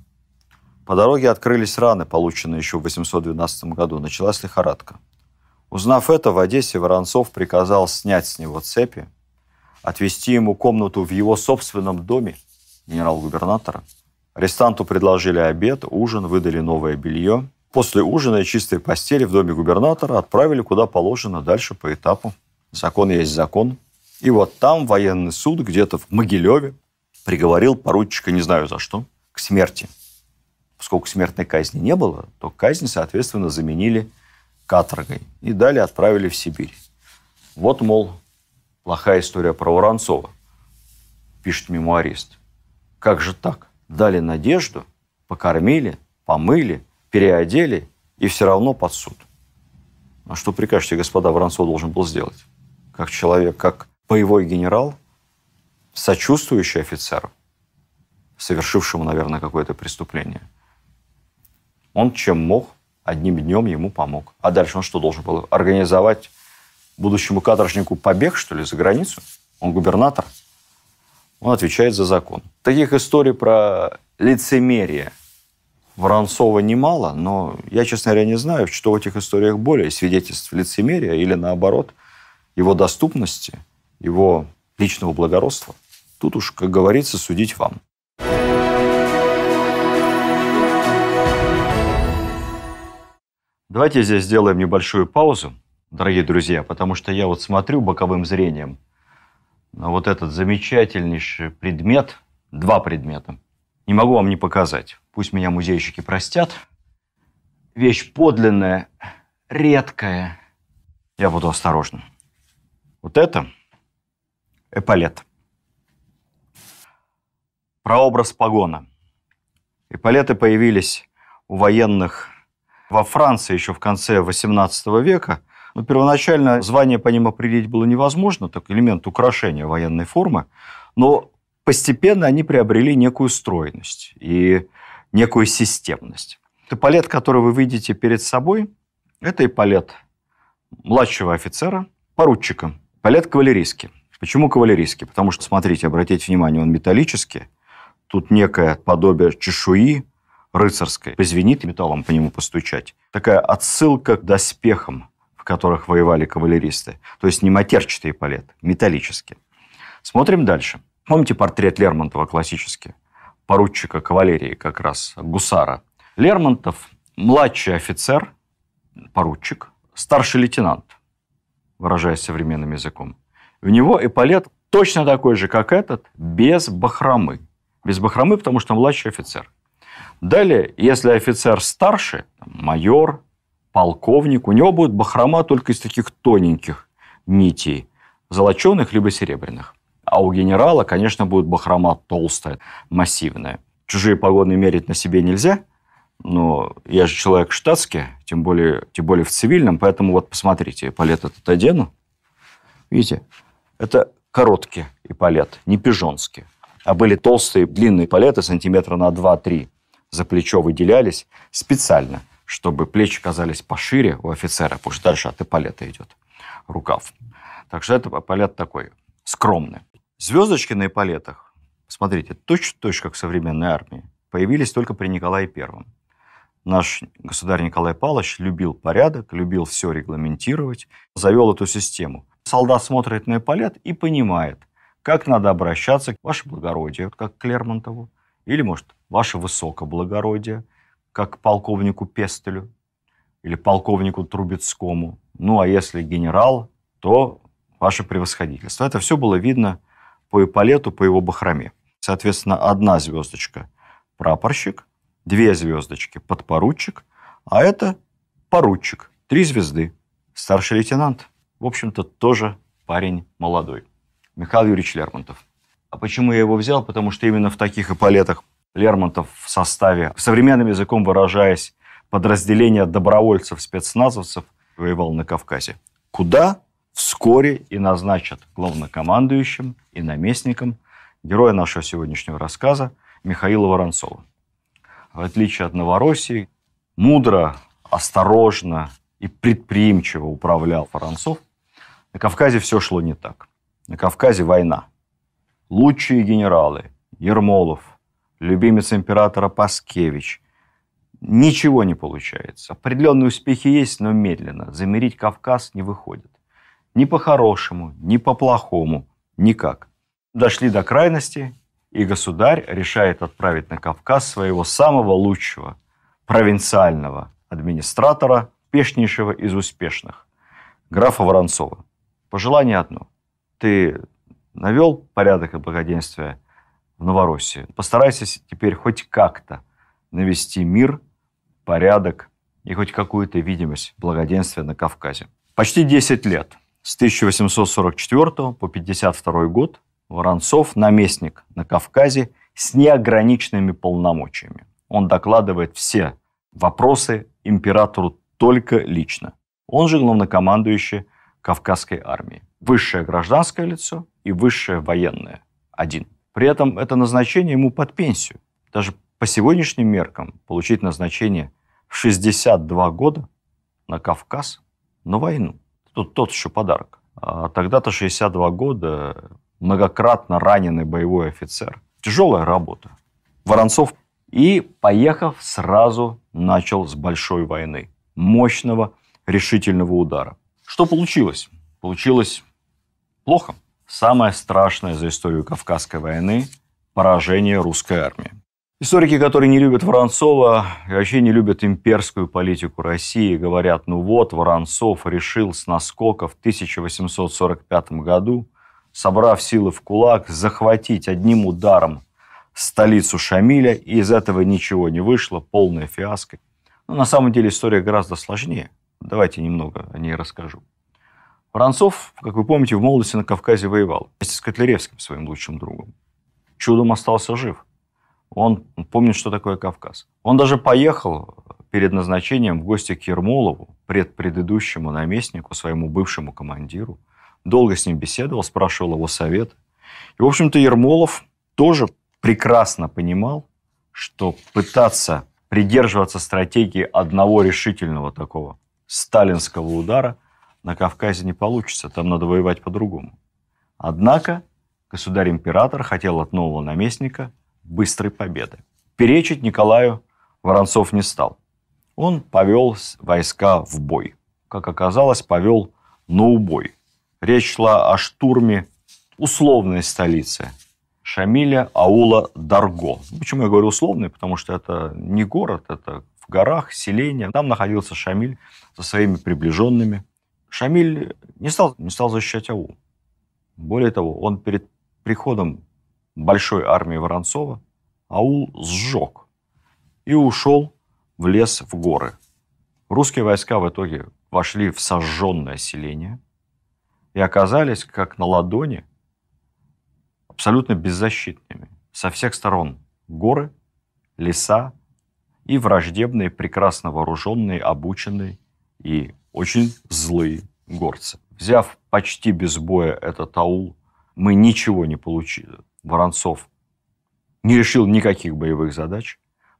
По дороге открылись раны, полученные еще в 812 году. Началась лихорадка. Узнав это, в Одессе Воронцов приказал снять с него цепи, отвести ему комнату в его собственном доме генерал-губернатора. Арестанту предложили обед, ужин, выдали новое белье – После ужина и чистой постели в доме губернатора отправили куда положено, дальше по этапу. Закон есть закон. И вот там военный суд где-то в Могилеве приговорил поручика, не знаю за что, к смерти. Поскольку смертной казни не было, то казнь, соответственно, заменили каторгой и далее отправили в Сибирь. Вот, мол, плохая история про Воронцова, пишет мемуарист. Как же так? Дали надежду, покормили, помыли – переодели и все равно под суд. А что прикажете, господа, Воронцов должен был сделать? Как человек, как боевой генерал, сочувствующий офицеру, совершившему, наверное, какое-то преступление. Он чем мог, одним днем ему помог. А дальше он что должен был? Организовать будущему каторжнику побег, что ли, за границу? Он губернатор. Он отвечает за закон. Таких историй про лицемерие – Воронцова немало, но я, честно говоря, не знаю, что в этих историях более свидетельств лицемерия или, наоборот, его доступности, его личного благородства. Тут уж, как говорится, судить вам. Давайте здесь сделаем небольшую паузу, дорогие друзья, потому что я вот смотрю боковым зрением на вот этот замечательнейший предмет, два предмета. Не могу вам не показать пусть меня музейщики простят, вещь подлинная, редкая. Я буду осторожен. Вот это эполет. Прообраз погона. Эполеты появились у военных во Франции еще в конце XVIII века. Но первоначально звание по ним определить было невозможно, так элемент украшения военной формы. Но постепенно они приобрели некую стройность. И некую системность. Эполет, который вы видите перед собой, это и эполет младшего офицера, поручика. Эполет кавалерийский. Почему кавалерийский? Потому что, смотрите, обратите внимание, он металлический. Тут некое подобие чешуи рыцарской. Позвенит металлом по нему постучать. Такая отсылка к доспехам, в которых воевали кавалеристы. То есть не матерчатый эполет, металлический. Смотрим дальше. Помните портрет Лермонтова классический? поручика кавалерии, как раз гусара. Лермонтов – младший офицер, поручик, старший лейтенант, выражаясь современным языком. в него эполет точно такой же, как этот, без бахромы. Без бахромы, потому что младший офицер. Далее, если офицер старше, майор, полковник, у него будет бахрома только из таких тоненьких нитей, золоченых либо серебряных. А у генерала, конечно, будет бахрома толстая, массивная. Чужие погоны мерить на себе нельзя, но я же человек штатский, тем более, тем более в цивильном, поэтому вот посмотрите, палет этот одену. Видите, это короткий эполет, не пижонский. А были толстые, длинные палеты, сантиметра на 2-3, за плечо выделялись специально, чтобы плечи казались пошире у офицера, потому что дальше от эполета идет рукав. Так что это палет такой скромный. Звездочки на эполетах, смотрите, точь-в-точь, -точь, как современной армии, появились только при Николае Первом. Наш государь Николай Павлович любил порядок, любил все регламентировать, завел эту систему. Солдат смотрит на эполет и понимает, как надо обращаться к ваше благородие, как к Лермонтову, или, может, ваше высокоблагородие, как к полковнику Пестелю или полковнику Трубецкому. Ну, а если генерал, то ваше превосходительство. Это все было видно по эполету, по его бахраме, Соответственно, одна звездочка – прапорщик, две звездочки – подпоручик, а это поручик, три звезды, старший лейтенант. В общем-то, тоже парень молодой. Михаил Юрьевич Лермонтов. А почему я его взял? Потому что именно в таких эполетах Лермонтов в составе, современным языком выражаясь, подразделения добровольцев-спецназовцев воевал на Кавказе. Куда? вскоре и назначат главнокомандующим и наместником героя нашего сегодняшнего рассказа Михаила Воронцова. В отличие от Новороссии, мудро, осторожно и предприимчиво управлял Воронцов. На Кавказе все шло не так. На Кавказе война. Лучшие генералы Ермолов, любимец императора Паскевич – ничего не получается. Определенные успехи есть, но медленно. Замерить Кавказ не выходит. Ни по-хорошему, ни по-плохому, никак. Дошли до крайности, и государь решает отправить на Кавказ своего самого лучшего, провинциального администратора, пешнейшего из успешных, графа Воронцова. Пожелание одно. Ты навел порядок и благоденствие в Новороссии. Постарайся теперь хоть как-то навести мир, порядок и хоть какую-то видимость благоденствия на Кавказе. Почти 10 лет с 1844 по 52 год Воронцов – наместник на Кавказе с неограниченными полномочиями. Он докладывает все вопросы императору только лично. Он же главнокомандующий Кавказской армии. Высшее гражданское лицо и высшее военное. Один. При этом это назначение ему под пенсию. Даже по сегодняшним меркам получить назначение в 62 года на Кавказ, на войну. Тот тот еще подарок. А, тогда-то 62 года, многократно раненый боевой офицер. Тяжелая работа. Воронцов и, поехав, сразу начал с большой войны. Мощного, решительного удара. Что получилось? Получилось плохо. Самое страшное за историю Кавказской войны – поражение русской армии. Историки, которые не любят Воронцова, вообще не любят имперскую политику России, говорят, ну вот, Воронцов решил с наскока в 1845 году, собрав силы в кулак, захватить одним ударом столицу Шамиля, и из этого ничего не вышло, полная фиаско. Но ну, на самом деле история гораздо сложнее. Давайте немного о ней расскажу. Воронцов, как вы помните, в молодости на Кавказе воевал вместе с Котляревским, своим лучшим другом. Чудом остался жив – он помнит, что такое Кавказ. Он даже поехал перед назначением в гости к Ермолову, предпредыдущему наместнику, своему бывшему командиру. Долго с ним беседовал, спрашивал его совет. И, в общем-то, Ермолов тоже прекрасно понимал, что пытаться придерживаться стратегии одного решительного такого сталинского удара на Кавказе не получится, там надо воевать по-другому. Однако государь-император хотел от нового наместника быстрой победы. Перечить Николаю Воронцов не стал. Он повел войска в бой. Как оказалось, повел на убой. Речь шла о штурме условной столицы Шамиля аула Дарго. Почему я говорю условный? Потому что это не город, это в горах, селение. Там находился Шамиль со своими приближенными. Шамиль не стал, не стал защищать аул. Более того, он перед приходом большой армии Воронцова аул сжег и ушел в лес в горы. Русские войска в итоге вошли в сожженное селение и оказались как на ладони абсолютно беззащитными. Со всех сторон горы, леса и враждебные, прекрасно вооруженные, обученные и очень злые горцы. Взяв почти без боя этот аул, мы ничего не получили. Воронцов не решил никаких боевых задач,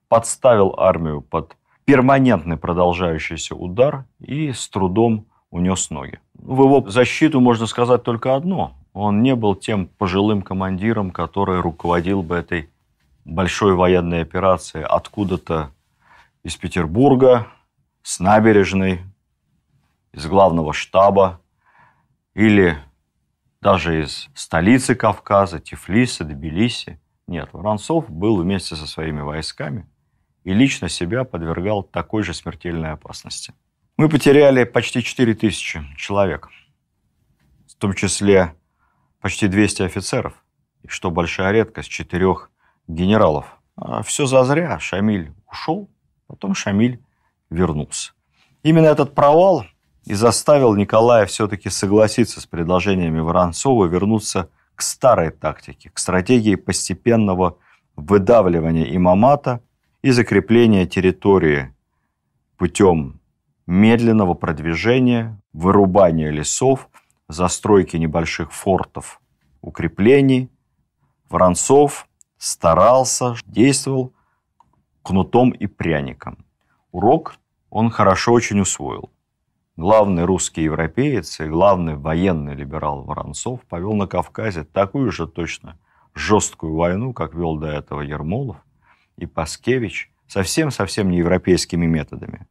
подставил армию под перманентный продолжающийся удар и с трудом унес ноги. В его защиту можно сказать только одно. Он не был тем пожилым командиром, который руководил бы этой большой военной операцией откуда-то из Петербурга, с набережной, из главного штаба или даже из столицы Кавказа, Тифлиса, Тбилиси. Нет, Воронцов был вместе со своими войсками и лично себя подвергал такой же смертельной опасности. Мы потеряли почти 4000 человек, в том числе почти 200 офицеров, и что большая редкость, четырех генералов. А все зазря, Шамиль ушел, потом Шамиль вернулся. Именно этот провал и заставил Николая все-таки согласиться с предложениями Воронцова вернуться к старой тактике, к стратегии постепенного выдавливания имамата и закрепления территории путем медленного продвижения, вырубания лесов, застройки небольших фортов, укреплений. Воронцов старался, действовал кнутом и пряником. Урок он хорошо очень усвоил – главный русский европеец и главный военный либерал Воронцов повел на Кавказе такую же точно жесткую войну, как вел до этого Ермолов и Паскевич, совсем-совсем не европейскими методами.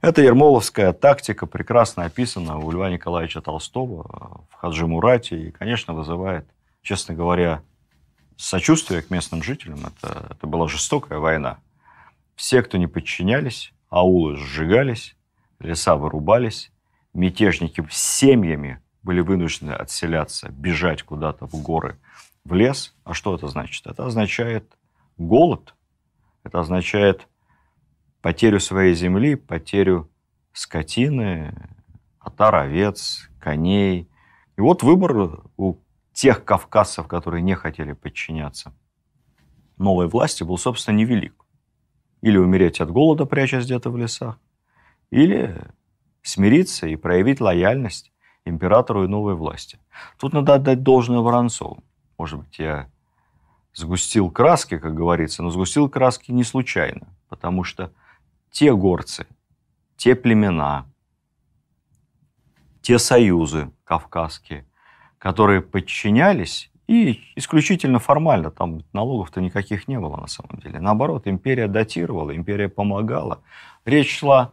Эта ермоловская тактика прекрасно описана у Льва Николаевича Толстого э, в Хаджимурате и, конечно, вызывает, честно говоря, сочувствие к местным жителям. Это, это была жестокая война. Все, кто не подчинялись, аулы сжигались, леса вырубались, мятежники с семьями были вынуждены отселяться, бежать куда-то в горы, в лес. А что это значит? Это означает голод, это означает потерю своей земли, потерю скотины, отар овец, коней. И вот выбор у тех кавказцев, которые не хотели подчиняться новой власти, был, собственно, невелик. Или умереть от голода, прячась где-то в лесах, или смириться и проявить лояльность императору и новой власти. Тут надо отдать должное Воронцову. Может быть, я сгустил краски, как говорится, но сгустил краски не случайно, потому что те горцы, те племена, те союзы кавказские, которые подчинялись и исключительно формально, там налогов-то никаких не было на самом деле. Наоборот, империя датировала, империя помогала. Речь шла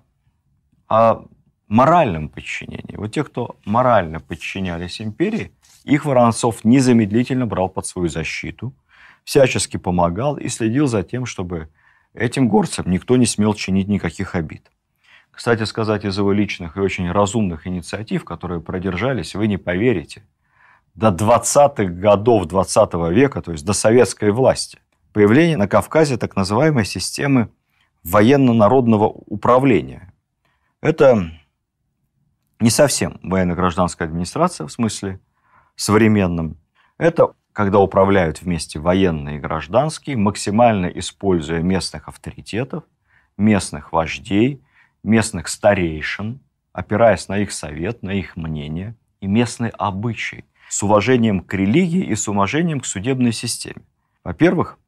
о моральном подчинении. Вот те, кто морально подчинялись империи, их Воронцов незамедлительно брал под свою защиту, всячески помогал и следил за тем, чтобы этим горцам никто не смел чинить никаких обид. Кстати сказать, из его личных и очень разумных инициатив, которые продержались, вы не поверите, до 20-х годов 20 -го века, то есть до советской власти, появление на Кавказе так называемой системы военно-народного управления, это не совсем военно-гражданская администрация в смысле современном. Это когда управляют вместе военные и гражданские, максимально используя местных авторитетов, местных вождей, местных старейшин, опираясь на их совет, на их мнение и местные обычаи, с уважением к религии и с уважением к судебной системе. Во-первых,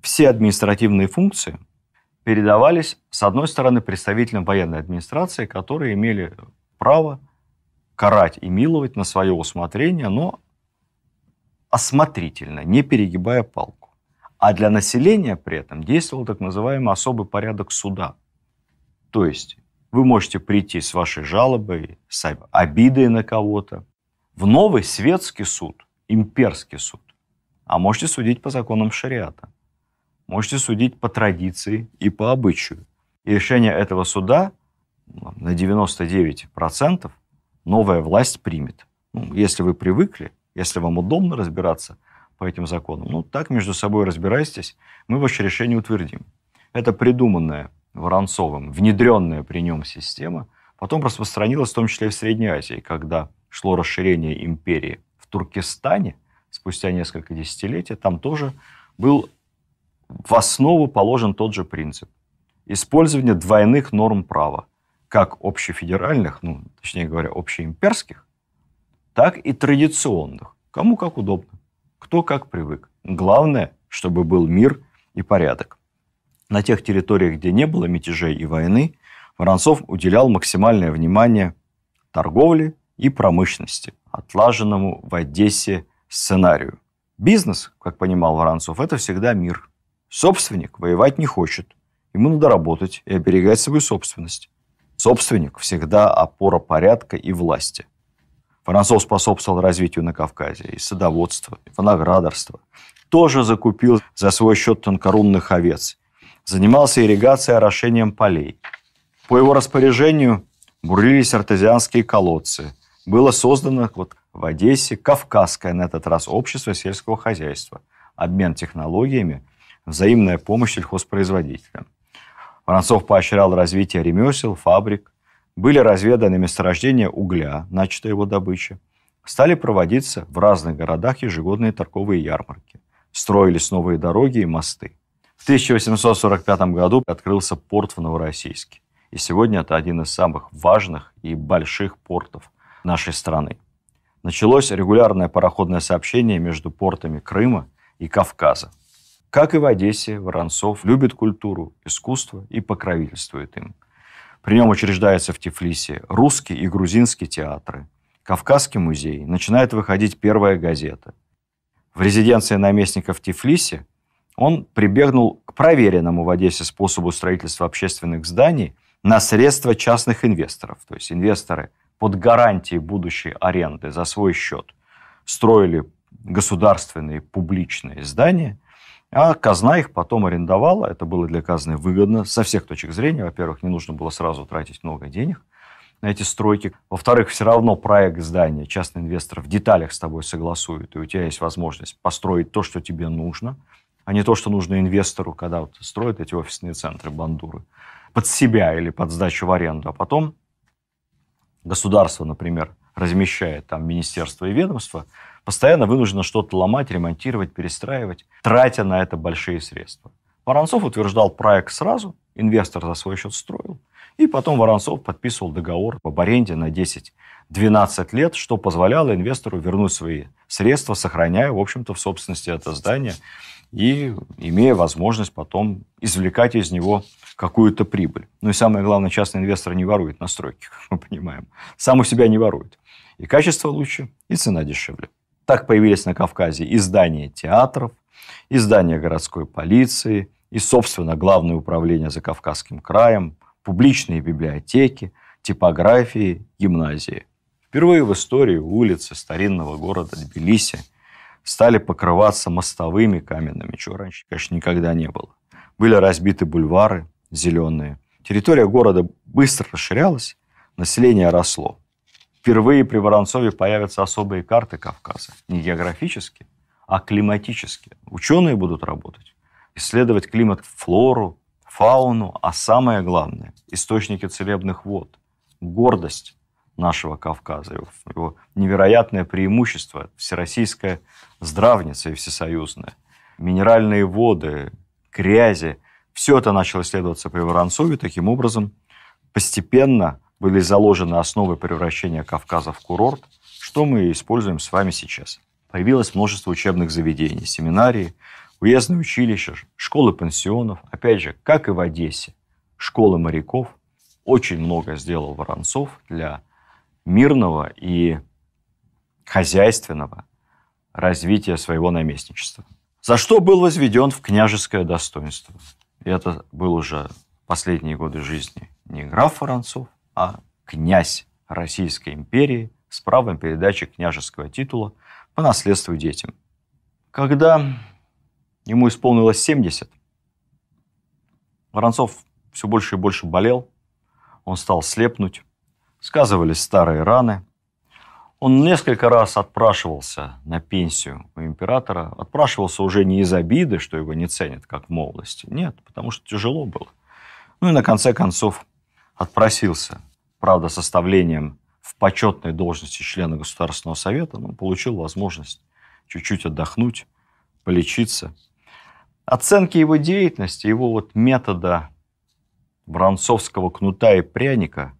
все административные функции – передавались, с одной стороны, представителям военной администрации, которые имели право карать и миловать на свое усмотрение, но осмотрительно, не перегибая палку. А для населения при этом действовал так называемый особый порядок суда. То есть вы можете прийти с вашей жалобой, с обидой на кого-то в новый светский суд, имперский суд, а можете судить по законам шариата можете судить по традиции и по обычаю. И решение этого суда ну, на 99% новая власть примет. Ну, если вы привыкли, если вам удобно разбираться по этим законам, ну так между собой разбирайтесь, мы ваше решение утвердим. Это придуманная Воронцовым, внедренная при нем система, потом распространилась в том числе и в Средней Азии, когда шло расширение империи в Туркестане, спустя несколько десятилетий, там тоже был в основу положен тот же принцип. Использование двойных норм права, как общефедеральных, ну, точнее говоря, общеимперских, так и традиционных. Кому как удобно, кто как привык. Главное, чтобы был мир и порядок. На тех территориях, где не было мятежей и войны, Воронцов уделял максимальное внимание торговле и промышленности, отлаженному в Одессе сценарию. Бизнес, как понимал Воронцов, это всегда мир – Собственник воевать не хочет. Ему надо работать и оберегать свою собственность. Собственник всегда опора порядка и власти. Француз способствовал развитию на Кавказе и садоводства, и виноградарства. Тоже закупил за свой счет тонкорунных овец. Занимался ирригацией и орошением полей. По его распоряжению бурлились артезианские колодцы. Было создано вот в Одессе Кавказское на этот раз общество сельского хозяйства. Обмен технологиями – взаимная помощь сельхозпроизводителям. Воронцов поощрял развитие ремесел, фабрик. Были разведаны месторождения угля, начата его добыча. Стали проводиться в разных городах ежегодные торговые ярмарки. Строились новые дороги и мосты. В 1845 году открылся порт в Новороссийске. И сегодня это один из самых важных и больших портов нашей страны. Началось регулярное пароходное сообщение между портами Крыма и Кавказа. Как и в Одессе, Воронцов любит культуру, искусство и покровительствует им. При нем учреждаются в Тифлисе русские и грузинские театры, Кавказский музей, начинает выходить первая газета. В резиденции наместника в Тифлисе он прибегнул к проверенному в Одессе способу строительства общественных зданий на средства частных инвесторов. То есть инвесторы под гарантией будущей аренды за свой счет строили государственные публичные здания – а казна их потом арендовала, это было для казны выгодно со всех точек зрения. Во-первых, не нужно было сразу тратить много денег на эти стройки. Во-вторых, все равно проект здания частный инвестор в деталях с тобой согласует, и у тебя есть возможность построить то, что тебе нужно, а не то, что нужно инвестору, когда вот строят эти офисные центры, бандуры, под себя или под сдачу в аренду. А потом государство, например, размещает там министерство и ведомство, постоянно вынуждена что-то ломать, ремонтировать, перестраивать, тратя на это большие средства. Воронцов утверждал проект сразу, инвестор за свой счет строил, и потом Воронцов подписывал договор об аренде на 10-12 лет, что позволяло инвестору вернуть свои средства, сохраняя, в общем-то, в собственности это здание и имея возможность потом извлекать из него какую-то прибыль. Ну и самое главное, частный инвестор не ворует настройки, как <laughs> мы понимаем. Сам у себя не ворует. И качество лучше, и цена дешевле. Так появились на Кавказе издания театров, издания городской полиции и, собственно, главное управление за Кавказским краем, публичные библиотеки, типографии, гимназии. Впервые в истории улицы старинного города Тбилиси стали покрываться мостовыми каменными, чего раньше, конечно, никогда не было. Были разбиты бульвары зеленые. Территория города быстро расширялась, население росло. Впервые при Воронцове появятся особые карты Кавказа. Не географически, а климатические. Ученые будут работать, исследовать климат, флору, фауну, а самое главное – источники целебных вод. Гордость нашего Кавказа, его, его невероятное преимущество, всероссийская здравница и всесоюзная, минеральные воды, грязи – все это начало исследоваться при Воронцове. Таким образом, постепенно были заложены основы превращения Кавказа в курорт, что мы используем с вами сейчас. Появилось множество учебных заведений, семинарии, уездные училища, школы пансионов. Опять же, как и в Одессе, школы моряков. Очень много сделал Воронцов для мирного и хозяйственного развития своего наместничества. За что был возведен в княжеское достоинство. И это был уже последние годы жизни не граф Воронцов, а князь Российской империи с правом передачи княжеского титула по наследству детям. Когда ему исполнилось 70, Воронцов все больше и больше болел, он стал слепнуть, сказывались старые раны. Он несколько раз отпрашивался на пенсию у императора. Отпрашивался уже не из обиды, что его не ценят как молодости. Нет, потому что тяжело было. Ну и на конце концов отпросился, правда, составлением в почетной должности члена Государственного Совета, но получил возможность чуть-чуть отдохнуть, полечиться. Оценки его деятельности, его вот метода бронцовского кнута и пряника,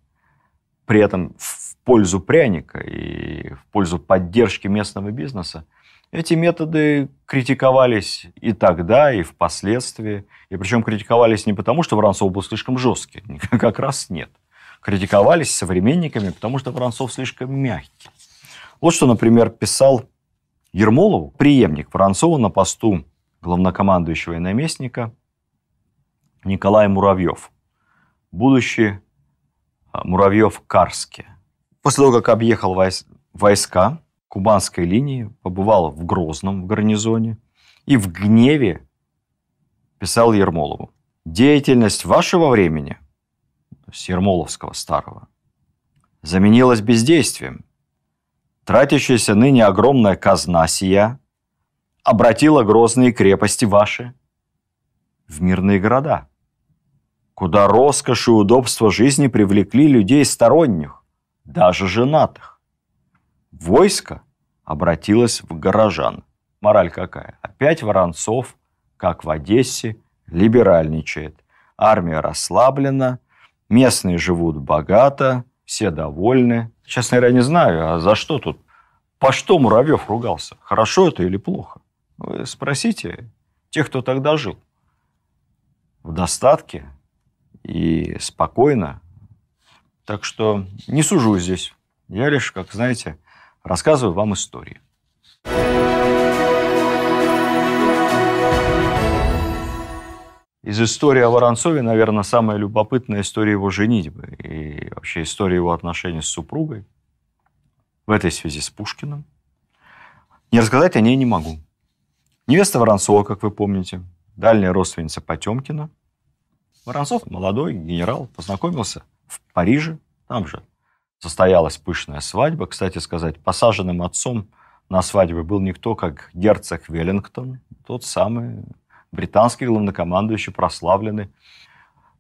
при этом в пользу пряника и в пользу поддержки местного бизнеса, эти методы критиковались и тогда, и впоследствии. И причем критиковались не потому, что Воронцов был слишком жесткий, <laughs> как раз нет. Критиковались современниками, потому что Воронцов слишком мягкий. Вот что, например, писал Ермолов, преемник Воронцова на посту главнокомандующего и наместника Николай Муравьев, будущий а, Муравьев-Карский. После того, как объехал войска, Кубанской линии, побывал в Грозном в гарнизоне и в гневе писал Ермолову. Деятельность вашего времени, то есть Ермоловского старого, заменилась бездействием. Тратящаяся ныне огромная казна сия обратила грозные крепости ваши в мирные города, куда роскошь и удобство жизни привлекли людей сторонних, даже женатых Войско обратилось в горожан. Мораль какая? Опять Воронцов, как в Одессе, либеральничает. Армия расслаблена, местные живут богато, все довольны. Честно говоря, не знаю, а за что тут? По что Муравьев ругался? Хорошо это или плохо? Ну, вы спросите тех, кто тогда жил. В достатке и спокойно. Так что не сужу здесь. Я лишь, как знаете, Рассказываю вам истории. Из истории о Воронцове, наверное, самая любопытная история его женитьбы и вообще история его отношений с супругой в этой связи с Пушкиным. Не рассказать о ней не могу. Невеста Воронцова, как вы помните, дальняя родственница Потемкина. Воронцов, молодой генерал, познакомился в Париже, там же состоялась пышная свадьба. Кстати сказать, посаженным отцом на свадьбе был никто, как герцог Веллингтон, тот самый британский главнокомандующий, прославленный,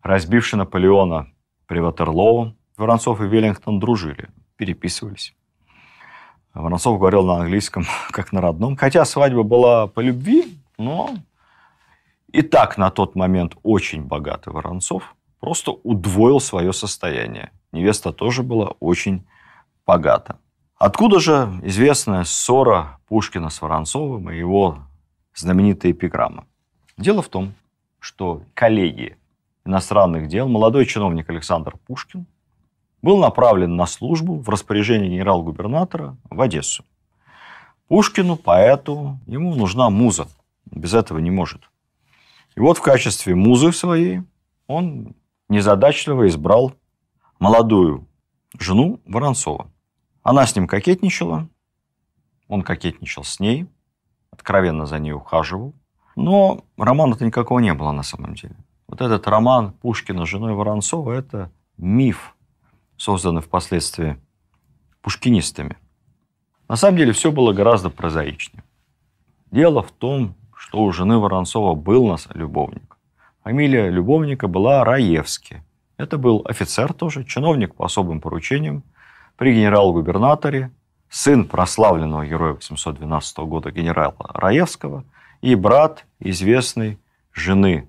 разбивший Наполеона при Ватерлоу. Воронцов и Веллингтон дружили, переписывались. Воронцов говорил на английском, <laughs> как на родном. Хотя свадьба была по любви, но и так на тот момент очень богатый Воронцов просто удвоил свое состояние невеста тоже была очень богата. Откуда же известная ссора Пушкина с Воронцовым и его знаменитая эпиграмма? Дело в том, что коллеги иностранных дел, молодой чиновник Александр Пушкин, был направлен на службу в распоряжение генерал-губернатора в Одессу. Пушкину, поэту, ему нужна муза. Без этого не может. И вот в качестве музы своей он незадачливо избрал молодую жену Воронцова. Она с ним кокетничала, он кокетничал с ней, откровенно за ней ухаживал. Но романа-то никакого не было на самом деле. Вот этот роман Пушкина с женой Воронцова – это миф, созданный впоследствии пушкинистами. На самом деле все было гораздо прозаичнее. Дело в том, что у жены Воронцова был нас любовник. Фамилия любовника была Раевский. Это был офицер тоже, чиновник по особым поручениям, при генерал-губернаторе, сын прославленного героя 812 года генерала Раевского и брат известной жены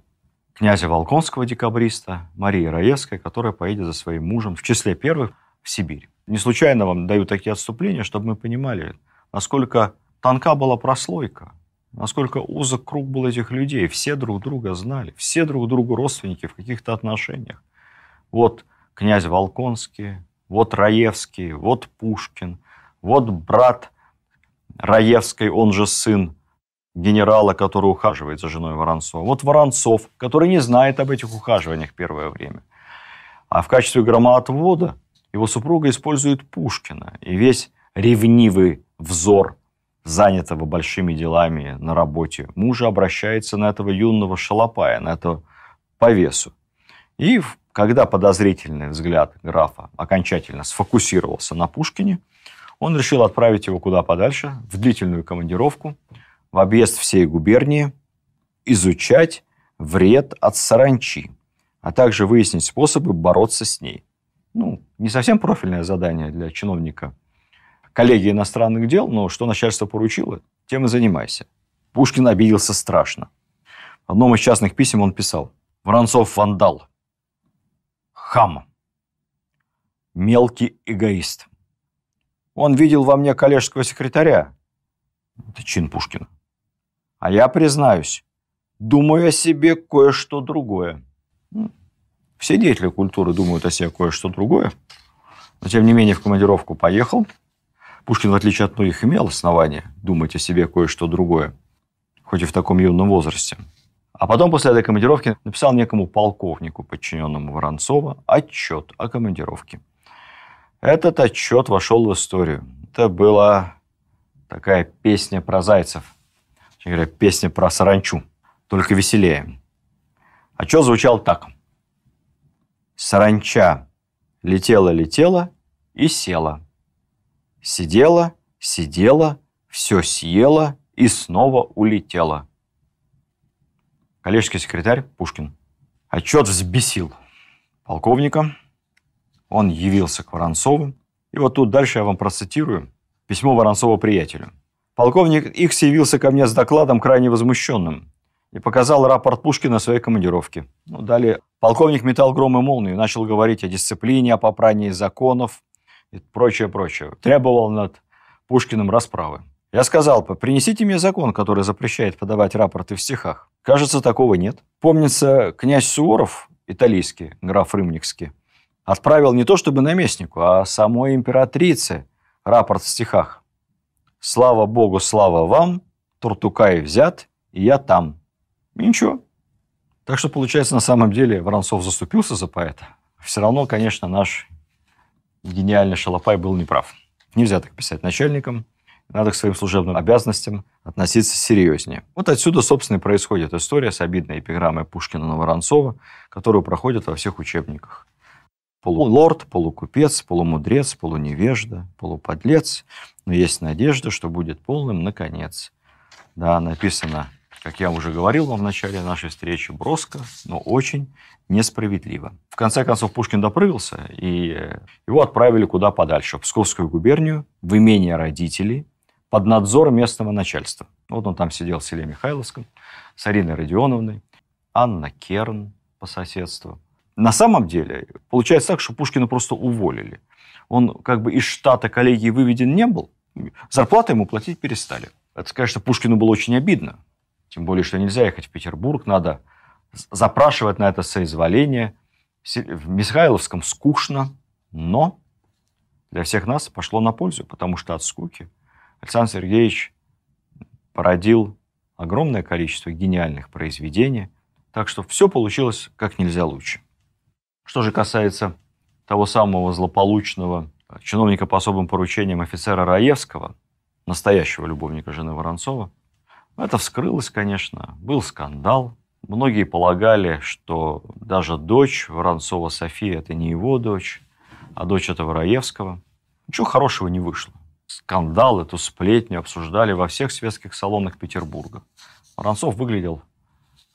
князя Волконского декабриста Марии Раевской, которая поедет за своим мужем в числе первых в Сибирь. Не случайно вам даю такие отступления, чтобы мы понимали, насколько тонка была прослойка, насколько узок круг был этих людей. Все друг друга знали, все друг другу родственники в каких-то отношениях. Вот князь Волконский, вот Раевский, вот Пушкин, вот брат Раевской, он же сын генерала, который ухаживает за женой Воронцова. Вот Воронцов, который не знает об этих ухаживаниях первое время. А в качестве громоотвода его супруга использует Пушкина. И весь ревнивый взор занятого большими делами на работе мужа обращается на этого юного шалопая, на этого повесу. И в когда подозрительный взгляд графа окончательно сфокусировался на Пушкине, он решил отправить его куда подальше, в длительную командировку, в объезд всей губернии, изучать вред от саранчи, а также выяснить способы бороться с ней. Ну, не совсем профильное задание для чиновника Коллеги иностранных дел, но что начальство поручило, тем и занимайся. Пушкин обиделся страшно. В одном из частных писем он писал «Воронцов – вандал, хам, мелкий эгоист. Он видел во мне коллежского секретаря. Это чин Пушкина. А я, признаюсь, думаю о себе кое-что другое. Ну, все деятели культуры думают о себе кое-что другое. Но, тем не менее, в командировку поехал. Пушкин, в отличие от многих, имел основания думать о себе кое-что другое, хоть и в таком юном возрасте – а потом после этой командировки написал некому полковнику, подчиненному Воронцова, отчет о командировке. Этот отчет вошел в историю. Это была такая песня про зайцев. Точнее говоря, песня про саранчу, только веселее. Отчет звучал так. Саранча летела-летела и села. Сидела, сидела, все съела и снова улетела. Коллежский секретарь Пушкин. Отчет взбесил полковника. Он явился к Воронцову. И вот тут дальше я вам процитирую письмо Воронцова приятелю. Полковник их явился ко мне с докладом крайне возмущенным и показал рапорт Пушкина своей командировке. Ну, далее полковник метал гром и молнию, начал говорить о дисциплине, о попрании законов и прочее, прочее. Требовал над Пушкиным расправы. Я сказал, принесите мне закон, который запрещает подавать рапорты в стихах. Кажется, такого нет. Помнится, князь Суворов, италийский, граф Рымникский, отправил не то чтобы наместнику, а самой императрице рапорт в стихах. «Слава Богу, слава вам, Туртукай взят, и я там». И ничего. Так что, получается, на самом деле Воронцов заступился за поэта. Все равно, конечно, наш гениальный шалопай был неправ. Нельзя так писать начальникам надо к своим служебным обязанностям относиться серьезнее. Вот отсюда, собственно, и происходит история с обидной эпиграммой Пушкина на Воронцова, которую проходят во всех учебниках. Полулорд, полукупец, полумудрец, полуневежда, полуподлец, но есть надежда, что будет полным наконец. Да, написано, как я уже говорил вам в начале нашей встречи, броско, но очень несправедливо. В конце концов, Пушкин допрыгался, и э, его отправили куда подальше, в Псковскую губернию, в имение родителей, под надзор местного начальства. Вот он там сидел в селе Михайловском с Ариной Родионовной, Анна Керн по соседству. На самом деле получается так, что Пушкина просто уволили. Он как бы из штата коллегии выведен не был, зарплаты ему платить перестали. Это, конечно, Пушкину было очень обидно. Тем более, что нельзя ехать в Петербург, надо запрашивать на это соизволение. В Михайловском скучно, но для всех нас пошло на пользу, потому что от скуки – Александр Сергеевич породил огромное количество гениальных произведений, так что все получилось как нельзя лучше. Что же касается того самого злополучного чиновника по особым поручениям офицера Раевского, настоящего любовника жены Воронцова, это вскрылось, конечно, был скандал. Многие полагали, что даже дочь Воронцова София – это не его дочь, а дочь этого Раевского. Ничего хорошего не вышло скандал, эту сплетню обсуждали во всех светских салонах Петербурга. Воронцов выглядел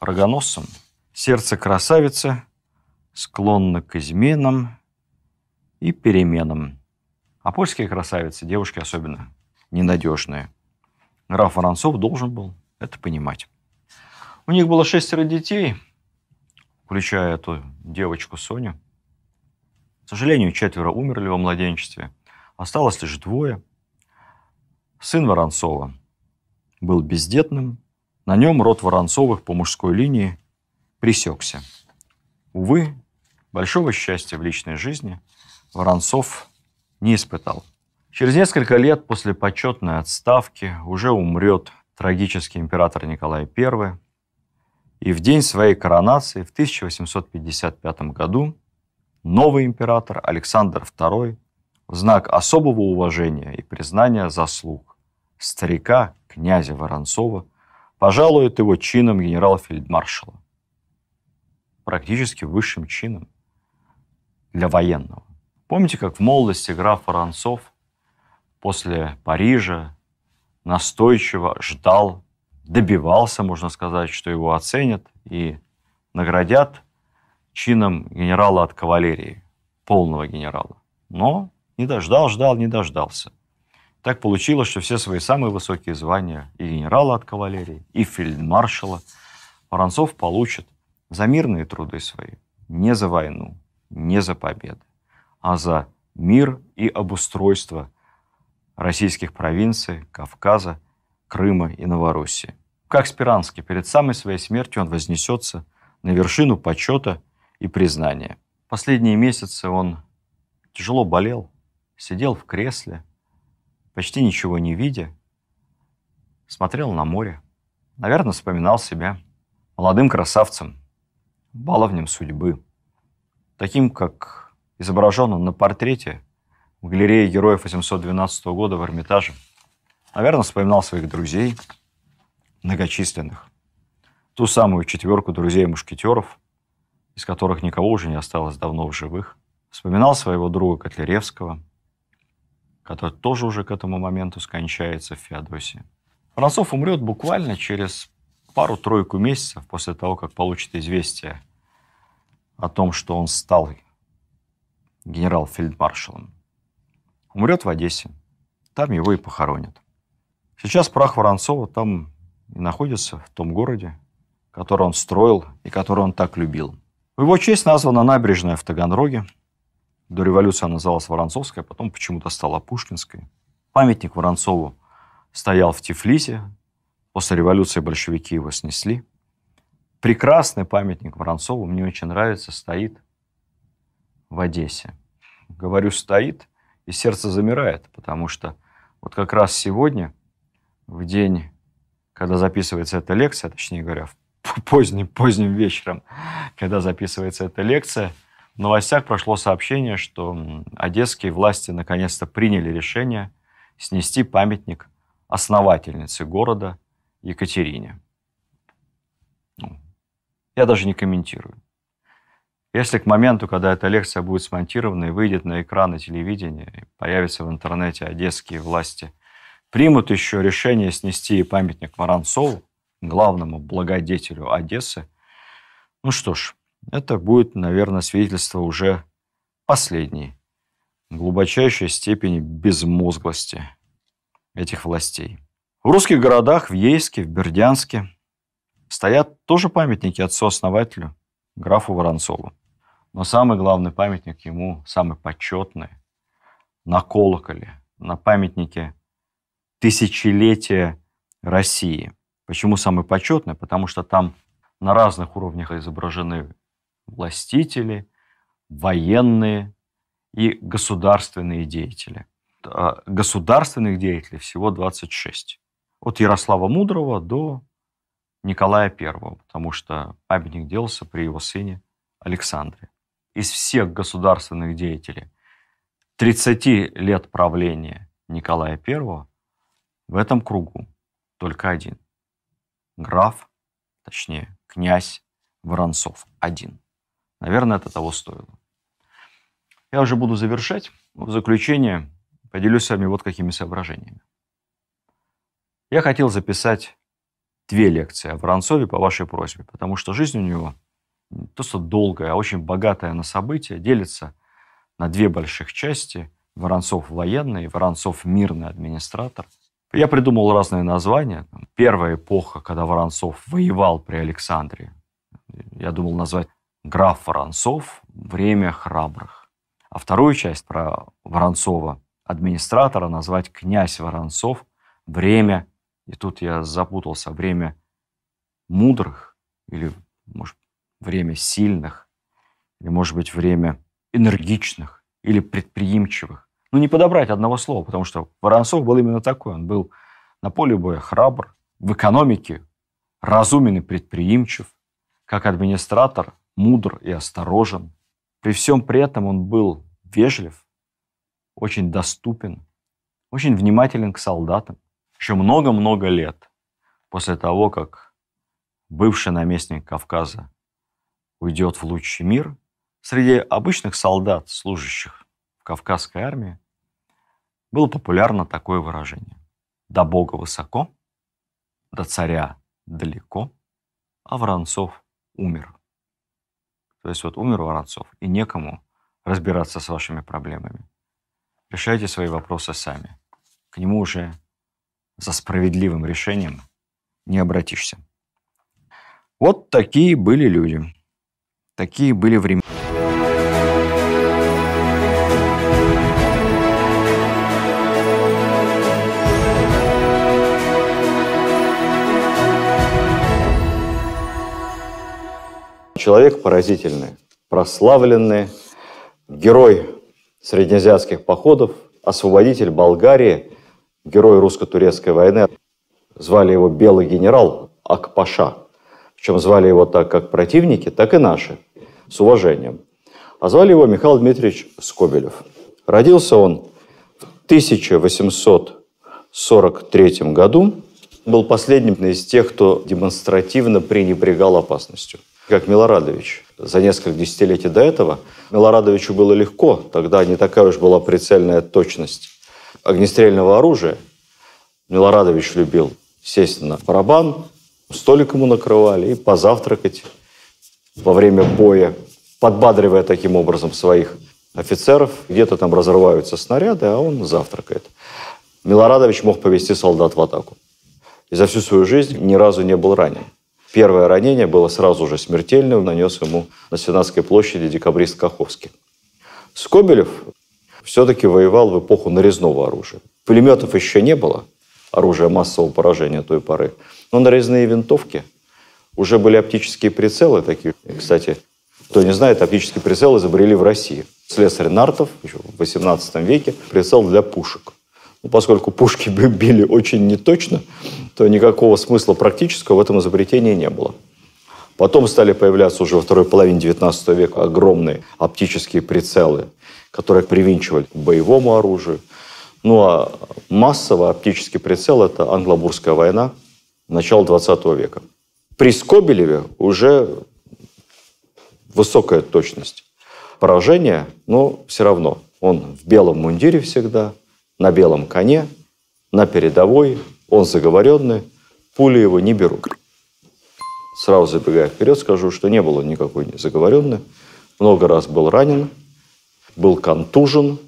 рогоносцем, сердце красавицы, склонно к изменам и переменам. А польские красавицы, девушки особенно, ненадежные. Граф Воронцов должен был это понимать. У них было шестеро детей, включая эту девочку Соню. К сожалению, четверо умерли во младенчестве. Осталось лишь двое – сын Воронцова, был бездетным, на нем род Воронцовых по мужской линии пресекся. Увы, большого счастья в личной жизни Воронцов не испытал. Через несколько лет после почетной отставки уже умрет трагический император Николай I, и в день своей коронации в 1855 году новый император Александр II в знак особого уважения и признания заслуг старика, князя Воронцова, пожалует его чином генерал-фельдмаршала. Практически высшим чином для военного. Помните, как в молодости граф Воронцов после Парижа настойчиво ждал, добивался, можно сказать, что его оценят и наградят чином генерала от кавалерии, полного генерала. Но не дождал, ждал, не дождался. Так получилось, что все свои самые высокие звания и генерала от кавалерии, и фельдмаршала Воронцов получит за мирные труды свои, не за войну, не за победы, а за мир и обустройство российских провинций, Кавказа, Крыма и Новороссии. Как Спиранский, перед самой своей смертью он вознесется на вершину почета и признания. Последние месяцы он тяжело болел, сидел в кресле – почти ничего не видя, смотрел на море. Наверное, вспоминал себя молодым красавцем, баловнем судьбы, таким, как изображен он на портрете в галерее героев 812 года в Эрмитаже. Наверное, вспоминал своих друзей, многочисленных, ту самую четверку друзей-мушкетеров, из которых никого уже не осталось давно в живых. Вспоминал своего друга Котляревского – который тоже уже к этому моменту скончается в Феодосии. Воронцов умрет буквально через пару-тройку месяцев после того, как получит известие о том, что он стал генерал-фельдмаршалом. Умрет в Одессе. Там его и похоронят. Сейчас прах Воронцова там и находится, в том городе, который он строил и который он так любил. В его честь названа набережная в Таганроге – до революции она называлась Воронцовская, потом почему-то стала Пушкинской. Памятник Воронцову стоял в Тифлисе. После революции большевики его снесли. Прекрасный памятник Воронцову, мне очень нравится, стоит в Одессе. Говорю, стоит, и сердце замирает, потому что вот как раз сегодня, в день, когда записывается эта лекция, точнее говоря, в <laughs> поздним-поздним вечером, когда записывается эта лекция – в новостях прошло сообщение, что одесские власти наконец-то приняли решение снести памятник основательнице города Екатерине. Ну, я даже не комментирую. Если к моменту, когда эта лекция будет смонтирована и выйдет на экраны телевидения, и появится в интернете одесские власти, примут еще решение снести памятник Воронцову, главному благодетелю Одессы, ну что ж, это будет, наверное, свидетельство уже последней, глубочайшей степени безмозглости этих властей. В русских городах, в Ейске, в Бердянске стоят тоже памятники отцу-основателю, графу Воронцову. Но самый главный памятник ему, самый почетный, на колоколе, на памятнике тысячелетия России. Почему самый почетный? Потому что там на разных уровнях изображены властители, военные и государственные деятели. А государственных деятелей всего 26. От Ярослава Мудрого до Николая I, потому что памятник делался при его сыне Александре. Из всех государственных деятелей 30 лет правления Николая I в этом кругу только один. Граф, точнее, князь Воронцов один. Наверное, это того стоило. Я уже буду завершать. В заключение поделюсь с вами вот какими соображениями. Я хотел записать две лекции о Воронцове по вашей просьбе, потому что жизнь у него не то, что долгая, а очень богатая на события, делится на две больших части. Воронцов военный, Воронцов мирный администратор. Я придумал разные названия. Первая эпоха, когда Воронцов воевал при Александре. Я думал назвать граф Воронцов «Время храбрых». А вторую часть про Воронцова, администратора, назвать «Князь Воронцов. Время». И тут я запутался. Время мудрых или, может, время сильных, или, может быть, время энергичных или предприимчивых. Ну, не подобрать одного слова, потому что Воронцов был именно такой. Он был на поле боя храбр, в экономике разумен и предприимчив, как администратор – мудр и осторожен. При всем при этом он был вежлив, очень доступен, очень внимателен к солдатам. Еще много-много лет после того, как бывший наместник Кавказа уйдет в лучший мир, среди обычных солдат, служащих в Кавказской армии, было популярно такое выражение. «До Бога высоко, до царя далеко, а Воронцов умер». То есть вот умер Воронцов, и некому разбираться с вашими проблемами. Решайте свои вопросы сами. К нему уже за справедливым решением не обратишься. Вот такие были люди. Такие были времена. Человек поразительный, прославленный, герой среднеазиатских походов, освободитель Болгарии, герой русско-турецкой войны. Звали его белый генерал Акпаша. Причем звали его так как противники, так и наши, с уважением. А звали его Михаил Дмитриевич Скобелев. Родился он в 1843 году. Был последним из тех, кто демонстративно пренебрегал опасностью как Милорадович. За несколько десятилетий до этого Милорадовичу было легко, тогда не такая уж была прицельная точность огнестрельного оружия. Милорадович любил сесть на барабан, столик ему накрывали и позавтракать во время боя, подбадривая таким образом своих офицеров. Где-то там разрываются снаряды, а он завтракает. Милорадович мог повести солдат в атаку. И за всю свою жизнь ни разу не был ранен. Первое ранение было сразу же смертельным, нанес ему на Сенатской площади декабрист Каховский. Скобелев все-таки воевал в эпоху нарезного оружия. Пулеметов еще не было, оружия массового поражения той поры, но нарезные винтовки, уже были оптические прицелы такие. Кстати, кто не знает, оптические прицелы изобрели в России. Слесарь Нартов еще в 18 веке прицел для пушек. Но ну, поскольку пушки <laughs> били очень неточно, то никакого смысла практического в этом изобретении не было. Потом стали появляться уже во второй половине XIX века огромные оптические прицелы, которые привинчивали к боевому оружию. Ну а массово оптический прицел – это англобурская война начала XX века. При Скобелеве уже высокая точность поражения, но все равно он в белом мундире всегда, на белом коне, на передовой, он заговоренный, пули его не берут. Сразу забегая вперед, скажу, что не было никакой заговоренной. Много раз был ранен, был контужен.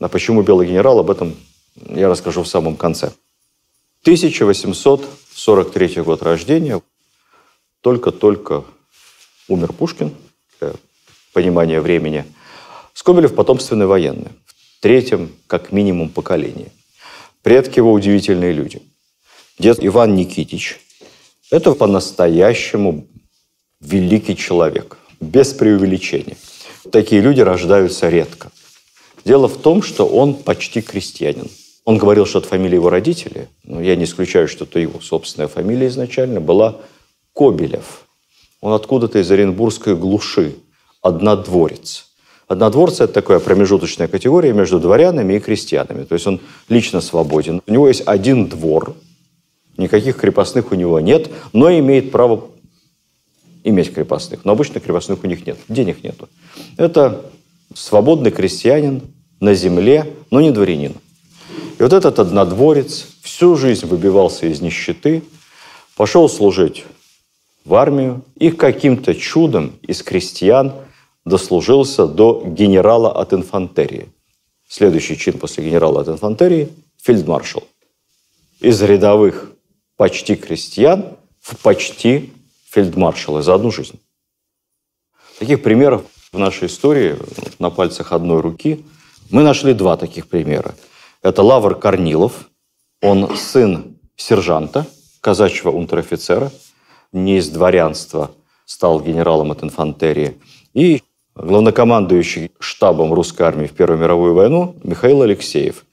А почему белый генерал, об этом я расскажу в самом конце. 1843 год рождения. Только-только умер Пушкин, для понимания времени. Скобелев потомственный военный третьем, как минимум, поколении. Предки его удивительные люди. Дед Иван Никитич – это по-настоящему великий человек, без преувеличения. Такие люди рождаются редко. Дело в том, что он почти крестьянин. Он говорил, что от фамилии его родителей, но я не исключаю, что это его собственная фамилия изначально была Кобелев. Он откуда-то из Оренбургской глуши, однодворец. Однодворцы – это такая промежуточная категория между дворянами и крестьянами. То есть он лично свободен. У него есть один двор, никаких крепостных у него нет, но имеет право иметь крепостных. Но обычно крепостных у них нет, денег нету. Это свободный крестьянин на земле, но не дворянин. И вот этот однодворец всю жизнь выбивался из нищеты, пошел служить в армию и каким-то чудом из крестьян – дослужился до генерала от инфантерии. Следующий чин после генерала от инфантерии – фельдмаршал. Из рядовых почти крестьян в почти фельдмаршалы за одну жизнь. Таких примеров в нашей истории на пальцах одной руки мы нашли два таких примера. Это Лавр Корнилов, он сын сержанта, казачьего унтер-офицера, не из дворянства, стал генералом от инфантерии. И главнокомандующий штабом русской армии в Первую мировую войну Михаил Алексеев.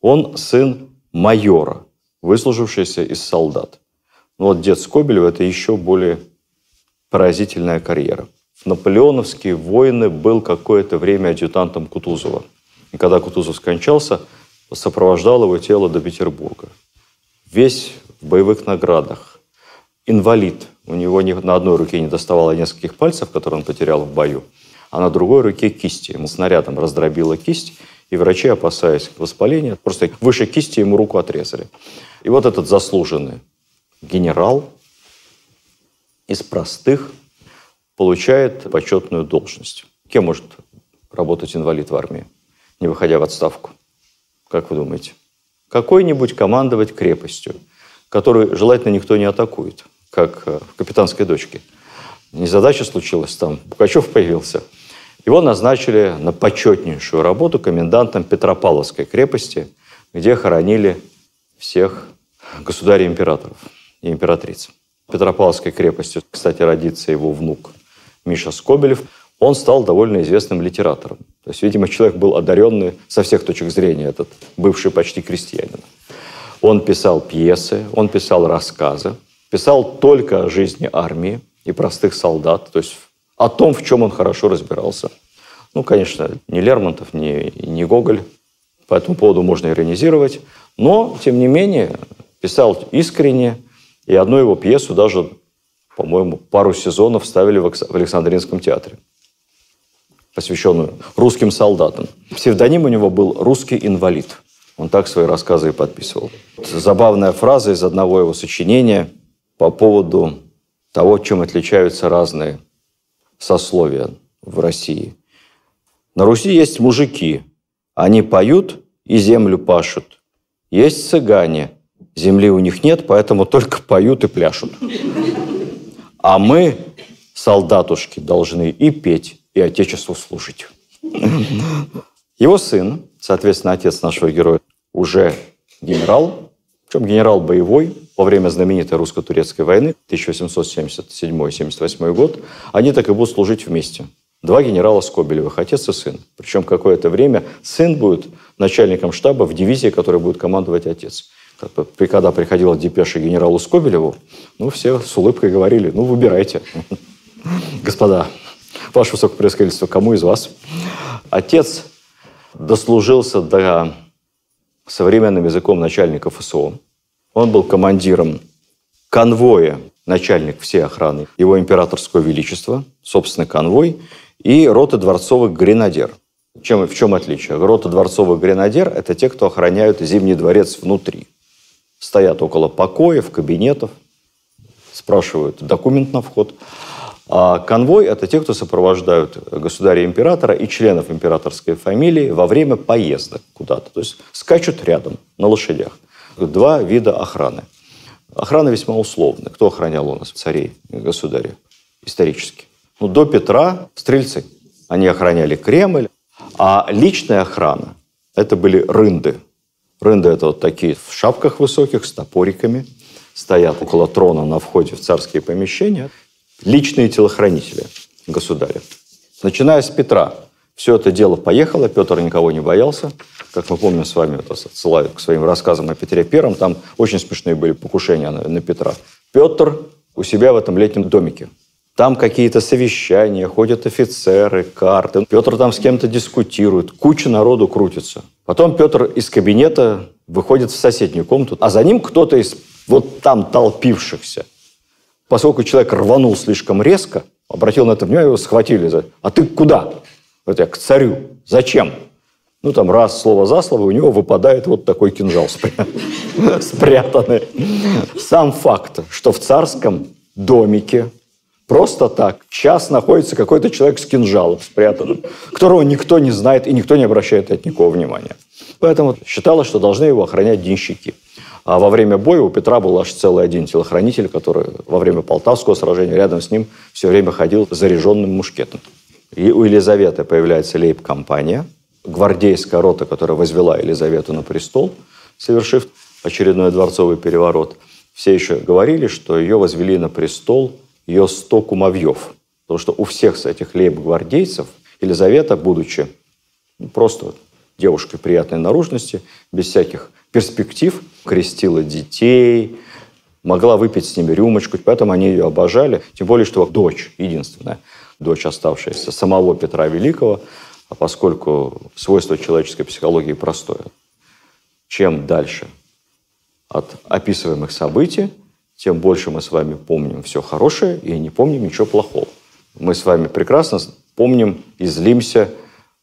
Он сын майора, выслужившийся из солдат. Но ну вот дед Скобелев это еще более поразительная карьера. наполеоновские войны был какое-то время адъютантом Кутузова. И когда Кутузов скончался, сопровождал его тело до Петербурга. Весь в боевых наградах. Инвалид. У него ни, на одной руке не доставало нескольких пальцев, которые он потерял в бою – а на другой руке кисти. Ему снарядом раздробила кисть, и врачи, опасаясь воспаления, просто выше кисти ему руку отрезали. И вот этот заслуженный генерал из простых получает почетную должность. Кем может работать инвалид в армии, не выходя в отставку? Как вы думаете? Какой-нибудь командовать крепостью, которую желательно никто не атакует, как в э, «Капитанской дочке» незадача случилась там, Пукачев появился. Его назначили на почетнейшую работу комендантом Петропавловской крепости, где хоронили всех государей императоров и императриц. Петропавловской крепостью, кстати, родится его внук Миша Скобелев. Он стал довольно известным литератором. То есть, видимо, человек был одаренный со всех точек зрения, этот бывший почти крестьянин. Он писал пьесы, он писал рассказы, писал только о жизни армии, и простых солдат, то есть о том, в чем он хорошо разбирался. Ну, конечно, не Лермонтов, не, не Гоголь, по этому поводу можно иронизировать, но, тем не менее, писал искренне, и одну его пьесу даже, по-моему, пару сезонов ставили в Александринском театре, посвященную русским солдатам. Псевдоним у него был «Русский инвалид». Он так свои рассказы и подписывал. Забавная фраза из одного его сочинения по поводу того, чем отличаются разные сословия в России. На Руси есть мужики. Они поют и землю пашут. Есть цыгане. Земли у них нет, поэтому только поют и пляшут. А мы, солдатушки, должны и петь, и Отечеству служить. Его сын, соответственно, отец нашего героя, уже генерал, причем генерал боевой, во время знаменитой русско-турецкой войны 1877-78 год, они так и будут служить вместе. Два генерала Скобелевых, отец и сын. Причем какое-то время сын будет начальником штаба в дивизии, которой будет командовать отец. Когда приходила депеша генералу Скобелеву, ну, все с улыбкой говорили, ну, выбирайте, <laughs> господа, ваше высокопревосходительство, кому из вас? Отец дослужился до современным языком начальника ФСО, он был командиром конвоя, начальник всей охраны его императорского величества, собственно, конвой, и рота дворцовых гренадер. Чем, в чем отличие? Рота дворцовых гренадер – это те, кто охраняют Зимний дворец внутри. Стоят около покоев, кабинетов, спрашивают документ на вход. А конвой – это те, кто сопровождают государя-императора и членов императорской фамилии во время поездок куда-то. То есть скачут рядом на лошадях два вида охраны. Охрана весьма условная. Кто охранял у нас царей, государя исторически? Ну, до Петра стрельцы. Они охраняли Кремль. А личная охрана – это были рынды. Рынды – это вот такие в шапках высоких, с топориками, стоят около трона на входе в царские помещения. Личные телохранители государя. Начиная с Петра, все это дело поехало, Петр никого не боялся – как мы помним с вами, это отсылают к своим рассказам о Петре Первом, там очень смешные были покушения на, на Петра. Петр у себя в этом летнем домике. Там какие-то совещания, ходят офицеры, карты. Петр там с кем-то дискутирует, куча народу крутится. Потом Петр из кабинета выходит в соседнюю комнату, а за ним кто-то из вот там толпившихся. Поскольку человек рванул слишком резко, обратил на это внимание, его схватили. За... А ты куда? Вот я к царю. Зачем? ну, там, раз слово за слово, у него выпадает вот такой кинжал <laughs> спрятанный. Сам факт, что в царском домике просто так час находится какой-то человек с кинжалом спрятанным, которого никто не знает и никто не обращает от никого внимания. Поэтому считалось, что должны его охранять денщики. А во время боя у Петра был аж целый один телохранитель, который во время Полтавского сражения рядом с ним все время ходил заряженным мушкетом. И у Елизаветы появляется лейб-компания – гвардейская рота, которая возвела Елизавету на престол, совершив очередной дворцовый переворот, все еще говорили, что ее возвели на престол ее сто кумовьев. Потому что у всех этих лейб-гвардейцев Елизавета, будучи просто девушкой приятной наружности, без всяких перспектив, крестила детей, могла выпить с ними рюмочку, поэтому они ее обожали. Тем более, что дочь, единственная дочь оставшаяся самого Петра Великого, а поскольку свойство человеческой психологии простое, чем дальше от описываемых событий, тем больше мы с вами помним все хорошее и не помним ничего плохого. Мы с вами прекрасно помним и злимся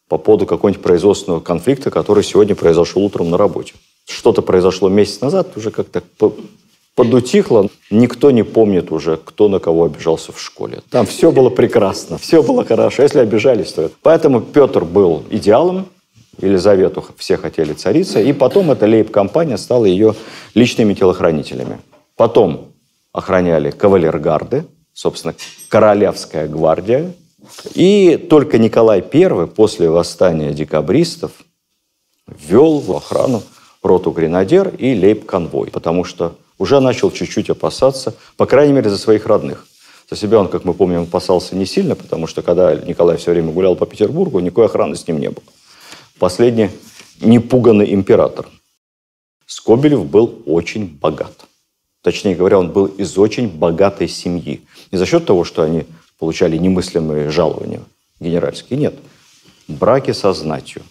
по поводу какого-нибудь производственного конфликта, который сегодня произошел утром на работе. Что-то произошло месяц назад, уже как-то подутихло. Никто не помнит уже, кто на кого обижался в школе. Там все было прекрасно, все было хорошо. Если обижались, то это. Поэтому Петр был идеалом, Елизавету все хотели царица, и потом эта лейб-компания стала ее личными телохранителями. Потом охраняли кавалергарды, собственно, королевская гвардия. И только Николай I после восстания декабристов ввел в охрану роту гренадер и лейб-конвой, потому что уже начал чуть-чуть опасаться, по крайней мере, за своих родных. За себя он, как мы помним, опасался не сильно, потому что когда Николай все время гулял по Петербургу, никакой охраны с ним не было. Последний непуганный император. Скобелев был очень богат. Точнее говоря, он был из очень богатой семьи. Не за счет того, что они получали немыслимые жалования генеральские, нет. Браки со знатью.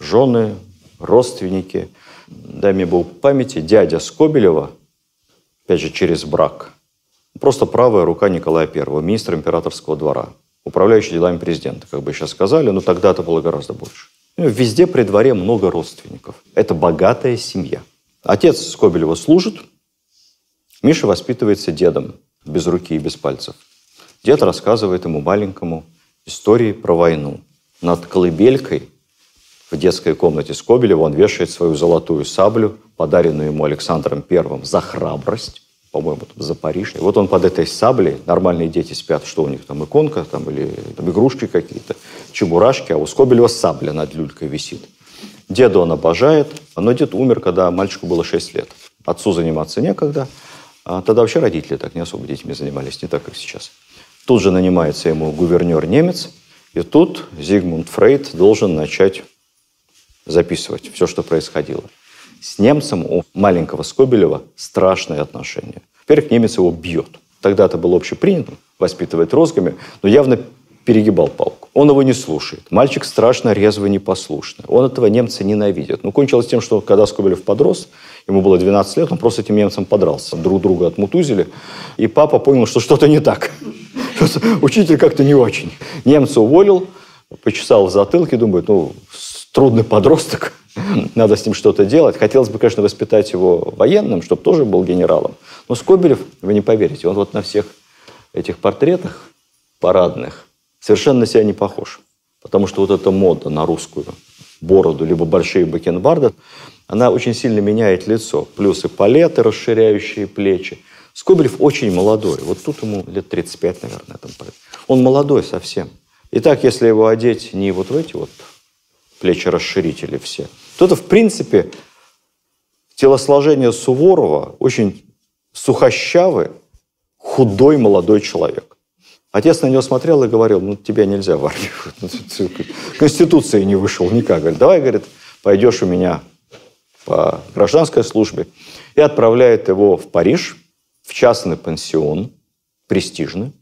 Жены, родственники – дай мне Бог памяти, дядя Скобелева, опять же, через брак, просто правая рука Николая I, министра императорского двора, управляющий делами президента, как бы сейчас сказали, но тогда это было гораздо больше. Ну, везде при дворе много родственников. Это богатая семья. Отец Скобелева служит, Миша воспитывается дедом, без руки и без пальцев. Дед рассказывает ему маленькому истории про войну. Над колыбелькой в детской комнате Скобелева он вешает свою золотую саблю, подаренную ему Александром Первым за храбрость, по-моему, там, за Париж. И вот он под этой саблей, нормальные дети спят, что у них там, иконка там, или там, игрушки какие-то, чебурашки, а у Скобелева сабля над люлькой висит. Деда он обожает, а, но дед умер, когда мальчику было 6 лет. Отцу заниматься некогда. А тогда вообще родители так не особо детьми занимались, не так, как сейчас. Тут же нанимается ему гувернер немец, и тут Зигмунд Фрейд должен начать записывать все, что происходило. С немцем у маленького Скобелева страшные отношения. Во-первых, немец его бьет. Тогда это было общепринято, воспитывать розгами, но явно перегибал палку. Он его не слушает. Мальчик страшно резвый, непослушный. Он этого немца ненавидит. Но ну, кончилось тем, что когда Скобелев подрос, ему было 12 лет, он просто этим немцем подрался. Друг друга отмутузили. И папа понял, что что-то не так. <laughs> Учитель как-то не очень. Немца уволил, почесал в затылке, думает, ну, трудный подросток, <laughs> надо с ним что-то делать. Хотелось бы, конечно, воспитать его военным, чтобы тоже был генералом. Но Скобелев, вы не поверите, он вот на всех этих портретах парадных совершенно на себя не похож. Потому что вот эта мода на русскую бороду, либо большие бакенбарды, она очень сильно меняет лицо. Плюс и палеты, расширяющие плечи. Скобелев очень молодой. Вот тут ему лет 35, наверное. Там. Он молодой совсем. Итак, если его одеть не вот в эти вот плечи расширители все. Вот это, в принципе, телосложение Суворова очень сухощавый, худой молодой человек. Отец на него смотрел и говорил, ну, тебя нельзя в армию. <laughs> Ну, конституции не вышел никак. Говорит, давай, говорит, пойдешь у меня по гражданской службе. И отправляет его в Париж, в частный пансион, престижный.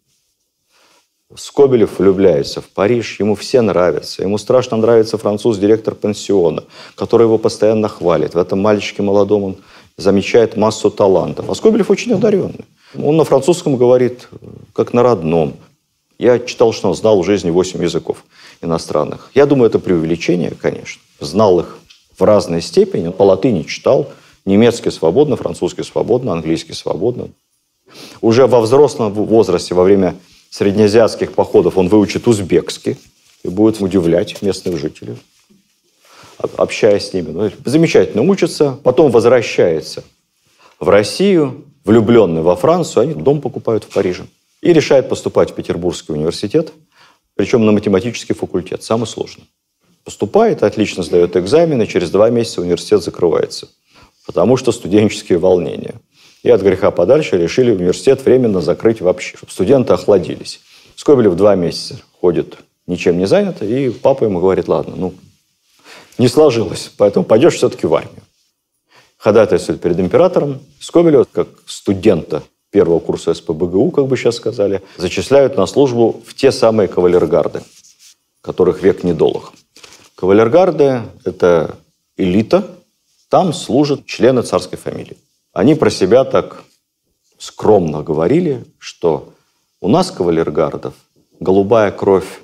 Скобелев влюбляется в Париж, ему все нравятся. Ему страшно нравится француз-директор пансиона, который его постоянно хвалит. В этом мальчике молодом он замечает массу талантов. А Скобелев очень одаренный. Он на французском говорит, как на родном. Я читал, что он знал в жизни 8 языков иностранных. Я думаю, это преувеличение, конечно. Знал их в разной степени. По латыни читал. Немецкий свободно, французский свободно, английский свободно. Уже во взрослом возрасте, во время среднеазиатских походов он выучит узбекский и будет удивлять местных жителей, общаясь с ними. Ну, замечательно учится, потом возвращается в Россию, влюбленный во Францию, они дом покупают в Париже. И решает поступать в Петербургский университет, причем на математический факультет, самый сложный. Поступает, отлично сдает экзамены, через два месяца университет закрывается, потому что студенческие волнения – и от греха подальше решили университет временно закрыть вообще, чтобы студенты охладились. Скобелев два месяца ходит ничем не занят, и папа ему говорит, ладно, ну, не сложилось, поэтому пойдешь все-таки в армию. Ходатайствует перед императором. Скобелева, как студента первого курса СПБГУ, как бы сейчас сказали, зачисляют на службу в те самые кавалергарды, которых век недолог. Кавалергарды – это элита, там служат члены царской фамилии. Они про себя так скромно говорили, что у нас, кавалергардов, голубая кровь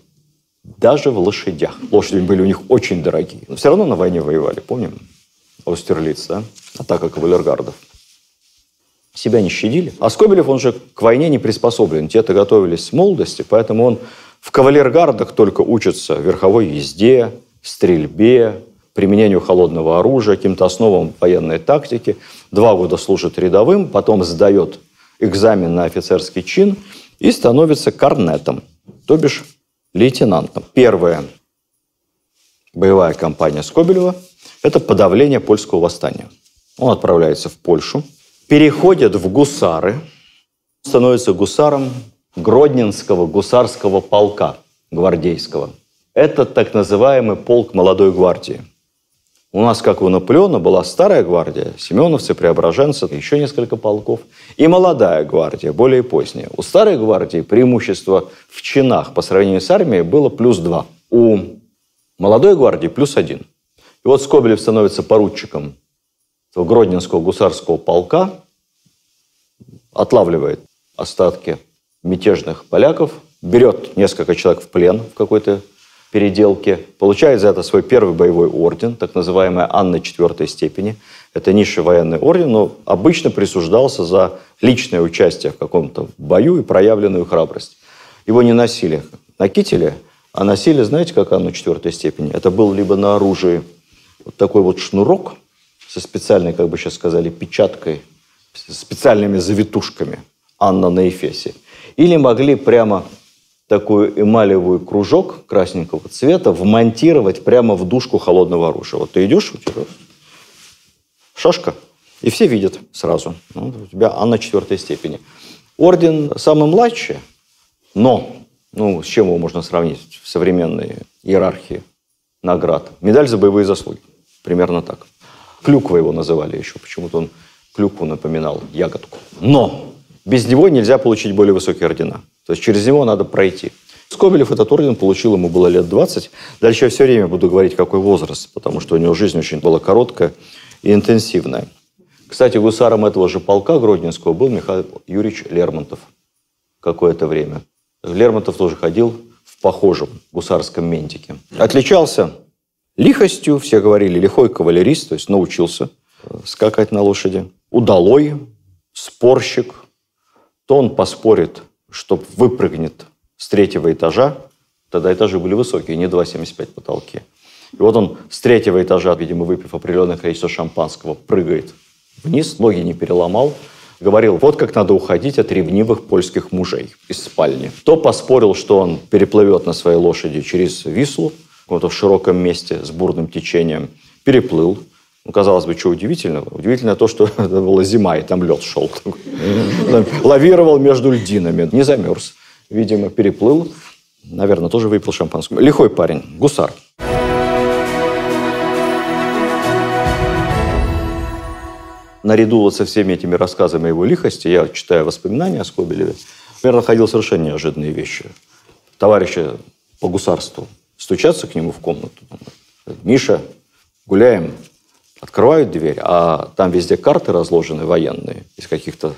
даже в лошадях. Лошади были у них очень дорогие. Но все равно на войне воевали, помним? Аустерлиц, да? Атака кавалергардов. Себя не щадили. А Скобелев, он же к войне не приспособлен. Те-то готовились с молодости, поэтому он в кавалергардах только учится верховой езде, стрельбе, применению холодного оружия, каким-то основам военной тактики. Два года служит рядовым, потом сдает экзамен на офицерский чин и становится корнетом, то бишь лейтенантом. Первая боевая кампания Скобелева – это подавление польского восстания. Он отправляется в Польшу, переходит в гусары, становится гусаром Гродненского гусарского полка гвардейского. Это так называемый полк молодой гвардии – у нас, как у Наполеона, была старая гвардия, семеновцы, преображенцы, еще несколько полков, и молодая гвардия, более поздняя. У старой гвардии преимущество в чинах по сравнению с армией было плюс два. У молодой гвардии плюс один. И вот Скобелев становится поручиком Гродненского гусарского полка, отлавливает остатки мятежных поляков, берет несколько человек в плен в какой-то переделки, получает за это свой первый боевой орден, так называемая Анна четвертой степени. Это низший военный орден, но обычно присуждался за личное участие в каком-то бою и проявленную храбрость. Его не носили на кителе, а носили, знаете, как Анну четвертой степени? Это был либо на оружии вот такой вот шнурок со специальной, как бы сейчас сказали, печаткой, специальными завитушками Анна на Эфесе. Или могли прямо такой эмалевую кружок красненького цвета вмонтировать прямо в душку холодного оружия. Вот ты идешь, у тебя шашка, и все видят сразу. Ну, у тебя Анна четвертой степени. Орден самый младший, но ну, с чем его можно сравнить в современной иерархии наград? Медаль за боевые заслуги. Примерно так. Клюква его называли еще. Почему-то он клюкву напоминал, ягодку. Но без него нельзя получить более высокие ордена. То есть через него надо пройти. Скобелев этот орден получил, ему было лет 20. Дальше я все время буду говорить, какой возраст, потому что у него жизнь очень была короткая и интенсивная. Кстати, гусаром этого же полка Гродненского был Михаил Юрьевич Лермонтов какое-то время. Лермонтов тоже ходил в похожем гусарском ментике. Отличался лихостью, все говорили, лихой кавалерист, то есть научился скакать на лошади. Удалой, спорщик, то он поспорит, что выпрыгнет с третьего этажа, тогда этажи были высокие, не 2,75 потолки. И вот он с третьего этажа, видимо, выпив определенное количество шампанского, прыгает вниз, ноги не переломал, говорил, вот как надо уходить от ревнивых польских мужей из спальни. То поспорил, что он переплывет на своей лошади через Вислу, вот в широком месте с бурным течением, переплыл, ну, казалось бы, что удивительного? Удивительно то, что <laughs> это была зима, и там лед шел. Лавировал между льдинами. Не замерз. Видимо, переплыл. Наверное, тоже выпил шампанское. Лихой парень. Гусар. Наряду вот со всеми этими рассказами о его лихости, я читаю воспоминания о Скобелеве, я находил совершенно неожиданные вещи. Товарищи по гусарству стучатся к нему в комнату. Миша, гуляем. Открывают дверь, а там везде карты разложены военные, из каких-то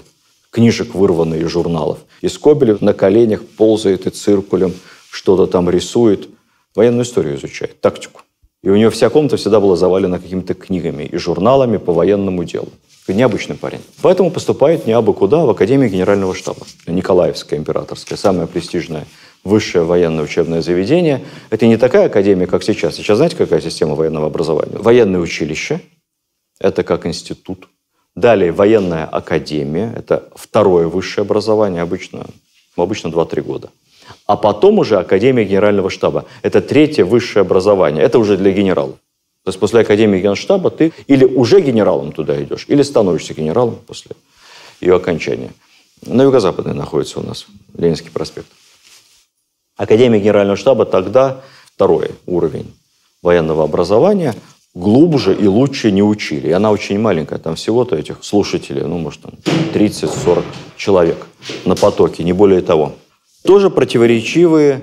книжек вырванные из журналов. И Скобелев на коленях ползает и циркулем что-то там рисует. Военную историю изучает, тактику. И у него вся комната всегда была завалена какими-то книгами и журналами по военному делу. Необычный парень. Поэтому поступает не абы куда, в Академию Генерального штаба. Николаевская императорская, самая престижная высшее военное учебное заведение. Это не такая академия, как сейчас. Сейчас знаете, какая система военного образования? Военное училище – это как институт. Далее военная академия – это второе высшее образование, обычно, ну, обычно 2-3 года. А потом уже Академия Генерального штаба. Это третье высшее образование. Это уже для генералов. То есть после Академии Генштаба ты или уже генералом туда идешь, или становишься генералом после ее окончания. На юго-западной находится у нас Ленинский проспект. Академия Генерального штаба тогда второй уровень военного образования глубже и лучше не учили. И она очень маленькая, там всего-то этих слушателей, ну, может, там 30-40 человек на потоке, не более того. Тоже противоречивые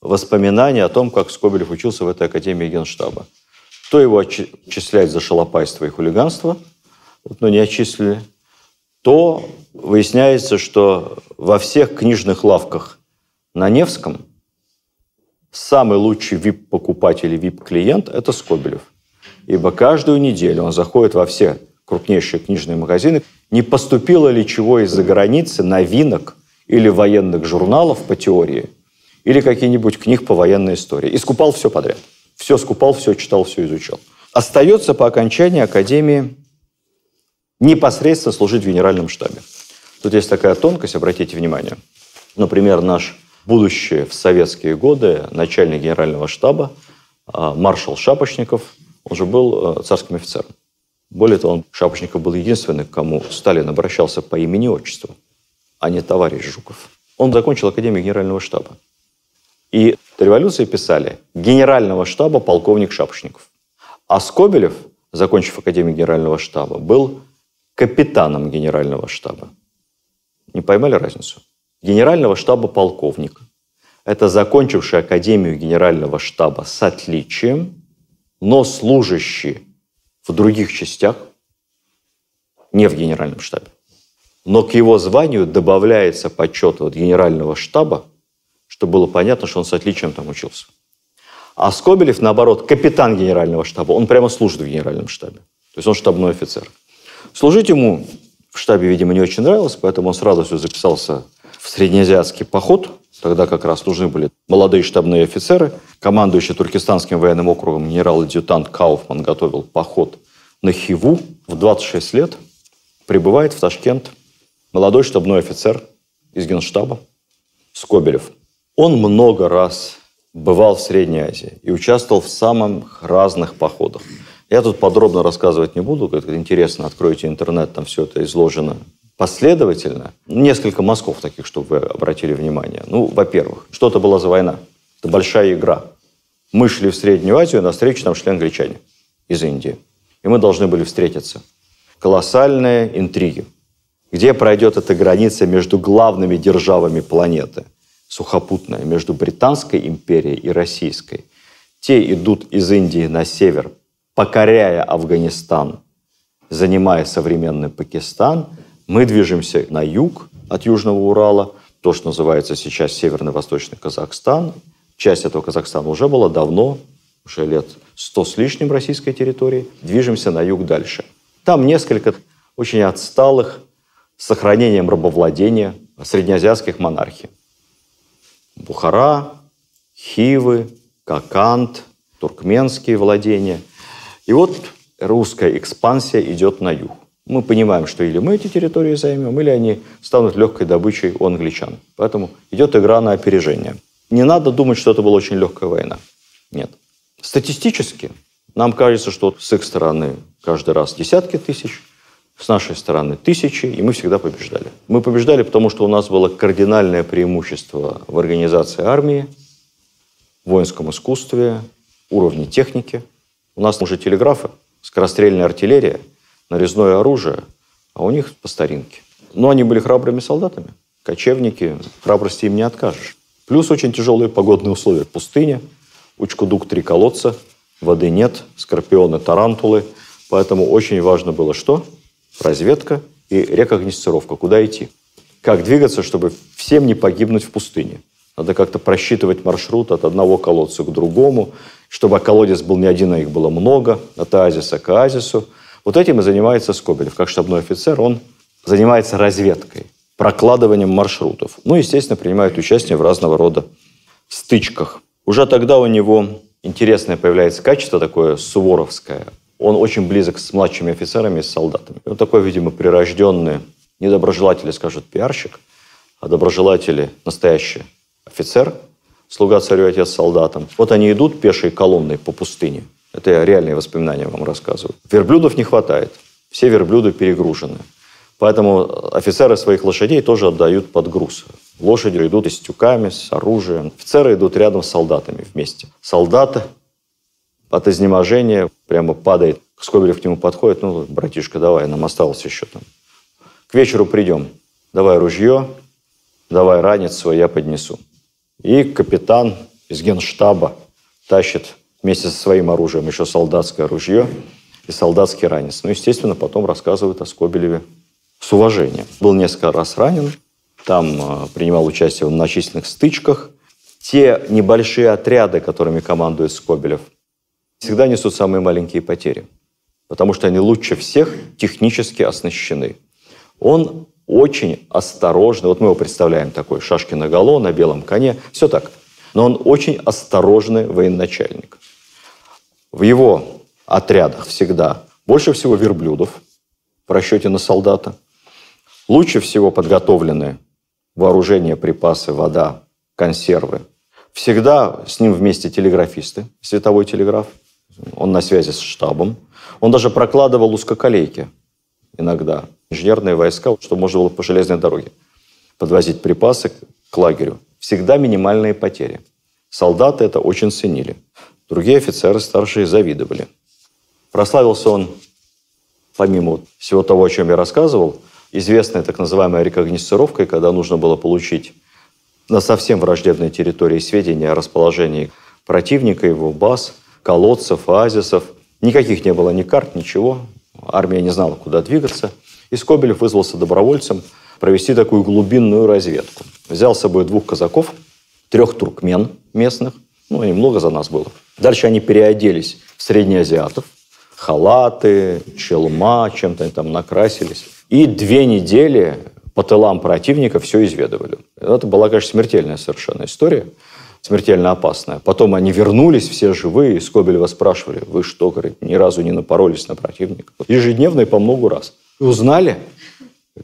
воспоминания о том, как Скобелев учился в этой Академии Генштаба. То его отчислять за шалопайство и хулиганство, но не отчислили, то выясняется, что во всех книжных лавках на Невском Самый лучший VIP-покупатель и VIP-клиент – это Скобелев. Ибо каждую неделю он заходит во все крупнейшие книжные магазины. Не поступило ли чего из-за границы новинок или военных журналов по теории, или каких-нибудь книг по военной истории. И скупал все подряд. Все скупал, все читал, все изучал. Остается по окончании академии непосредственно служить в генеральном штабе. Тут есть такая тонкость, обратите внимание. Например, наш будущее в советские годы начальник генерального штаба, а, маршал Шапошников, он же был а, царским офицером. Более того, он, Шапошников был единственным, к кому Сталин обращался по имени и отчеству, а не товарищ Жуков. Он закончил Академию Генерального штаба. И до революции писали «Генерального штаба полковник Шапошников». А Скобелев, закончив Академию Генерального штаба, был капитаном Генерального штаба. Не поймали разницу? генерального штаба полковника. Это закончивший Академию генерального штаба с отличием, но служащий в других частях, не в генеральном штабе. Но к его званию добавляется почет от генерального штаба, чтобы было понятно, что он с отличием там учился. А Скобелев, наоборот, капитан генерального штаба. Он прямо служит в генеральном штабе. То есть он штабной офицер. Служить ему в штабе, видимо, не очень нравилось, поэтому он сразу все записался среднеазиатский поход. Тогда как раз нужны были молодые штабные офицеры. Командующий Туркестанским военным округом генерал-адъютант Кауфман готовил поход на Хиву в 26 лет. Прибывает в Ташкент молодой штабной офицер из генштаба Скобелев. Он много раз бывал в Средней Азии и участвовал в самых разных походах. Я тут подробно рассказывать не буду, это интересно, откройте интернет, там все это изложено последовательно. Несколько мазков таких, чтобы вы обратили внимание. Ну, во-первых, что это была за война? Это большая игра. Мы шли в Среднюю Азию, на встречу нам шли англичане из Индии. И мы должны были встретиться. Колоссальная интрига, Где пройдет эта граница между главными державами планеты? Сухопутная, между Британской империей и Российской. Те идут из Индии на север, покоряя Афганистан, занимая современный Пакистан – мы движемся на юг от Южного Урала, то, что называется сейчас Северно-Восточный Казахстан. Часть этого Казахстана уже была давно, уже лет сто с лишним российской территории. Движемся на юг дальше. Там несколько очень отсталых с сохранением рабовладения среднеазиатских монархий. Бухара, Хивы, Какант, туркменские владения. И вот русская экспансия идет на юг мы понимаем, что или мы эти территории займем, или они станут легкой добычей у англичан. Поэтому идет игра на опережение. Не надо думать, что это была очень легкая война. Нет. Статистически нам кажется, что с их стороны каждый раз десятки тысяч, с нашей стороны тысячи, и мы всегда побеждали. Мы побеждали, потому что у нас было кардинальное преимущество в организации армии, воинском искусстве, уровне техники. У нас уже телеграфы, скорострельная артиллерия – нарезное оружие, а у них по старинке. Но они были храбрыми солдатами. Кочевники, храбрости им не откажешь. Плюс очень тяжелые погодные условия. Пустыня, Учкудук три колодца, воды нет, скорпионы, тарантулы. Поэтому очень важно было что? Разведка и рекогносцировка. Куда идти? Как двигаться, чтобы всем не погибнуть в пустыне? Надо как-то просчитывать маршрут от одного колодца к другому, чтобы колодец был не один, а их было много, от оазиса к оазису. Вот этим и занимается Скобелев. Как штабной офицер он занимается разведкой, прокладыванием маршрутов. Ну, естественно, принимает участие в разного рода стычках. Уже тогда у него интересное появляется качество такое суворовское. Он очень близок с младшими офицерами и с солдатами. Он такой, видимо, прирожденный, не доброжелатели скажут пиарщик, а доброжелатели настоящий офицер, слуга царю отец солдатам. Вот они идут пешей колонной по пустыне – это я реальные воспоминания вам рассказываю. Верблюдов не хватает. Все верблюды перегружены. Поэтому офицеры своих лошадей тоже отдают под груз. Лошади идут и с тюками, с оружием. Офицеры идут рядом с солдатами вместе. Солдат от изнеможения прямо падает. Скобелев к нему подходит. Ну, братишка, давай, нам осталось еще там. К вечеру придем. Давай ружье, давай ранец свой, я поднесу. И капитан из генштаба тащит вместе со своим оружием еще солдатское ружье и солдатский ранец. Ну, естественно, потом рассказывают о Скобелеве с уважением. Был несколько раз ранен, там э, принимал участие в многочисленных стычках. Те небольшие отряды, которыми командует Скобелев, всегда несут самые маленькие потери, потому что они лучше всех технически оснащены. Он очень осторожно, вот мы его представляем такой, шашки на голо, на белом коне, все так. Но он очень осторожный военачальник. В его отрядах всегда больше всего верблюдов в расчете на солдата. Лучше всего подготовлены вооружение, припасы, вода, консервы. Всегда с ним вместе телеграфисты, световой телеграф. Он на связи с штабом. Он даже прокладывал узкоколейки иногда, инженерные войска, чтобы можно было по железной дороге подвозить припасы к лагерю. Всегда минимальные потери. Солдаты это очень ценили. Другие офицеры старшие завидовали. Прославился он, помимо всего того, о чем я рассказывал, известной так называемой рекогнисцировкой, когда нужно было получить на совсем враждебной территории сведения о расположении противника, его баз, колодцев, оазисов. Никаких не было ни карт, ничего. Армия не знала, куда двигаться. И Скобелев вызвался добровольцем провести такую глубинную разведку. Взял с собой двух казаков, трех туркмен местных – ну, немного за нас было. Дальше они переоделись в среднеазиатов. Халаты, челма, чем-то они там накрасились. И две недели по тылам противника все изведывали. Это была, конечно, смертельная совершенно история смертельно опасная. Потом они вернулись, все живые, и Скобелева спрашивали, вы что, говорит, ни разу не напоролись на противника? Ежедневно и по много раз. И узнали,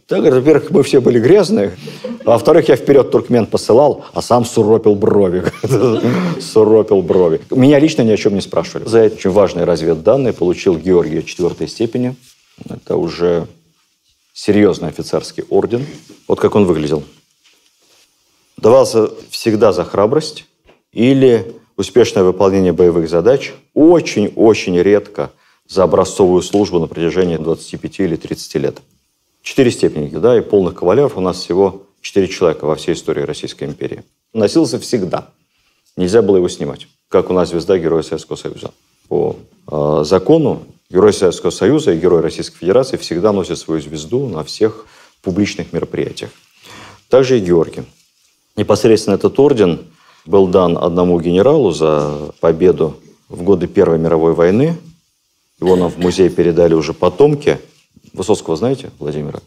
так, во-первых, мы все были грязные, а во-вторых, я вперед туркмен посылал, а сам суропил брови. <laughs> суропил брови. Меня лично ни о чем не спрашивали. За эти очень важные разведданные получил Георгия четвертой степени. Это уже серьезный офицерский орден. Вот как он выглядел. Давался всегда за храбрость или успешное выполнение боевых задач. Очень-очень редко за образцовую службу на протяжении 25 или 30 лет четыре степени, да, и полных кавалеров у нас всего четыре человека во всей истории Российской империи. Носился всегда. Нельзя было его снимать, как у нас звезда Героя Советского Союза. По э, закону Герой Советского Союза и Герой Российской Федерации всегда носят свою звезду на всех публичных мероприятиях. Также и Георгий. Непосредственно этот орден был дан одному генералу за победу в годы Первой мировой войны. Его нам в музей передали уже потомки – Высоцкого знаете, Владимира?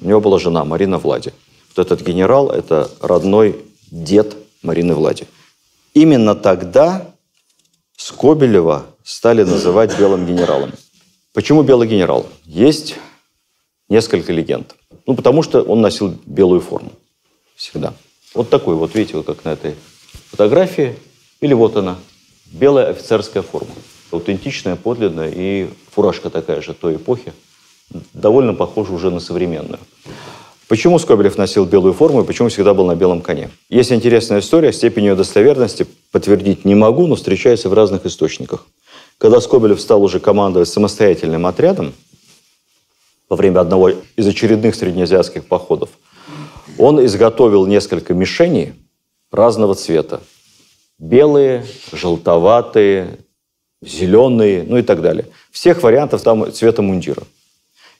У него была жена Марина Влади. Вот этот генерал – это родной дед Марины Влади. Именно тогда Скобелева стали называть белым генералом. Почему белый генерал? Есть несколько легенд. Ну, потому что он носил белую форму всегда. Вот такой вот, видите, вот как на этой фотографии. Или вот она, белая офицерская форма. Аутентичная, подлинная и фуражка такая же той эпохи – довольно похожа уже на современную. Почему Скобелев носил белую форму и почему всегда был на белом коне? Есть интересная история, степень ее достоверности подтвердить не могу, но встречается в разных источниках. Когда Скобелев стал уже командовать самостоятельным отрядом во время одного из очередных среднеазиатских походов, он изготовил несколько мишеней разного цвета. Белые, желтоватые, зеленые, ну и так далее. Всех вариантов там цвета мундира –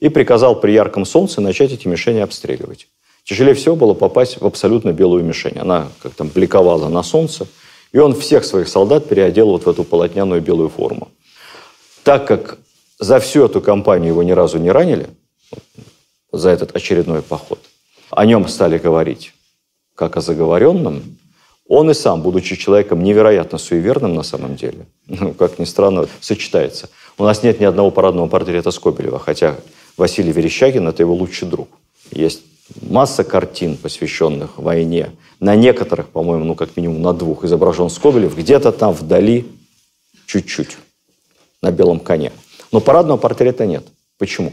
и приказал при ярком солнце начать эти мишени обстреливать. Тяжелее всего было попасть в абсолютно белую мишень. Она как там бликовала на солнце, и он всех своих солдат переодел вот в эту полотняную белую форму. Так как за всю эту кампанию его ни разу не ранили, за этот очередной поход, о нем стали говорить как о заговоренном, он и сам, будучи человеком невероятно суеверным на самом деле, <laughs> ну, как ни странно, сочетается. У нас нет ни одного парадного портрета Скобелева, хотя Василий Верещагин – это его лучший друг. Есть масса картин, посвященных войне. На некоторых, по-моему, ну как минимум на двух изображен Скобелев где-то там вдали чуть-чуть на белом коне. Но парадного портрета нет. Почему?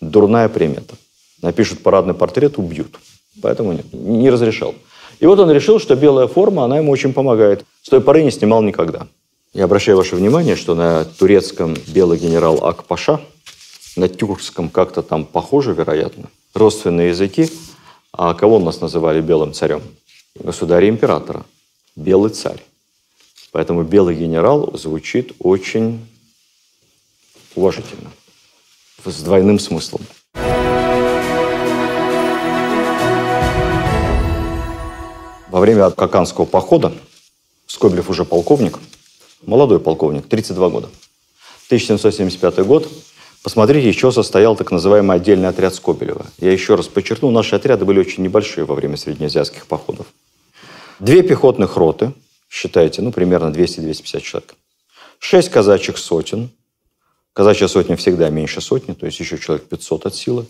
Дурная примета. Напишут парадный портрет, убьют. Поэтому нет, не разрешал. И вот он решил, что белая форма, она ему очень помогает. С той поры не снимал никогда. Я обращаю ваше внимание, что на турецком белый генерал Акпаша на тюркском как-то там похоже, вероятно. Родственные языки. А кого нас называли белым царем? Государя императора. Белый царь. Поэтому белый генерал звучит очень уважительно, с двойным смыслом. Во время Каканского похода Скоблев уже полковник, молодой полковник, 32 года. 1775 год, Посмотрите, еще состоял так называемый отдельный отряд Скобелева. Я еще раз подчеркну, наши отряды были очень небольшие во время среднеазиатских походов. Две пехотных роты, считайте, ну, примерно 200-250 человек. Шесть казачьих сотен. Казачья сотня всегда меньше сотни, то есть еще человек 500 от силы.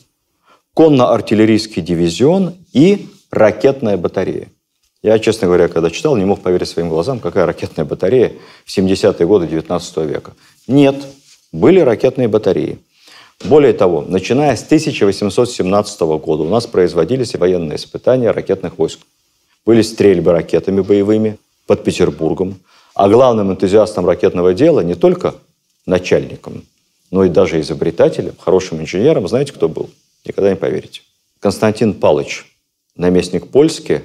Конно-артиллерийский дивизион и ракетная батарея. Я, честно говоря, когда читал, не мог поверить своим глазам, какая ракетная батарея в 70-е годы 19 века. Нет, были ракетные батареи. Более того, начиная с 1817 года у нас производились военные испытания ракетных войск. Были стрельбы ракетами боевыми под Петербургом. А главным энтузиастом ракетного дела не только начальником, но и даже изобретателем, хорошим инженером, знаете, кто был? Никогда не поверите. Константин Палыч, наместник Польски,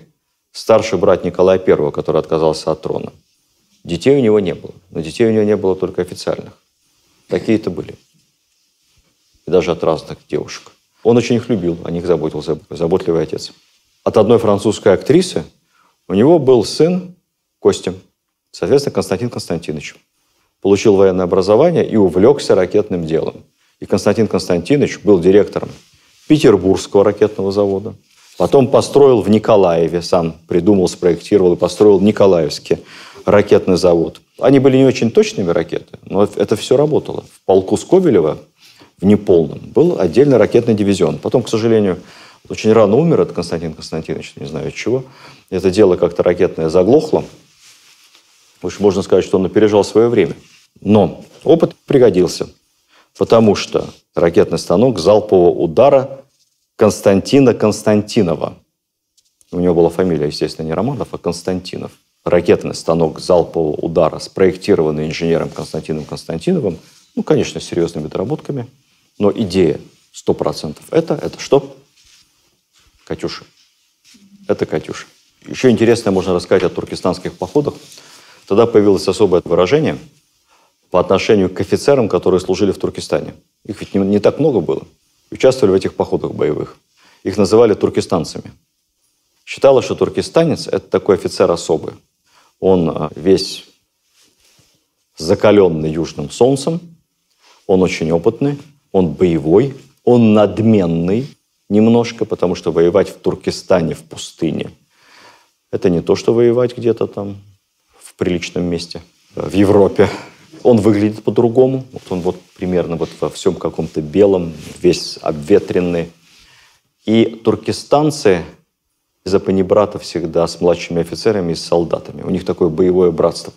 старший брат Николая I, который отказался от трона. Детей у него не было, но детей у него не было только официальных такие это были. И даже от разных девушек. Он очень их любил, о них заботился, заботливый отец. От одной французской актрисы у него был сын Костя, соответственно, Константин Константинович. Получил военное образование и увлекся ракетным делом. И Константин Константинович был директором Петербургского ракетного завода. Потом построил в Николаеве, сам придумал, спроектировал и построил Николаевский ракетный завод. Они были не очень точными ракеты, но это все работало. В полку Скобелева в неполном был отдельный ракетный дивизион. Потом, к сожалению, очень рано умер от Константин Константинович, не знаю от чего. Это дело как-то ракетное заглохло. В общем, можно сказать, что он опережал свое время. Но опыт пригодился, потому что ракетный станок залпового удара Константина Константинова. У него была фамилия, естественно, не Романов, а Константинов – ракетный станок залпового удара, спроектированный инженером Константином Константиновым, ну, конечно, с серьезными доработками, но идея 100% это, это что? Катюша. Это Катюша. Еще интересное можно рассказать о туркестанских походах. Тогда появилось особое выражение по отношению к офицерам, которые служили в Туркестане. Их ведь не, не так много было. Участвовали в этих походах боевых. Их называли туркестанцами. Считалось, что туркестанец – это такой офицер особый. Он э, весь закаленный южным солнцем, он очень опытный, он боевой, он надменный немножко, потому что воевать в Туркестане в пустыне – это не то, что воевать где-то там в приличном месте э, в Европе. Он выглядит по-другому, вот он вот примерно вот во всем каком-то белом, весь обветренный. И туркестанцы за панибрата всегда с младшими офицерами и с солдатами. У них такое боевое братство.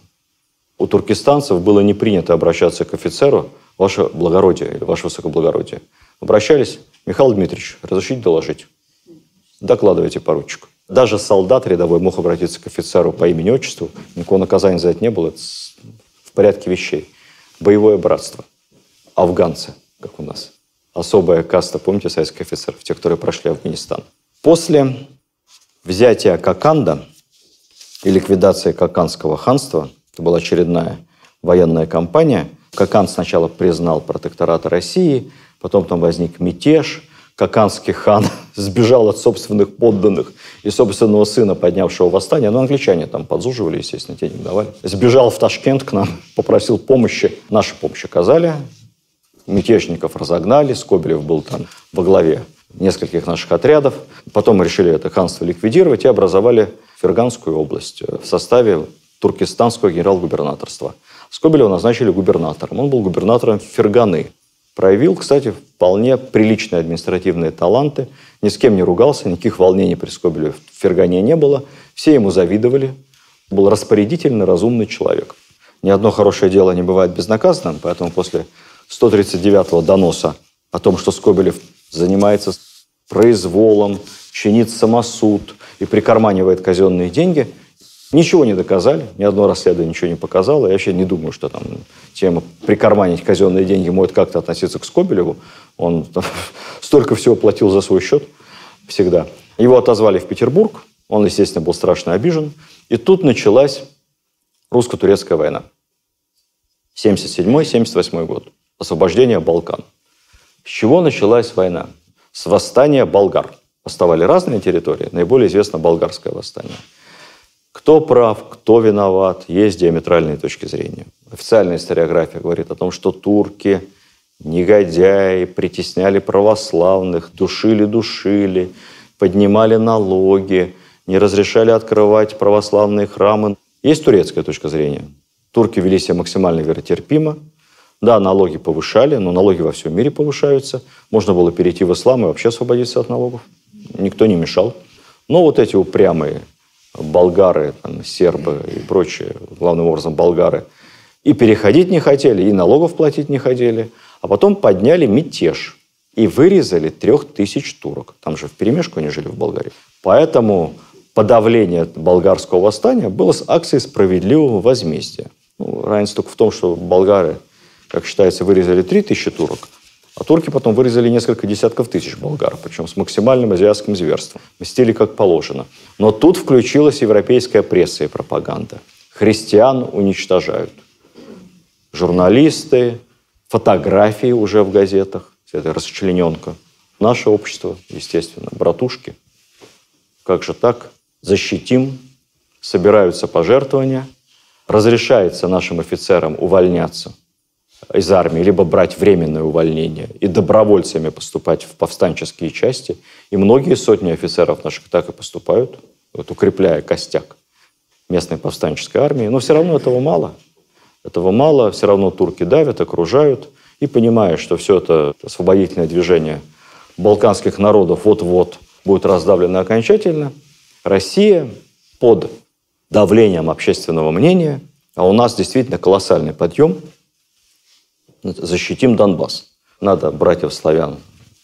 У туркестанцев было не принято обращаться к офицеру «Ваше благородие» или «Ваше высокоблагородие». Обращались «Михаил Дмитриевич, разрешите доложить?» «Докладывайте, поручик». Даже солдат рядовой мог обратиться к офицеру по имени отчеству. Никакого наказания за это не было. Это в порядке вещей. Боевое братство. Афганцы, как у нас. Особая каста, помните, советских офицеров, те, которые прошли Афганистан. После взятие Коканда и ликвидация Коканского ханства, это была очередная военная кампания, Кокан сначала признал протектората России, потом там возник мятеж, Коканский хан <laughs> сбежал от собственных подданных и собственного сына, поднявшего восстание. Ну, англичане там подзуживали, естественно, денег давали. Сбежал в Ташкент к нам, <laughs> попросил помощи. Нашу помощь оказали. Мятежников разогнали, Скобелев был там во главе нескольких наших отрядов. Потом мы решили это ханство ликвидировать и образовали Ферганскую область в составе туркестанского генерал-губернаторства. Скобелева назначили губернатором. Он был губернатором Ферганы. Проявил, кстати, вполне приличные административные таланты. Ни с кем не ругался, никаких волнений при Скобелеве в Фергане не было. Все ему завидовали. Был распорядительный, разумный человек. Ни одно хорошее дело не бывает безнаказанным, поэтому после 139-го доноса о том, что Скобелев занимается произволом, чинит самосуд и прикарманивает казенные деньги. Ничего не доказали, ни одно расследование ничего не показало. Я вообще не думаю, что там тема прикарманить казенные деньги может как-то относиться к Скобелеву. Он там, <laughs> столько всего платил за свой счет всегда. Его отозвали в Петербург, он, естественно, был страшно обижен. И тут началась русско-турецкая война. 77-78 год. Освобождение Балкан. С чего началась война? С восстания болгар. Оставали разные территории, наиболее известно болгарское восстание. Кто прав, кто виноват, есть диаметральные точки зрения. Официальная историография говорит о том, что турки, негодяи, притесняли православных, душили-душили, поднимали налоги, не разрешали открывать православные храмы. Есть турецкая точка зрения. Турки вели себя максимально веротерпимо, да, налоги повышали, но налоги во всем мире повышаются. Можно было перейти в ислам и вообще освободиться от налогов. Никто не мешал. Но вот эти упрямые болгары, там, сербы и прочие, главным образом болгары, и переходить не хотели, и налогов платить не хотели. А потом подняли мятеж и вырезали трех тысяч турок. Там же в перемешку они жили в Болгарии. Поэтому подавление болгарского восстания было с акцией справедливого возмездия. Ну, разница только в том, что болгары – как считается, вырезали 3000 турок, а турки потом вырезали несколько десятков тысяч болгар, причем с максимальным азиатским зверством. Мстили как положено. Но тут включилась европейская пресса и пропаганда. Христиан уничтожают. Журналисты, фотографии уже в газетах, это расчлененка. Наше общество, естественно, братушки. Как же так? Защитим, собираются пожертвования, разрешается нашим офицерам увольняться из армии, либо брать временное увольнение и добровольцами поступать в повстанческие части. И многие сотни офицеров наших так и поступают, вот укрепляя костяк местной повстанческой армии. Но все равно этого мало. Этого мало, все равно турки давят, окружают. И понимая, что все это освободительное движение балканских народов вот-вот будет раздавлено окончательно, Россия под давлением общественного мнения, а у нас действительно колоссальный подъем – защитим Донбасс. Надо братьев славян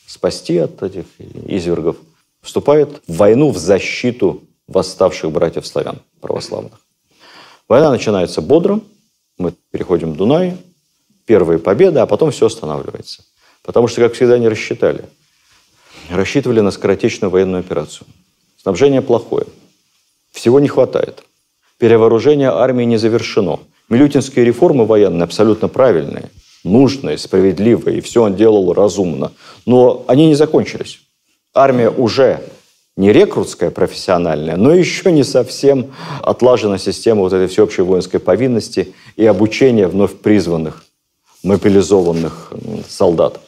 спасти от этих извергов. Вступает в войну в защиту восставших братьев славян православных. Война начинается бодро. Мы переходим в Дунай. Первые победы, а потом все останавливается. Потому что, как всегда, не рассчитали. Рассчитывали на скоротечную военную операцию. Снабжение плохое. Всего не хватает. Перевооружение армии не завершено. Милютинские реформы военные абсолютно правильные – нужное, справедливое, и все он делал разумно. Но они не закончились. Армия уже не рекрутская профессиональная, но еще не совсем отлажена система вот этой всеобщей воинской повинности и обучения вновь призванных, мобилизованных солдат.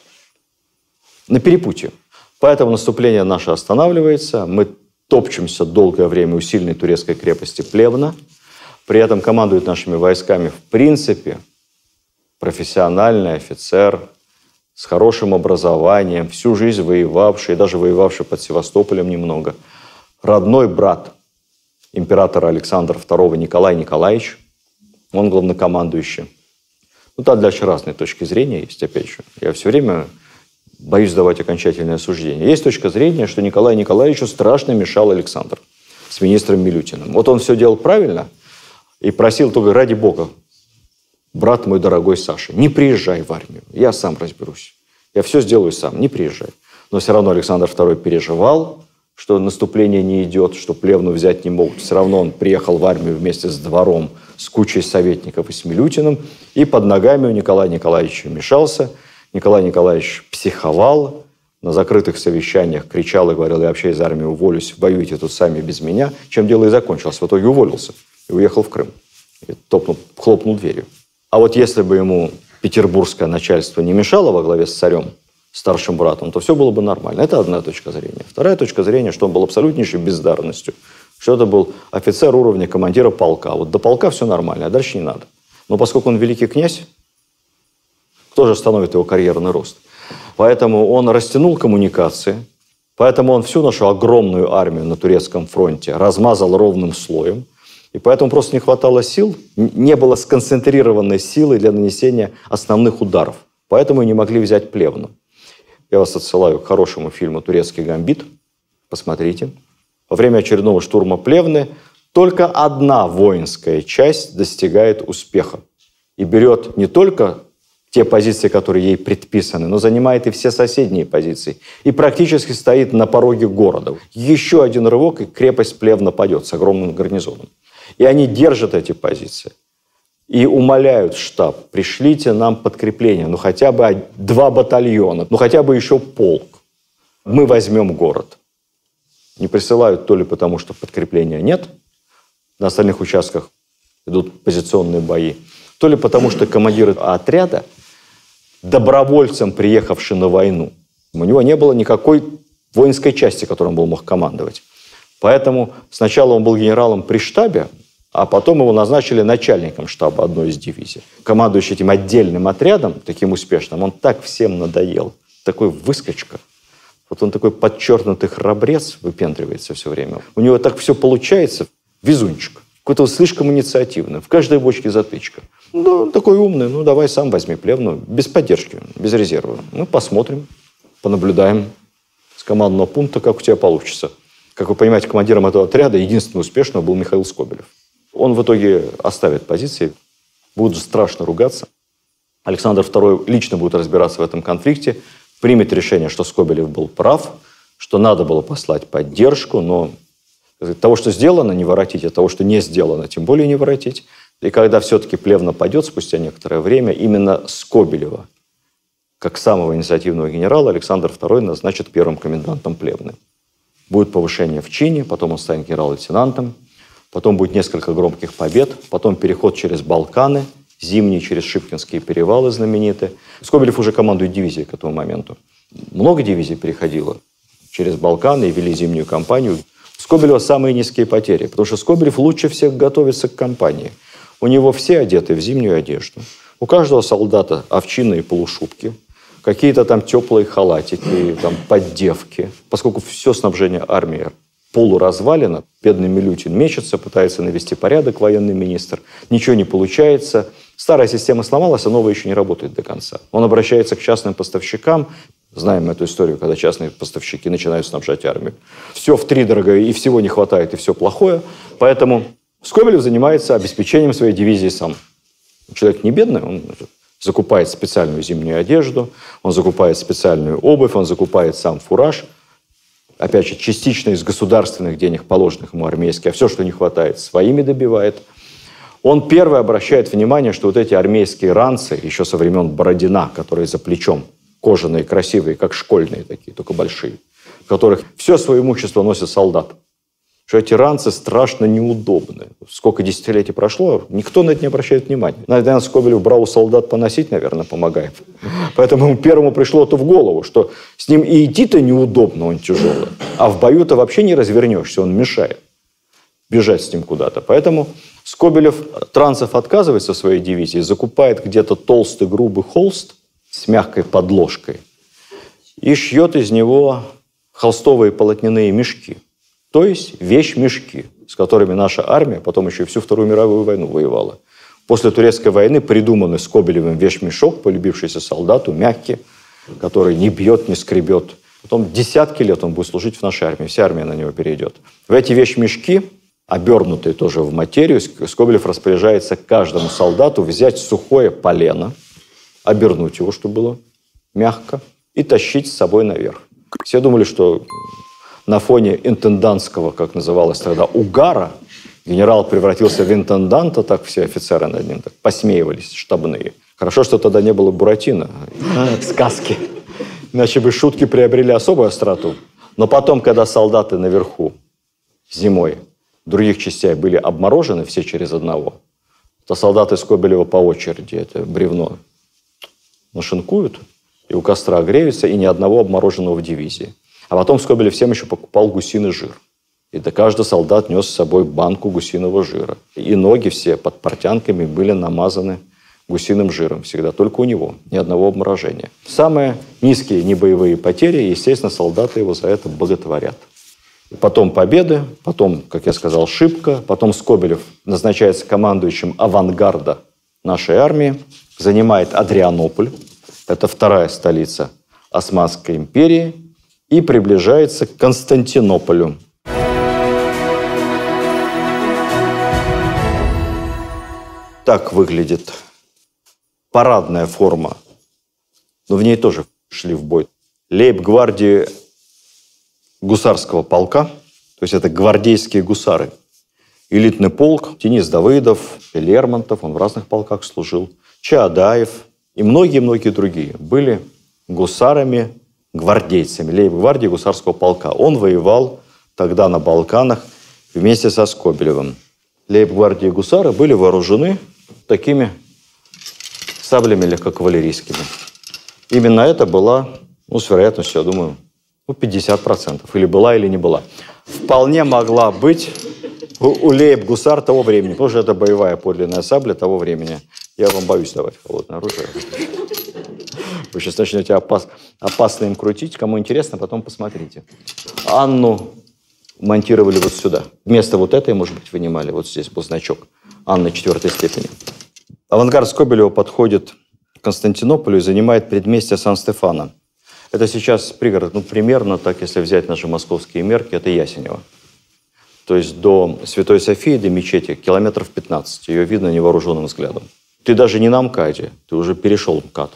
На перепутье. Поэтому наступление наше останавливается. Мы топчемся долгое время у сильной турецкой крепости Плевна. При этом командует нашими войсками, в принципе, профессиональный офицер с хорошим образованием, всю жизнь воевавший, даже воевавший под Севастополем немного, родной брат императора Александра II Николай Николаевич, он главнокомандующий. Ну, да, для разные точки зрения есть, опять же. Я все время боюсь давать окончательное суждение. Есть точка зрения, что Николай Николаевичу страшно мешал Александр с министром Милютиным. Вот он все делал правильно и просил только ради бога, брат мой дорогой Саша, не приезжай в армию, я сам разберусь. Я все сделаю сам, не приезжай. Но все равно Александр II переживал, что наступление не идет, что плевну взять не могут. Все равно он приехал в армию вместе с двором, с кучей советников и с Милютиным, и под ногами у Николая Николаевича мешался. Николай Николаевич психовал, на закрытых совещаниях кричал и говорил, я вообще из армии уволюсь, воюйте тут сами без меня, чем дело и закончилось. В итоге уволился и уехал в Крым. И топнул, хлопнул дверью. А вот если бы ему петербургское начальство не мешало во главе с царем, старшим братом, то все было бы нормально. Это одна точка зрения. Вторая точка зрения, что он был абсолютнейшей бездарностью. Что это был офицер уровня командира полка. Вот до полка все нормально, а дальше не надо. Но поскольку он великий князь, кто же остановит его карьерный рост? Поэтому он растянул коммуникации, поэтому он всю нашу огромную армию на турецком фронте размазал ровным слоем – и поэтому просто не хватало сил, не было сконцентрированной силы для нанесения основных ударов. Поэтому и не могли взять плевну. Я вас отсылаю к хорошему фильму «Турецкий гамбит». Посмотрите. Во время очередного штурма плевны только одна воинская часть достигает успеха и берет не только те позиции, которые ей предписаны, но занимает и все соседние позиции. И практически стоит на пороге города. Еще один рывок, и крепость Плевна падет с огромным гарнизоном. И они держат эти позиции и умоляют штаб, пришлите нам подкрепление, ну хотя бы два батальона, ну хотя бы еще полк. Мы возьмем город. Не присылают то ли потому, что подкрепления нет, на остальных участках идут позиционные бои, то ли потому, что командир отряда, добровольцем приехавший на войну, у него не было никакой воинской части, которым он мог командовать. Поэтому сначала он был генералом при штабе, а потом его назначили начальником штаба одной из дивизий. Командующий этим отдельным отрядом, таким успешным, он так всем надоел. Такой выскочка. Вот он такой подчеркнутый храбрец выпендривается все время. У него так все получается. Везунчик. Какой-то вот слишком инициативный. В каждой бочке затычка. Ну, да, такой умный. Ну, давай сам возьми плевну, Без поддержки, без резерва. Мы ну, посмотрим, понаблюдаем с командного пункта, как у тебя получится. Как вы понимаете, командиром этого отряда, единственного успешного, был Михаил Скобелев. Он в итоге оставит позиции, будут страшно ругаться. Александр II лично будет разбираться в этом конфликте, примет решение, что Скобелев был прав, что надо было послать поддержку, но того, что сделано, не воротить, а того, что не сделано, тем более не воротить. И когда все-таки Плевно пойдет спустя некоторое время, именно Скобелева, как самого инициативного генерала, Александр II назначит первым комендантом плевны будет повышение в чине, потом он станет генерал-лейтенантом, потом будет несколько громких побед, потом переход через Балканы, зимние через Шипкинские перевалы знаменитые. Скобелев уже командует дивизией к этому моменту. Много дивизий переходило через Балканы и вели зимнюю кампанию. У Скобелева самые низкие потери, потому что Скобелев лучше всех готовится к кампании. У него все одеты в зимнюю одежду. У каждого солдата овчины и полушубки – какие-то там теплые халатики, там поддевки. Поскольку все снабжение армии полуразвалено, бедный Милютин мечется, пытается навести порядок, военный министр, ничего не получается. Старая система сломалась, а новая еще не работает до конца. Он обращается к частным поставщикам, Знаем эту историю, когда частные поставщики начинают снабжать армию. Все в три дорогое и всего не хватает, и все плохое. Поэтому Скобелев занимается обеспечением своей дивизии сам. Человек не бедный, он закупает специальную зимнюю одежду, он закупает специальную обувь, он закупает сам фураж. Опять же, частично из государственных денег, положенных ему армейские, а все, что не хватает, своими добивает. Он первый обращает внимание, что вот эти армейские ранцы, еще со времен Бородина, которые за плечом, кожаные, красивые, как школьные такие, только большие, в которых все свое имущество носит солдат – что эти ранцы страшно неудобны. Сколько десятилетий прошло, никто на это не обращает внимания. Наверное, Скобелев брал у солдат поносить, наверное, помогает. <laughs> Поэтому первому пришло это в голову, что с ним и идти-то неудобно, он тяжелый, а в бою-то вообще не развернешься, он мешает бежать с ним куда-то. Поэтому Скобелев Транцев отказывается своей дивизии, закупает где-то толстый грубый холст с мягкой подложкой и шьет из него холстовые полотняные мешки – то есть вещь-мешки, с которыми наша армия потом еще всю Вторую мировую войну воевала. После турецкой войны придуманный Скобелевым вещь мешок, полюбившийся солдату, мягкий, который не бьет, не скребет. Потом десятки лет он будет служить в нашей армии, вся армия на него перейдет. В эти вещь мешки обернутые тоже в материю, Скобелев распоряжается каждому солдату взять сухое полено, обернуть его, чтобы было мягко, и тащить с собой наверх. Все думали, что на фоне интендантского, как называлось тогда, угара, генерал превратился в интенданта, так все офицеры над ним так посмеивались, штабные. Хорошо, что тогда не было Буратино, <laughs> сказки. Иначе бы шутки приобрели особую остроту. Но потом, когда солдаты наверху зимой других частей были обморожены все через одного, то солдаты Скобелева по очереди это бревно нашинкуют и у костра греются, и ни одного обмороженного в дивизии. А потом Скобелев всем еще покупал гусиный жир. И до каждый солдат нес с собой банку гусиного жира. И ноги все под портянками были намазаны гусиным жиром всегда, только у него, ни одного обморожения. Самые низкие небоевые потери, естественно, солдаты его за это боготворят. Потом победы, потом, как я сказал, Шибко, потом Скобелев назначается командующим авангарда нашей армии, занимает Адрианополь, это вторая столица Османской империи – и приближается к Константинополю. Так выглядит парадная форма. Но в ней тоже шли в бой. Лейб-гвардии гусарского полка, то есть это гвардейские гусары. Элитный полк, Денис Давыдов, Лермонтов, он в разных полках служил, Чаадаев и многие-многие другие были гусарами гвардейцами Лейб гвардии гусарского полка. Он воевал тогда на Балканах вместе со Скобелевым. Лейб-гвардии гусары были вооружены такими саблями легкокавалерийскими. Именно это была, ну, с вероятностью, я думаю, ну, 50%. Или была, или не была. Вполне могла быть у, у лейб-гусар того времени, потому что это боевая подлинная сабля того времени. Я вам боюсь давать холодное оружие. Вы сейчас начнете опас, опасно им крутить. Кому интересно, потом посмотрите. Анну монтировали вот сюда. Вместо вот этой, может быть, вынимали. Вот здесь был значок. Анны четвертой степени. Авангард Скобелева подходит к Константинополю и занимает предместье Сан-Стефана. Это сейчас пригород, ну, примерно так, если взять наши московские мерки, это Ясенево. То есть до Святой Софии, до мечети, километров 15. Ее видно невооруженным взглядом. Ты даже не на МКАДе, ты уже перешел МКАД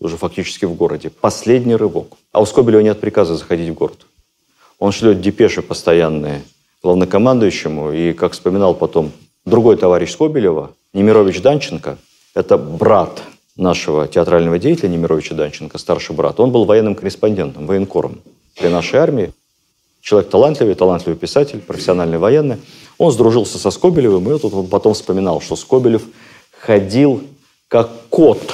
уже фактически в городе. Последний рывок. А у Скобелева нет приказа заходить в город. Он шлет депеши постоянные главнокомандующему, и, как вспоминал потом другой товарищ Скобелева, Немирович Данченко, это брат нашего театрального деятеля Немировича Данченко, старший брат, он был военным корреспондентом, военкором при нашей армии. Человек талантливый, талантливый писатель, профессиональный военный. Он сдружился со Скобелевым, и тут он потом вспоминал, что Скобелев ходил как кот –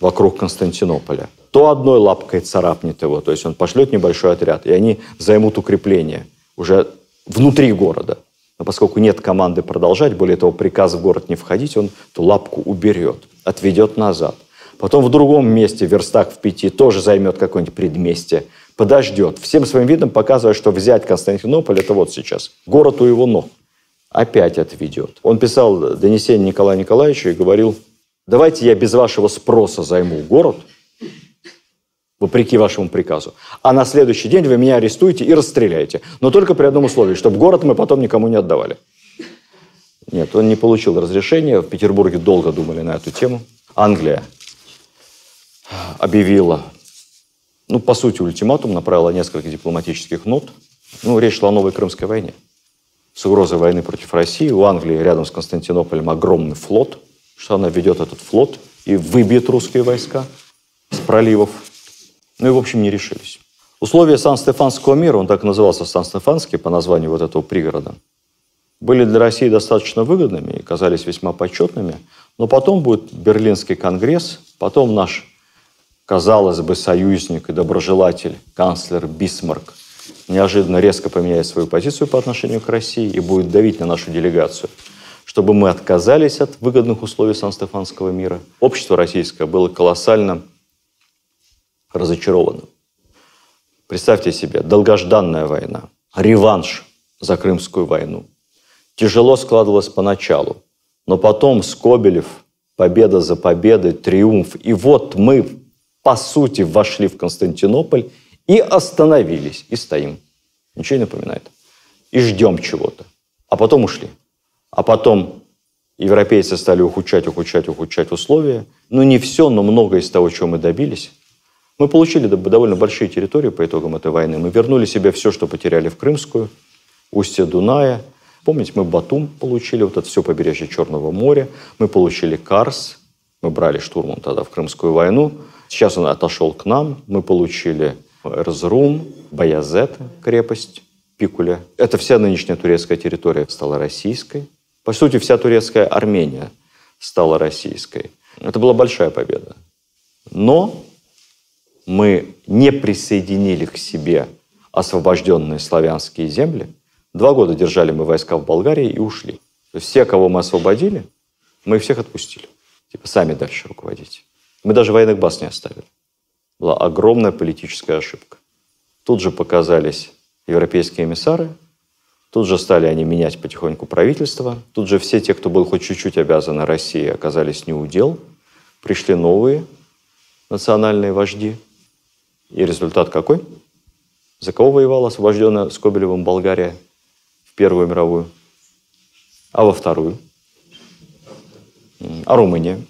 вокруг Константинополя. То одной лапкой царапнет его, то есть он пошлет небольшой отряд, и они займут укрепление уже внутри города. Но поскольку нет команды продолжать, более того, приказ в город не входить, он ту лапку уберет, отведет назад. Потом в другом месте, в верстах в пяти, тоже займет какое-нибудь предместье, подождет, всем своим видом показывая, что взять Константинополь – это вот сейчас. Город у его ног опять отведет. Он писал донесение Николаю Николаевичу и говорил – давайте я без вашего спроса займу город, вопреки вашему приказу. А на следующий день вы меня арестуете и расстреляете. Но только при одном условии, чтобы город мы потом никому не отдавали. Нет, он не получил разрешения. В Петербурге долго думали на эту тему. Англия объявила, ну, по сути, ультиматум, направила несколько дипломатических нот. Ну, речь шла о новой Крымской войне. С угрозой войны против России у Англии рядом с Константинополем огромный флот – что она ведет этот флот и выбьет русские войска с проливов. Ну и, в общем, не решились. Условия Сан-Стефанского мира, он так назывался Сан-Стефанский по названию вот этого пригорода, были для России достаточно выгодными и казались весьма почетными. Но потом будет Берлинский конгресс, потом наш, казалось бы, союзник и доброжелатель, канцлер Бисмарк, неожиданно резко поменяет свою позицию по отношению к России и будет давить на нашу делегацию чтобы мы отказались от выгодных условий Сан-Стефанского мира. Общество российское было колоссально разочаровано. Представьте себе, долгожданная война, реванш за Крымскую войну. Тяжело складывалось поначалу, но потом Скобелев, победа за победой, триумф. И вот мы, по сути, вошли в Константинополь и остановились, и стоим. Ничего не напоминает. И ждем чего-то. А потом ушли. А потом европейцы стали ухудшать, ухудшать, ухудшать условия. Ну, не все, но многое из того, чего мы добились. Мы получили довольно большие территории по итогам этой войны. Мы вернули себе все, что потеряли в Крымскую, устье Дуная. Помните, мы Батум получили, вот это все побережье Черного моря. Мы получили Карс. Мы брали штурмом тогда в Крымскую войну. Сейчас он отошел к нам. Мы получили Эрзрум, Баязет, крепость, Пикуля. Это вся нынешняя турецкая территория стала российской. По сути, вся турецкая Армения стала российской. Это была большая победа. Но мы не присоединили к себе освобожденные славянские земли. Два года держали мы войска в Болгарии и ушли. все, кого мы освободили, мы всех отпустили. Типа сами дальше руководить. Мы даже военных баз не оставили. Была огромная политическая ошибка. Тут же показались европейские эмиссары – Тут же стали они менять потихоньку правительство. Тут же все те, кто был хоть чуть-чуть обязан России, оказались не у дел. Пришли новые национальные вожди. И результат какой? За кого воевала освобожденная Скобелевым Болгария в Первую мировую? А во Вторую? А Румыния?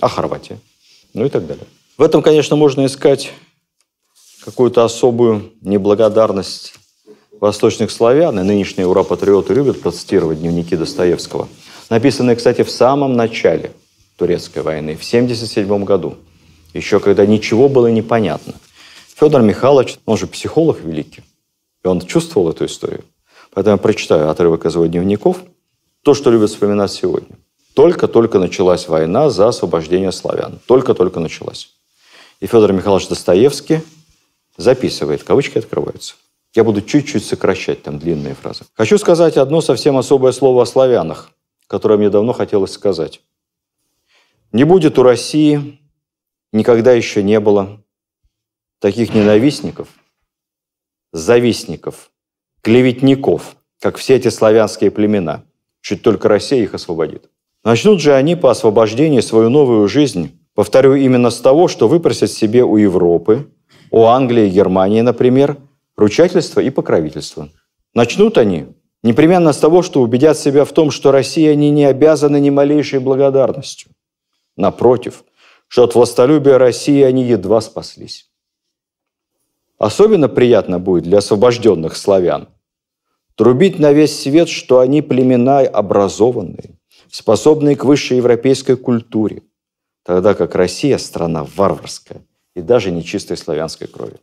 А Хорватия? Ну и так далее. В этом, конечно, можно искать какую-то особую неблагодарность восточных славян, и нынешние ура-патриоты любят процитировать дневники Достоевского, написанные, кстати, в самом начале турецкой войны, в 1977 году, еще когда ничего было непонятно. Федор Михайлович, он же психолог великий, и он чувствовал эту историю. Поэтому я прочитаю отрывок из его дневников. То, что любят вспоминать сегодня. Только-только началась война за освобождение славян. Только-только началась. И Федор Михайлович Достоевский записывает, кавычки открываются. Я буду чуть-чуть сокращать там длинные фразы. Хочу сказать одно совсем особое слово о славянах, которое мне давно хотелось сказать. Не будет у России, никогда еще не было таких ненавистников, завистников, клеветников, как все эти славянские племена. Чуть только Россия их освободит. Начнут же они по освобождении свою новую жизнь, повторю, именно с того, что выпросят себе у Европы, у Англии Германии, например – ручательство и покровительство. Начнут они непременно с того, что убедят себя в том, что России они не обязаны ни малейшей благодарностью. Напротив, что от властолюбия России они едва спаслись. Особенно приятно будет для освобожденных славян трубить на весь свет, что они племена образованные, способные к высшей европейской культуре, тогда как Россия – страна варварская и даже нечистой славянской крови.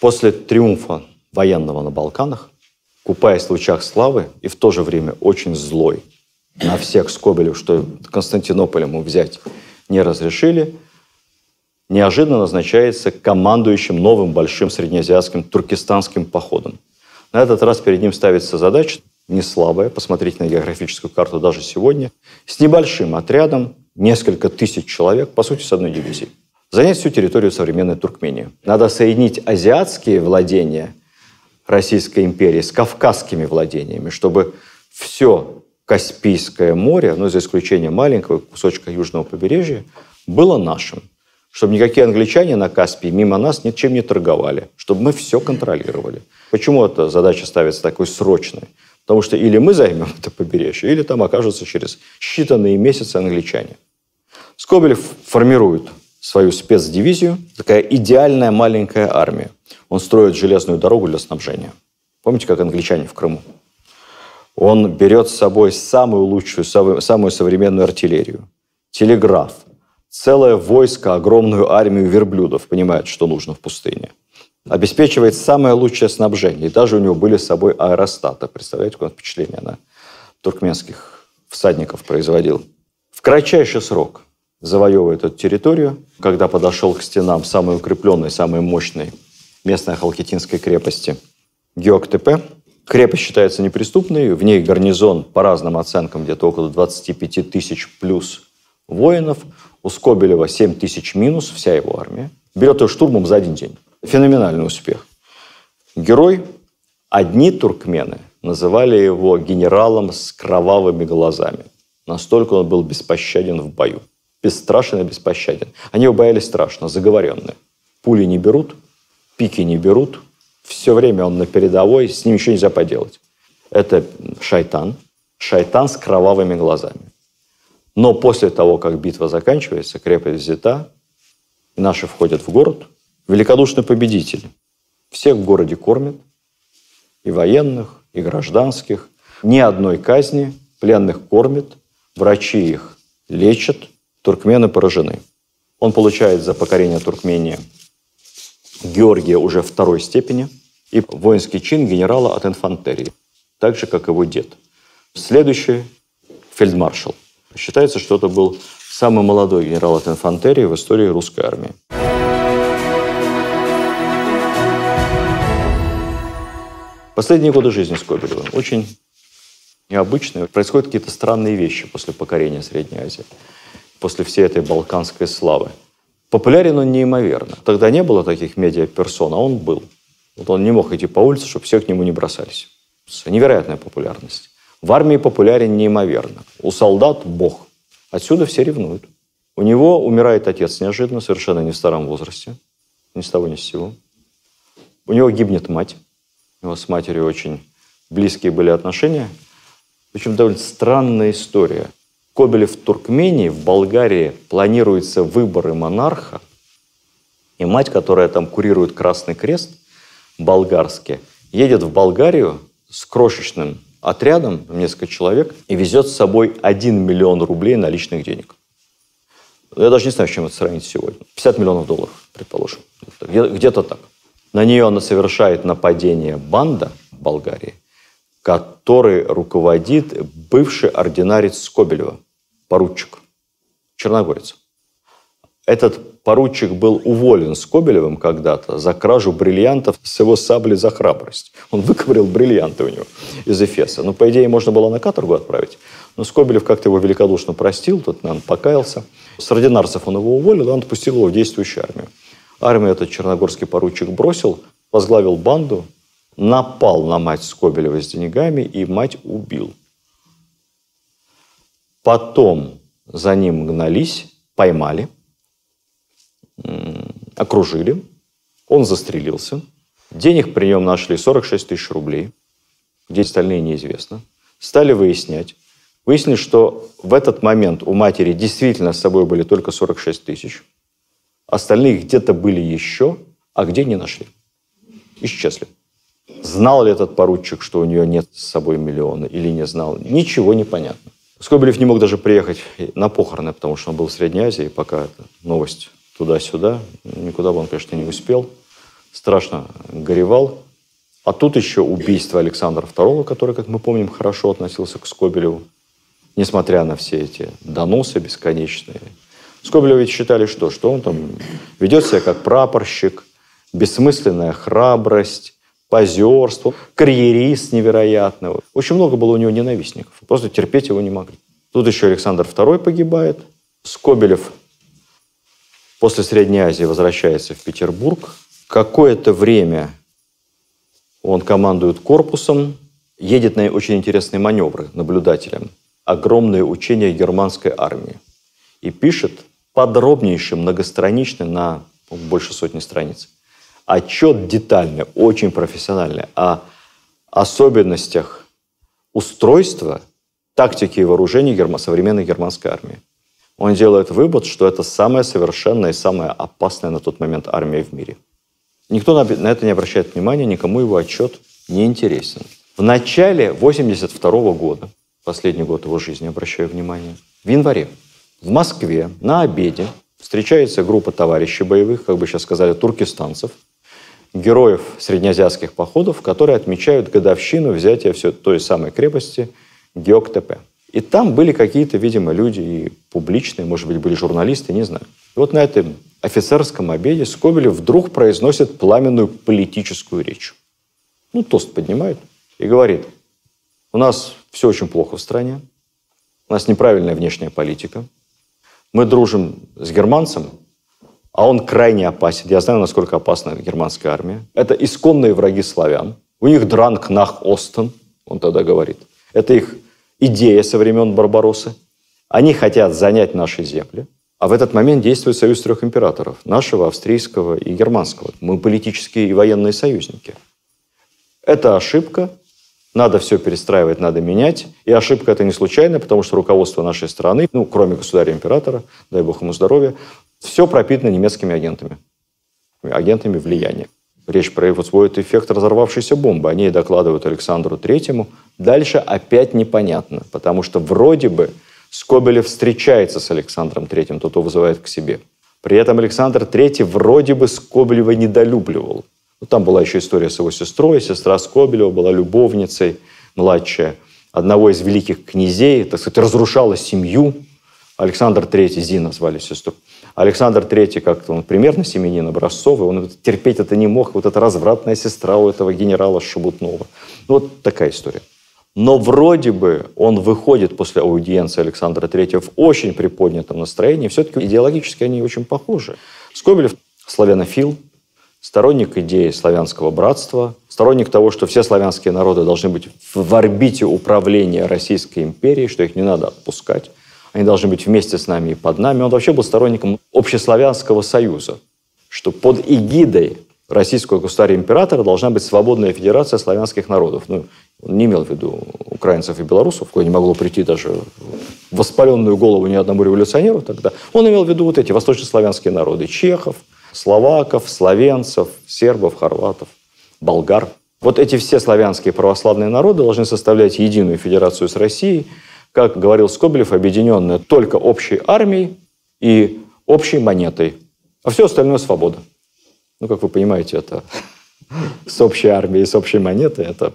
После триумфа военного на Балканах, купаясь в лучах славы и в то же время очень злой на всех Скобелев, что Константинополь ему взять не разрешили, неожиданно назначается командующим новым большим среднеазиатским туркестанским походом. На этот раз перед ним ставится задача не слабая, посмотрите на географическую карту даже сегодня, с небольшим отрядом, несколько тысяч человек, по сути, с одной дивизией занять всю территорию современной Туркмении. Надо соединить азиатские владения Российской империи с кавказскими владениями, чтобы все Каспийское море, ну, за исключением маленького кусочка южного побережья, было нашим. Чтобы никакие англичане на Каспии мимо нас ничем не торговали. Чтобы мы все контролировали. Почему эта задача ставится такой срочной? Потому что или мы займем это побережье, или там окажутся через считанные месяцы англичане. Скобелев формирует свою спецдивизию, такая идеальная маленькая армия. Он строит железную дорогу для снабжения. Помните, как англичане в Крыму? Он берет с собой самую лучшую, самую, современную артиллерию, телеграф, целое войско, огромную армию верблюдов, понимает, что нужно в пустыне. Обеспечивает самое лучшее снабжение. И даже у него были с собой аэростаты. Представляете, какое впечатление на туркменских всадников производил. В кратчайший срок – завоевывает эту территорию. Когда подошел к стенам самой укрепленной, самой мощной местной Халкитинской крепости Георг крепость считается неприступной, в ней гарнизон, по разным оценкам, где-то около 25 тысяч плюс воинов, у Скобелева 7 тысяч минус, вся его армия. Берет ее штурмом за один день. Феноменальный успех. Герой, одни туркмены называли его генералом с кровавыми глазами. Настолько он был беспощаден в бою бесстрашен и беспощаден. Они его боялись страшно, заговоренные. Пули не берут, пики не берут, все время он на передовой, с ним ничего нельзя поделать. Это шайтан, шайтан с кровавыми глазами. Но после того, как битва заканчивается, крепость взята, наши входят в город, великодушный победитель. Всех в городе кормят, и военных, и гражданских. Ни одной казни пленных кормят, врачи их лечат, Туркмены поражены. Он получает за покорение Туркмении Георгия уже второй степени и воинский чин генерала от инфантерии, так же, как его дед. Следующий – фельдмаршал. Считается, что это был самый молодой генерал от инфантерии в истории русской армии. Последние годы жизни Скобелева очень необычные. Происходят какие-то странные вещи после покорения Средней Азии после всей этой балканской славы. Популярен он неимоверно. Тогда не было таких медиаперсон, а он был. Вот он не мог идти по улице, чтобы все к нему не бросались. Невероятная популярность. В армии популярен неимоверно. У солдат – бог. Отсюда все ревнуют. У него умирает отец неожиданно, совершенно не в старом возрасте. Ни с того, ни с сего. У него гибнет мать. У него с матерью очень близкие были отношения. Причем довольно странная история – Кобелев в Туркмении, в Болгарии планируются выборы монарха, и мать, которая там курирует Красный Крест болгарский, едет в Болгарию с крошечным отрядом, несколько человек, и везет с собой 1 миллион рублей наличных денег. Я даже не знаю, с чем это сравнить сегодня. 50 миллионов долларов, предположим. Где-то так. На нее она совершает нападение банда в Болгарии который руководит бывший ординарец Скобелева, поручик, черногорец. Этот поручик был уволен Скобелевым когда-то за кражу бриллиантов с его сабли за храбрость. Он выковырил бриллианты у него из Эфеса. Ну, по идее, можно было на каторгу отправить. Но Скобелев как-то его великодушно простил, тот, наверное, покаялся. С ординарцев он его уволил, и он отпустил его в действующую армию. Армию этот черногорский поручик бросил, возглавил банду, напал на мать Скобелева с деньгами и мать убил. Потом за ним гнались, поймали, окружили. Он застрелился. Денег при нем нашли 46 тысяч рублей. Где остальные неизвестно. Стали выяснять. Выяснили, что в этот момент у матери действительно с собой были только 46 тысяч. Остальные где-то были еще, а где не нашли. Исчезли. Знал ли этот поручик, что у нее нет с собой миллиона или не знал, ничего не понятно. Скобелев не мог даже приехать на похороны, потому что он был в Средней Азии, пока эта новость туда-сюда, никуда бы он, конечно, не успел. Страшно горевал. А тут еще убийство Александра II, который, как мы помним, хорошо относился к Скобелеву, несмотря на все эти доносы бесконечные. Скобелева ведь считали, что, что он там ведет себя как прапорщик, бессмысленная храбрость, позерству, карьерист невероятный, Очень много было у него ненавистников. Просто терпеть его не могли. Тут еще Александр II погибает. Скобелев после Средней Азии возвращается в Петербург. Какое-то время он командует корпусом, едет на очень интересные маневры наблюдателям. огромные учения германской армии. И пишет подробнейший, многостраничный, на больше сотни страниц, Отчет детальный, очень профессиональный о особенностях устройства, тактики и вооружений герма, современной германской армии. Он делает вывод, что это самая совершенная и самая опасная на тот момент армия в мире. Никто на это не обращает внимания, никому его отчет не интересен. В начале 82 года, последний год его жизни, обращаю внимание, в январе в Москве на обеде встречается группа товарищей боевых, как бы сейчас сказали, туркестанцев – героев среднеазиатских походов, которые отмечают годовщину взятия все той самой крепости Геоктепе. И там были какие-то, видимо, люди и публичные, может быть, были журналисты, не знаю. И вот на этом офицерском обеде Скобелев вдруг произносит пламенную политическую речь. Ну, тост поднимает и говорит, у нас все очень плохо в стране, у нас неправильная внешняя политика, мы дружим с германцем, а он крайне опасен. Я знаю, насколько опасна германская армия. Это исконные враги славян. У них Дранг Нах Остен, он тогда говорит. Это их идея со времен Барбаросы. Они хотят занять наши земли, а в этот момент действует союз трех императоров – нашего, австрийского и германского. Мы политические и военные союзники. Это ошибка, надо все перестраивать, надо менять. И ошибка это не случайная, потому что руководство нашей страны, ну, кроме государя-императора, дай бог ему здоровья, все пропитано немецкими агентами, агентами влияния. Речь про его производит эффект разорвавшейся бомбы. Они ней докладывают Александру Третьему. Дальше опять непонятно, потому что вроде бы Скобелев встречается с Александром Третьим, тот его вызывает к себе. При этом Александр Третий вроде бы Скобелева недолюбливал. Ну, там была еще история с его сестрой. Сестра Скобелева была любовницей младшая одного из великих князей, так сказать, разрушала семью. Александр Третий, Зина звали сестру. Александр III как-то он примерно семенин образцовый, он терпеть это не мог. Вот эта развратная сестра у этого генерала Шебутнова. Ну, вот такая история. Но вроде бы он выходит после аудиенции Александра III в очень приподнятом настроении. Все-таки идеологически они очень похожи. Скобелев славянофил, сторонник идеи славянского братства, сторонник того, что все славянские народы должны быть в орбите управления Российской империей, что их не надо отпускать они должны быть вместе с нами и под нами. Он вообще был сторонником Общеславянского союза, что под эгидой российского государя императора должна быть свободная федерация славянских народов. Ну, он не имел в виду украинцев и белорусов, кое не могло прийти даже в воспаленную голову ни одному революционеру тогда. Он имел в виду вот эти восточнославянские народы – чехов, словаков, словенцев, сербов, хорватов, болгар. Вот эти все славянские православные народы должны составлять единую федерацию с Россией – как говорил Скобелев, объединенная только общей армией и общей монетой. А все остальное – свобода. Ну, как вы понимаете, это <laughs> с общей армией, и с общей монетой – это,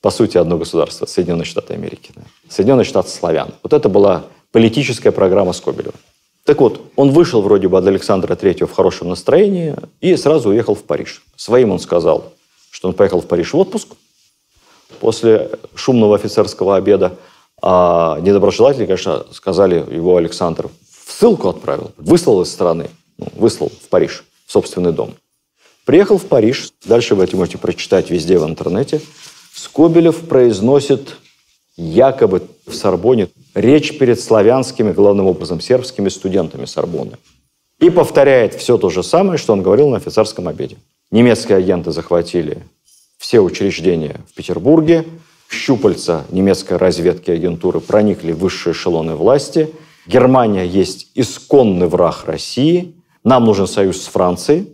по сути, одно государство – Соединенные Штаты Америки. Да? Соединенные Штаты славян. Вот это была политическая программа Скобелева. Так вот, он вышел вроде бы от Александра Третьего в хорошем настроении и сразу уехал в Париж. Своим он сказал, что он поехал в Париж в отпуск после шумного офицерского обеда – а недоброжелатели, конечно, сказали, его Александр в ссылку отправил, выслал из страны, ну, выслал в Париж, в собственный дом. Приехал в Париж, дальше вы это можете прочитать везде в интернете, Скобелев произносит якобы в Сорбоне речь перед славянскими, главным образом сербскими студентами Сорбоны. И повторяет все то же самое, что он говорил на офицерском обеде. Немецкие агенты захватили все учреждения в Петербурге, щупальца немецкой разведки агентуры проникли в высшие эшелоны власти. Германия есть исконный враг России. Нам нужен союз с Францией.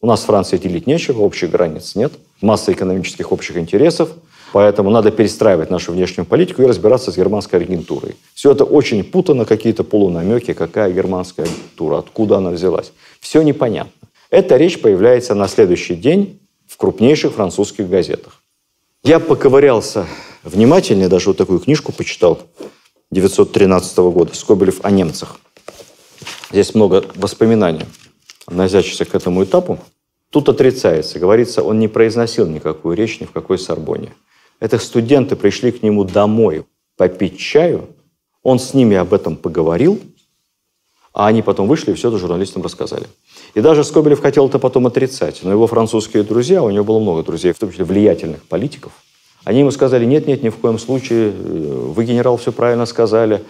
У нас с Францией делить нечего, общих границ нет. Масса экономических общих интересов. Поэтому надо перестраивать нашу внешнюю политику и разбираться с германской агентурой. Все это очень путано, какие-то полунамеки, какая германская агентура, откуда она взялась. Все непонятно. Эта речь появляется на следующий день в крупнейших французских газетах. Я поковырялся внимательнее, даже вот такую книжку почитал 1913 года «Скобелев о немцах». Здесь много воспоминаний, относящихся к этому этапу. Тут отрицается. Говорится, он не произносил никакую речь ни в какой Сорбоне. Это студенты пришли к нему домой попить чаю. Он с ними об этом поговорил – а они потом вышли и все это журналистам рассказали. И даже Скобелев хотел это потом отрицать. Но его французские друзья, у него было много друзей, в том числе влиятельных политиков, они ему сказали, нет-нет, ни в коем случае, э, вы, генерал, все правильно сказали,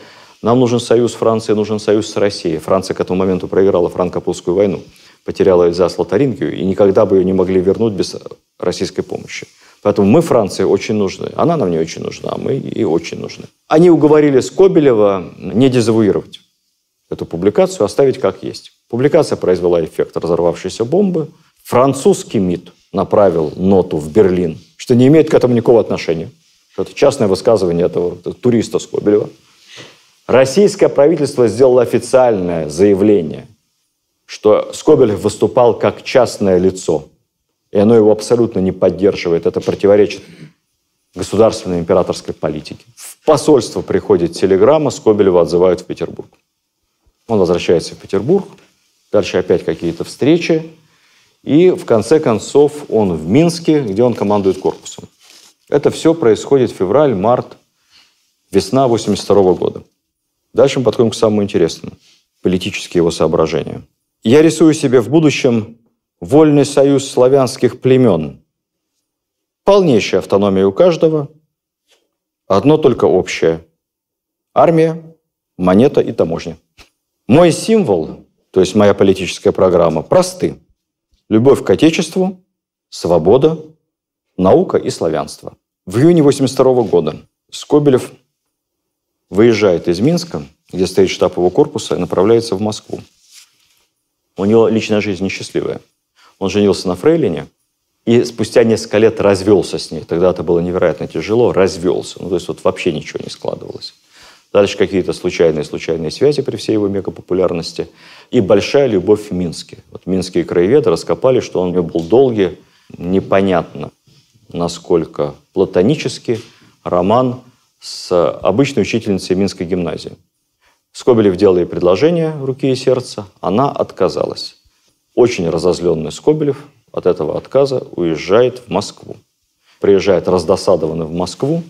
нам нужен союз Франции, нужен союз с Россией. Франция к этому моменту проиграла франко-прусскую войну, потеряла Эльзас Лотарингию, и никогда бы ее не могли вернуть без российской помощи. Поэтому мы Франции очень нужны. Она нам не очень нужна, а мы и очень нужны. Они уговорили Скобелева не дезавуировать эту публикацию оставить как есть. Публикация произвела эффект разорвавшейся бомбы. Французский МИД направил ноту в Берлин, что не имеет к этому никакого отношения. Это частное высказывание этого туриста Скобелева. Российское правительство сделало официальное заявление, что Скобелев выступал как частное лицо, и оно его абсолютно не поддерживает. Это противоречит государственной императорской политике. В посольство приходит телеграмма, Скобелева отзывают в Петербург. Он возвращается в Петербург, дальше опять какие-то встречи, и в конце концов он в Минске, где он командует корпусом. Это все происходит февраль, март, весна 82 года. Дальше мы подходим к самому интересному – политические его соображения. Я рисую себе в будущем вольный союз славянских племен. Полнейшая автономия у каждого, одно только общее – армия, монета и таможня. Мой символ, то есть моя политическая программа, просты. Любовь к Отечеству, свобода, наука и славянство. В июне 1982 года Скобелев выезжает из Минска, где стоит штаб его корпуса, и направляется в Москву. У него личная жизнь несчастливая. Он женился на Фрейлине и спустя несколько лет развелся с ней. Тогда это было невероятно тяжело. Развелся. Ну, то есть вот вообще ничего не складывалось. Дальше какие-то случайные-случайные связи при всей его мегапопулярности. И большая любовь в Минске. Вот минские краеведы раскопали, что он был долгий, непонятно, насколько платонический роман с обычной учительницей Минской гимназии. Скобелев делал ей предложение руки и сердца, она отказалась. Очень разозленный Скобелев от этого отказа уезжает в Москву. Приезжает раздосадованный в Москву,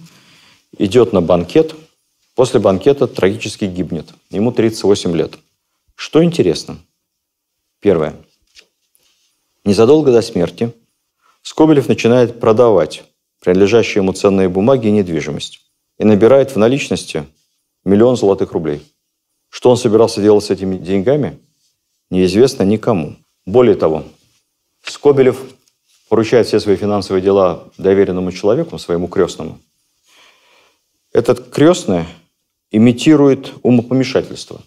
идет на банкет – После банкета трагически гибнет. Ему 38 лет. Что интересно? Первое. Незадолго до смерти Скобелев начинает продавать принадлежащие ему ценные бумаги и недвижимость и набирает в наличности миллион золотых рублей. Что он собирался делать с этими деньгами, неизвестно никому. Более того, Скобелев поручает все свои финансовые дела доверенному человеку, своему крестному. Этот крестный имитирует умопомешательство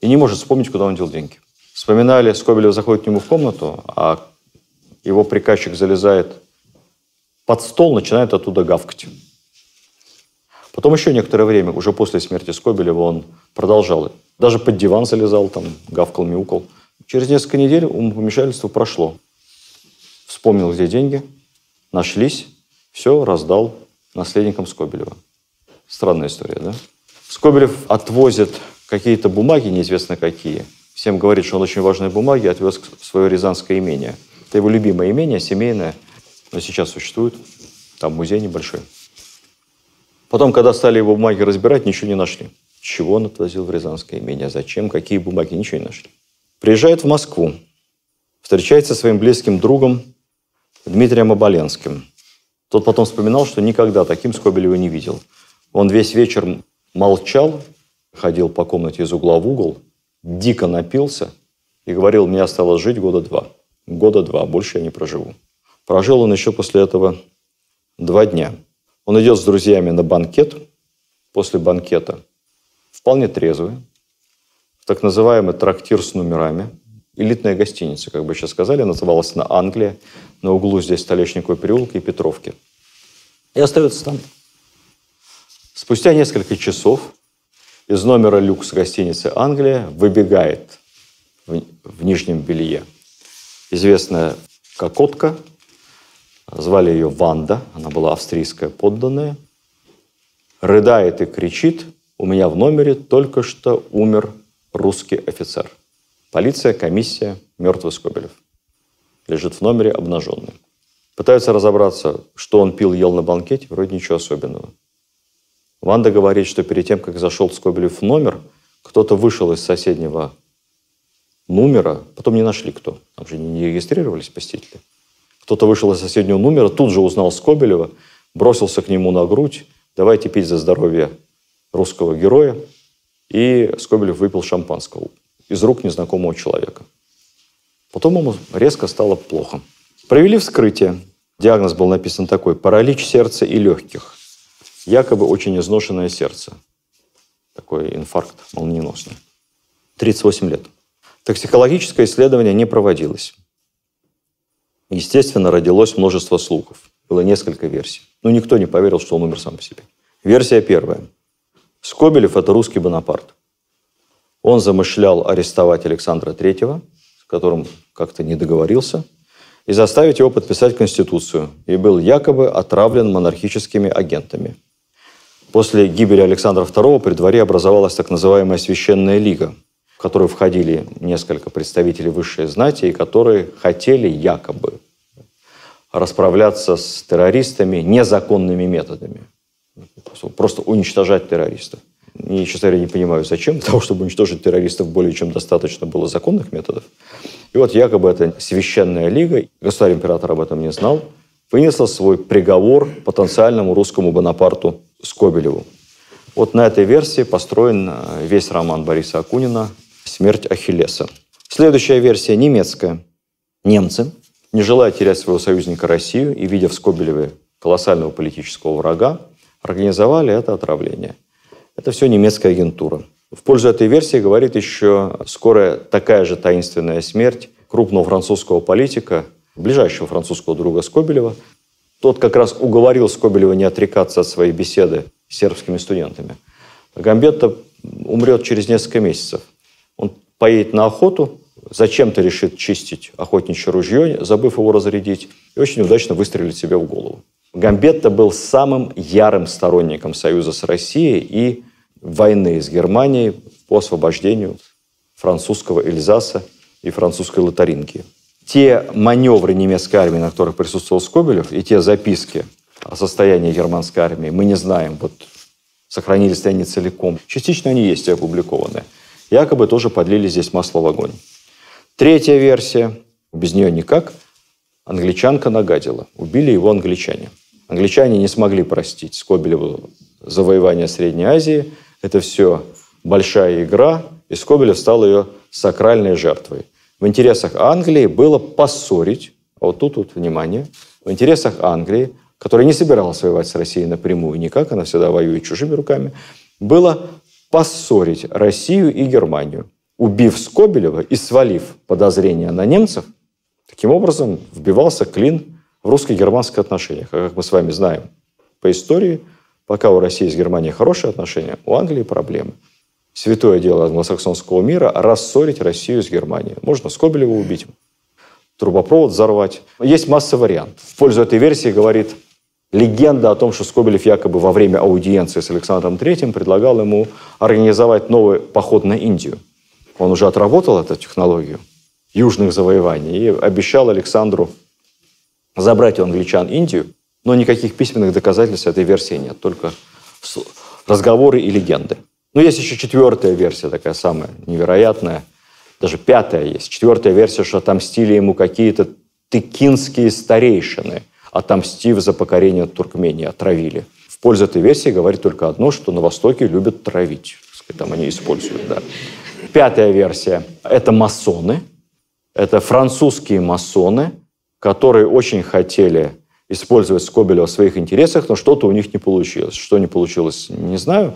и не может вспомнить, куда он дел деньги. Вспоминали, Скобелев заходит к нему в комнату, а его приказчик залезает под стол, начинает оттуда гавкать. Потом еще некоторое время, уже после смерти Скобелева, он продолжал. Даже под диван залезал, там, гавкал, мяукал. Через несколько недель умопомешательство прошло. Вспомнил, где деньги, нашлись, все раздал наследникам Скобелева. Странная история, да? Скобелев отвозит какие-то бумаги, неизвестно какие. Всем говорит, что он очень важные бумаги, отвез свое рязанское имение. Это его любимое имение, семейное, но сейчас существует. Там музей небольшой. Потом, когда стали его бумаги разбирать, ничего не нашли. Чего он отвозил в Рязанское имение, зачем, какие бумаги, ничего не нашли. Приезжает в Москву, встречается со своим близким другом Дмитрием Оболенским. Тот потом вспоминал, что никогда таким Скобелева не видел – он весь вечер молчал, ходил по комнате из угла в угол, дико напился и говорил, мне осталось жить года два. Года два, больше я не проживу. Прожил он еще после этого два дня. Он идет с друзьями на банкет. После банкета вполне трезвый, в так называемый трактир с номерами. Элитная гостиница, как бы сейчас сказали, называлась на Англия, на углу здесь Столешниковой переулка и Петровки. И остается там. Спустя несколько часов из номера люкс гостиницы «Англия» выбегает в, в нижнем белье известная кокотка, звали ее Ванда, она была австрийская подданная, рыдает и кричит, у меня в номере только что умер русский офицер. Полиция, комиссия, мертвый Скобелев. Лежит в номере обнаженный. Пытаются разобраться, что он пил, ел на банкете, вроде ничего особенного. Ванда говорит, что перед тем, как зашел Скобелев в номер, кто-то вышел из соседнего номера, потом не нашли кто, там же не регистрировались посетители. Кто-то вышел из соседнего номера, тут же узнал Скобелева, бросился к нему на грудь, давайте пить за здоровье русского героя. И Скобелев выпил шампанского из рук незнакомого человека. Потом ему резко стало плохо. Провели вскрытие. Диагноз был написан такой – паралич сердца и легких – якобы очень изношенное сердце. Такой инфаркт молниеносный. 38 лет. Токсикологическое исследование не проводилось. Естественно, родилось множество слухов. Было несколько версий. Но никто не поверил, что он умер сам по себе. Версия первая. Скобелев – это русский Бонапарт. Он замышлял арестовать Александра Третьего, с которым как-то не договорился, и заставить его подписать Конституцию, и был якобы отравлен монархическими агентами – После гибели Александра II при дворе образовалась так называемая Священная Лига, в которую входили несколько представителей высшей знати, и которые хотели якобы расправляться с террористами незаконными методами. Просто уничтожать террористов. И, честно говоря, не понимаю, зачем. Для того, чтобы уничтожить террористов, более чем достаточно было законных методов. И вот якобы эта священная лига, государь-император об этом не знал, вынесла свой приговор потенциальному русскому Бонапарту Скобелеву. Вот на этой версии построен э, весь роман Бориса Акунина «Смерть Ахиллеса». Следующая версия немецкая. Немцы, не желая терять своего союзника Россию и видя в Скобелеве колоссального политического врага, организовали это отравление. Это все немецкая агентура. В пользу этой версии говорит еще скорая такая же таинственная смерть крупного французского политика, ближайшего французского друга Скобелева, тот как раз уговорил Скобелева не отрекаться от своей беседы с сербскими студентами. Гамбетта умрет через несколько месяцев. Он поедет на охоту, зачем-то решит чистить охотничье ружье, забыв его разрядить, и очень удачно выстрелит себе в голову. Гамбетта был самым ярым сторонником союза с Россией и войны с Германией по освобождению французского Эльзаса и французской Лотарингии те маневры немецкой армии, на которых присутствовал Скобелев, и те записки о состоянии германской армии, мы не знаем, вот сохранились ли они целиком. Частично они есть и опубликованы. Якобы тоже подлили здесь масло в огонь. Третья версия, без нее никак, англичанка нагадила. Убили его англичане. Англичане не смогли простить Скобелеву завоевание Средней Азии. Это все большая игра, и Скобелев стал ее сакральной жертвой. В интересах Англии было поссорить, а вот тут, вот, внимание, в интересах Англии, которая не собиралась воевать с Россией напрямую никак, она всегда воюет чужими руками, было поссорить Россию и Германию, убив Скобелева и свалив подозрения на немцев, таким образом вбивался клин в русско германские отношения. А как мы с вами знаем по истории, пока у России с Германией хорошие отношения, у Англии проблемы святое дело англосаксонского мира рассорить Россию с Германией. Можно Скобелева убить, трубопровод взорвать. Есть масса вариантов. В пользу этой версии говорит легенда о том, что Скобелев якобы во время аудиенции с Александром III предлагал ему организовать новый поход на Индию. Он уже отработал эту технологию южных завоеваний и обещал Александру забрать у англичан Индию, но никаких письменных доказательств этой версии нет, только разговоры и легенды. Ну, есть еще четвертая версия, такая самая невероятная. Даже пятая есть. Четвертая версия, что отомстили ему какие-то тыкинские старейшины, отомстив за покорение Туркмении, отравили. В пользу этой версии говорит только одно, что на Востоке любят травить. Сказать, там они используют, да. Пятая версия – это масоны. Это французские масоны, которые очень хотели использовать Скобелева в своих интересах, но что-то у них не получилось. Что не получилось, не знаю.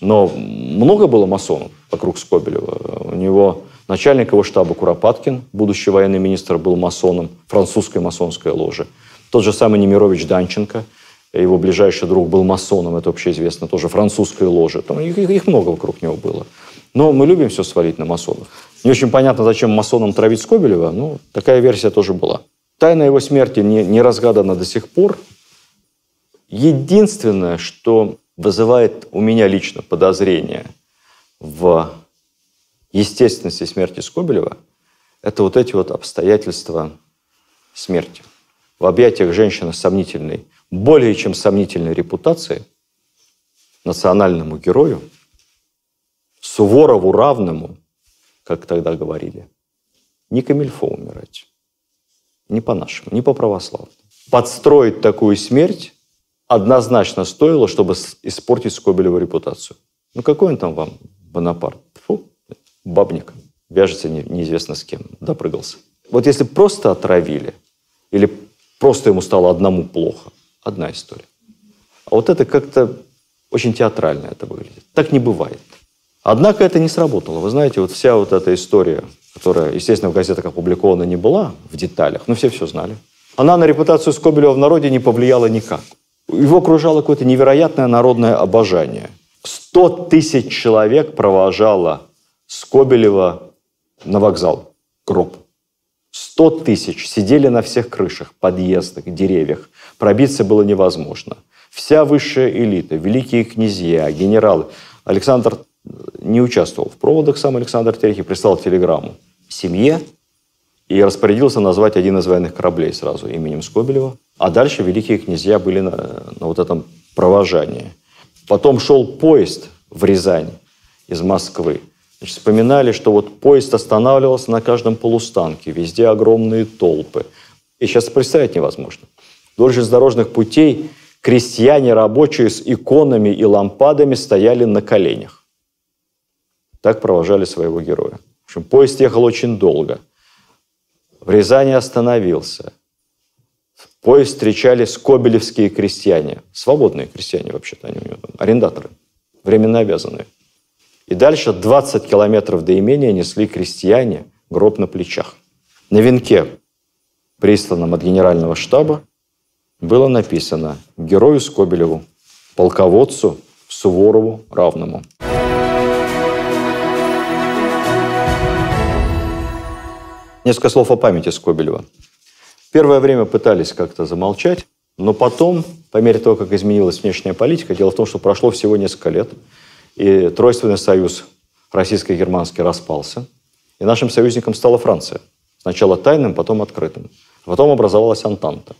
Но много было масонов вокруг Скобелева. У него начальник его штаба Куропаткин, будущий военный министр, был масоном, французской масонской ложи. Тот же самый Немирович Данченко, его ближайший друг был масоном, это вообще известно, тоже французской ложи. Там их, их много вокруг него было. Но мы любим все свалить на масонов. Не очень понятно, зачем масонам травить Скобелева, но такая версия тоже была. Тайна его смерти не, не разгадана до сих пор. Единственное, что вызывает у меня лично подозрение в естественности смерти Скобелева, это вот эти вот обстоятельства смерти. В объятиях женщины сомнительной, более чем сомнительной репутации, национальному герою, Суворову равному, как тогда говорили, не камильфо умирать. Не по-нашему, не по-православному. Подстроить такую смерть однозначно стоило, чтобы испортить Скобелеву репутацию. Ну какой он там вам, Бонапарт? Фу, бабник. Вяжется не, неизвестно с кем. Допрыгался. Вот если просто отравили, или просто ему стало одному плохо, одна история. А вот это как-то очень театрально это выглядит. Так не бывает. Однако это не сработало. Вы знаете, вот вся вот эта история, которая, естественно, в газетах опубликована не была в деталях, но все все знали. Она на репутацию Скобелева в народе не повлияла никак. Его окружало какое-то невероятное народное обожание. Сто тысяч человек провожало Скобелева на вокзал, гроб. Сто тысяч сидели на всех крышах, подъездах, деревьях. Пробиться было невозможно. Вся высшая элита, великие князья, генералы. Александр э, не участвовал в проводах, сам Александр Терехи прислал телеграмму семье и распорядился назвать один из военных кораблей сразу именем Скобелева – а дальше великие князья были на, на вот этом провожании. Потом шел поезд в Рязань из Москвы. Значит, вспоминали, что вот поезд останавливался на каждом полустанке, везде огромные толпы. И сейчас представить невозможно. Вдоль железнодорожных путей крестьяне, рабочие с иконами и лампадами стояли на коленях. Так провожали своего героя. В общем, поезд ехал очень долго. В Рязани остановился. Поезд встречали скобелевские крестьяне. Свободные крестьяне, вообще-то, они у него там, арендаторы, временно обязанные. И дальше 20 километров до имения несли крестьяне гроб на плечах. На венке, присланном от генерального штаба, было написано «Герою Скобелеву, полководцу Суворову равному». Несколько слов о памяти Скобелева. Первое время пытались как-то замолчать, но потом, по мере того, как изменилась внешняя политика, дело в том, что прошло всего несколько лет, и Тройственный союз российско-германский распался, и нашим союзником стала Франция. Сначала тайным, потом открытым. Потом образовалась Антанта.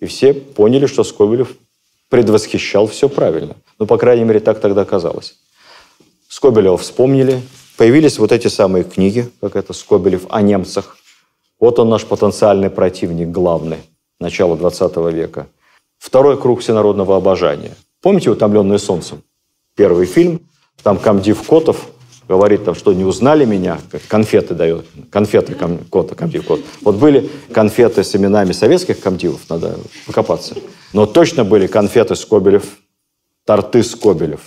И все поняли, что Скобелев предвосхищал все правильно. Ну, по крайней мере, так тогда казалось. Скобелева вспомнили, появились вот эти самые книги, как это Скобелев о немцах, вот он наш потенциальный противник главный начала 20 века. Второй круг всенародного обожания. Помните «Утомленные солнцем»? Первый фильм. Там Камдив Котов говорит, там, что не узнали меня, конфеты дает, конфеты ком, кота, Камдив кот. Вот были конфеты с именами советских Камдивов надо покопаться. Но точно были конфеты Скобелев, торты Скобелев,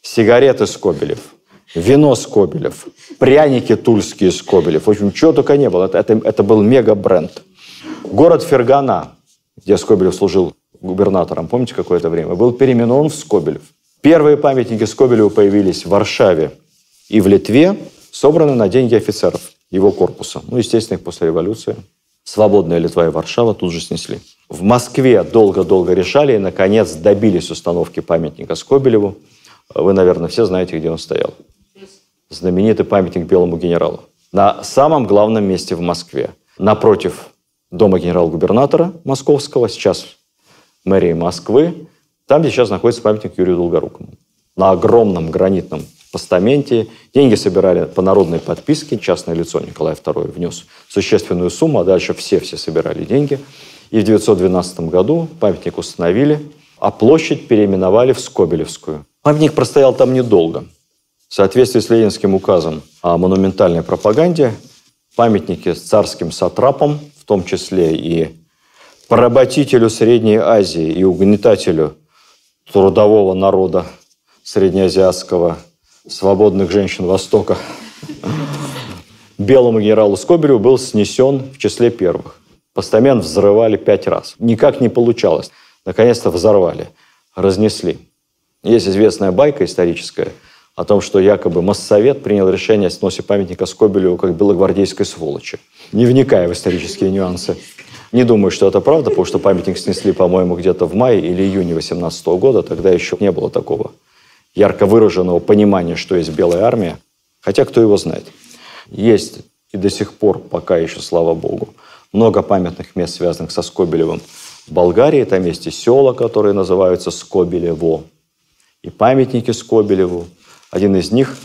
сигареты Скобелев – Вино Скобелев, пряники тульские Скобелев. В общем, чего только не было. Это, это, был мега-бренд. Город Фергана, где Скобелев служил губернатором, помните, какое-то время, был переименован в Скобелев. Первые памятники Скобелеву появились в Варшаве и в Литве, собраны на деньги офицеров его корпуса. Ну, естественно, их после революции. Свободная Литва и Варшава тут же снесли. В Москве долго-долго решали и, наконец, добились установки памятника Скобелеву. Вы, наверное, все знаете, где он стоял знаменитый памятник белому генералу. На самом главном месте в Москве, напротив дома генерал-губернатора московского, сейчас мэрии Москвы, там, где сейчас находится памятник Юрию Долгорукому. На огромном гранитном постаменте. Деньги собирали по народной подписке. Частное лицо Николай II внес существенную сумму, а дальше все-все собирали деньги. И в 1912 году памятник установили, а площадь переименовали в Скобелевскую. Памятник простоял там недолго. В соответствии с Ленинским указом о монументальной пропаганде, памятники с царским сатрапом, в том числе и поработителю Средней Азии и угнетателю трудового народа среднеазиатского, свободных женщин Востока, белому генералу Скобелю был снесен в числе первых. Постамент взрывали пять раз. Никак не получалось. Наконец-то взорвали, разнесли. Есть известная байка историческая – о том, что якобы Моссовет принял решение о сносе памятника Скобелеву как белогвардейской сволочи, не вникая в исторические нюансы. Не думаю, что это правда, потому что памятник снесли, по-моему, где-то в мае или июне 18 года. Тогда еще не было такого ярко выраженного понимания, что есть белая армия. Хотя кто его знает. Есть и до сих пор, пока еще, слава богу, много памятных мест, связанных со Скобелевым. В Болгарии там есть и села, которые называются Скобелево, и памятники Скобелеву, один из них,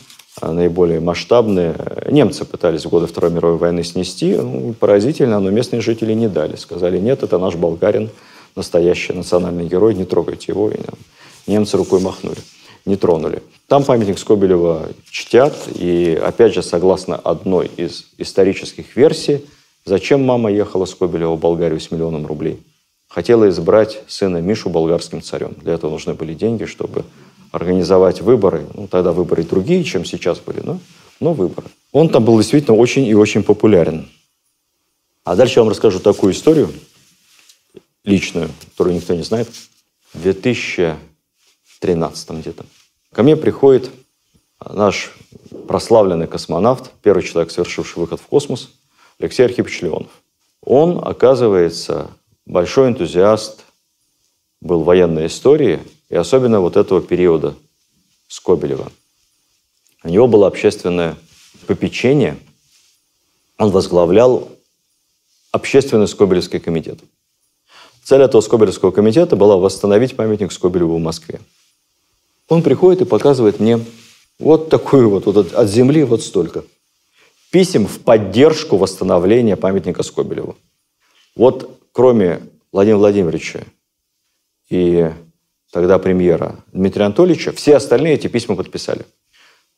э, наиболее масштабные, э, немцы пытались в годы Второй мировой войны снести. Ну, поразительно, но местные жители не дали. Сказали, нет, это наш болгарин, настоящий национальный герой, не трогайте его. И немцы рукой махнули, не тронули. Там памятник Скобелева чтят, и опять же, согласно одной из исторических версий, зачем мама ехала Скобелева в Болгарию с миллионом рублей? Хотела избрать сына Мишу болгарским царем. Для этого нужны были деньги, чтобы организовать выборы. Ну, тогда выборы другие, чем сейчас были, но, но выборы. Он там был действительно очень и очень популярен. А дальше я вам расскажу такую историю личную, которую никто не знает. В 2013 где-то ко мне приходит а, наш прославленный космонавт, первый человек, совершивший выход в космос, Алексей Архипович Леонов. Он, оказывается, большой энтузиаст, был военной истории – и особенно вот этого периода Скобелева. У него было общественное попечение, он возглавлял общественный Скобелевский комитет. Цель этого Скобелевского комитета была восстановить памятник Скобелеву в Москве. Он приходит и показывает мне вот такую вот, вот от земли вот столько писем в поддержку восстановления памятника Скобелеву. Вот кроме Владимира Владимировича и тогда премьера Дмитрия Анатольевича, все остальные эти письма подписали.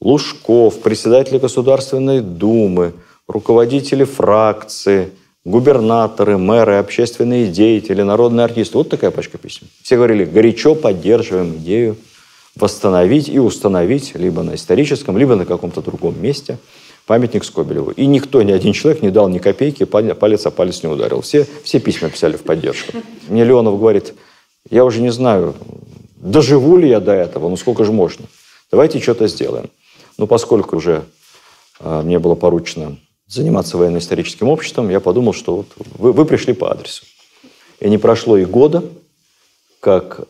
Лужков, председатели Государственной Думы, руководители фракции, губернаторы, мэры, общественные деятели, народные артисты. Вот такая пачка писем. Все говорили, горячо поддерживаем идею восстановить и установить либо на историческом, либо на каком-то другом месте памятник Скобелеву. И никто, ни один человек не дал ни копейки, палец о палец не ударил. Все, все письма писали в поддержку. Мне Леонов говорит, я уже не знаю, доживу ли я до этого, ну сколько же можно. Давайте что-то сделаем. Но ну, поскольку уже а, мне было поручено заниматься военно-историческим обществом, я подумал, что вот вы, вы пришли по адресу. И не прошло и года, как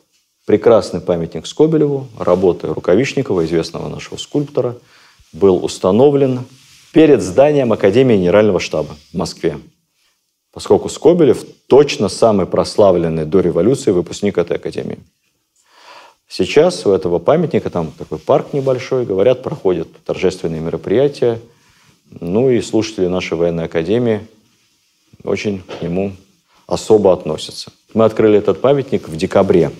прекрасный памятник Скобелеву, работы Рукавишникова, известного нашего скульптора, был установлен перед зданием Академии Генерального штаба в Москве поскольку Скобелев точно самый прославленный до революции выпускник этой академии. Сейчас у этого памятника, там такой парк небольшой, говорят, проходят торжественные мероприятия. Ну и слушатели нашей военной академии очень к нему особо относятся. Мы открыли этот памятник в декабре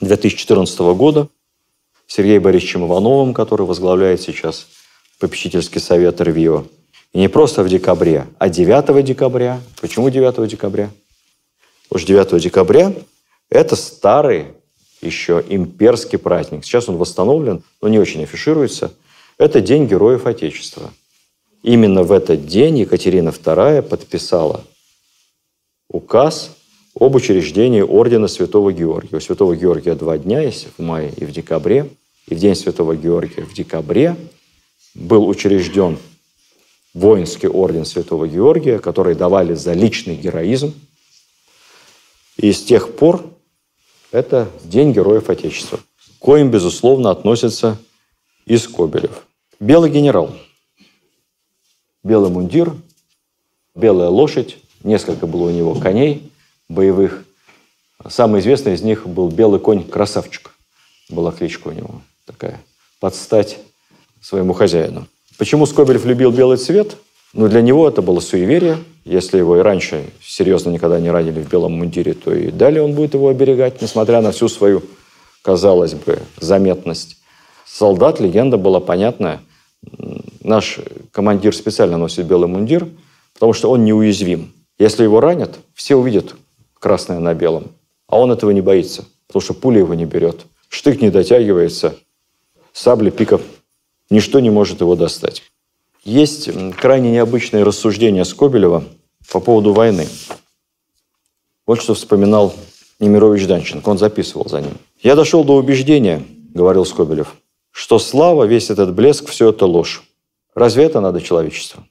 2014 года Сергеем Борисовичем Ивановым, который возглавляет сейчас попечительский совет РВИО, и не просто в декабре, а 9 декабря. Почему 9 декабря? Потому что 9 декабря – это старый еще имперский праздник. Сейчас он восстановлен, но не очень афишируется. Это День Героев Отечества. Именно в этот день Екатерина II подписала указ об учреждении Ордена Святого Георгия. У Святого Георгия два дня есть, в мае и в декабре. И в День Святого Георгия в декабре был учрежден воинский орден Святого Георгия, который давали за личный героизм. И с тех пор это День Героев Отечества, к коим, безусловно, относится и Скобелев. Белый генерал, белый мундир, белая лошадь, несколько было у него коней боевых. Самый известный из них был белый конь Красавчик. Была кличка у него такая. Под стать своему хозяину. Почему Скобелев любил белый цвет? Ну, для него это было суеверие. Если его и раньше серьезно никогда не ранили в белом мундире, то и далее он будет его оберегать, несмотря на всю свою, казалось бы, заметность. Солдат легенда была понятная. Наш командир специально носит белый мундир, потому что он неуязвим. Если его ранят, все увидят красное на белом. А он этого не боится, потому что пуля его не берет. Штык не дотягивается, сабли пиков ничто не может его достать. Есть крайне необычное рассуждение Скобелева по поводу войны. Вот что вспоминал Немирович Данченко, он записывал за ним. «Я дошел до убеждения, — говорил Скобелев, — что слава, весь этот блеск, все это ложь. Разве это надо человечеству?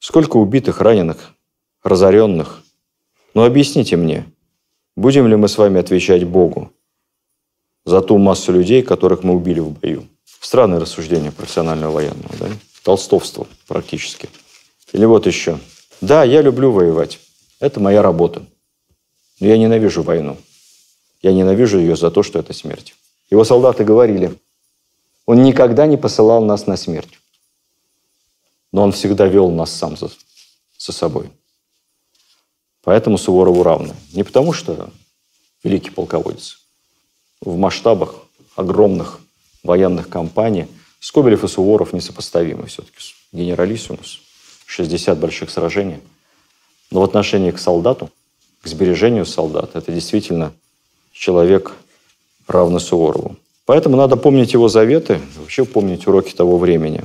Сколько убитых, раненых, разоренных? Но объясните мне, будем ли мы с вами отвечать Богу за ту массу людей, которых мы убили в бою?» Странное рассуждение профессионального военного, да? Толстовство практически. Или вот еще. Да, я люблю воевать. Это моя работа. Но я ненавижу войну. Я ненавижу ее за то, что это смерть. Его солдаты говорили, он никогда не посылал нас на смерть. Но он всегда вел нас сам за, со собой. Поэтому Суворову равны. Не потому, что великий полководец. В масштабах огромных военных кампаний. Скобелев и Суворов несопоставимы все-таки. Генералиссимус, 60 больших сражений. Но в отношении к солдату, к сбережению солдат, это действительно человек, равный Суворову. Поэтому надо помнить его заветы, вообще помнить уроки того времени.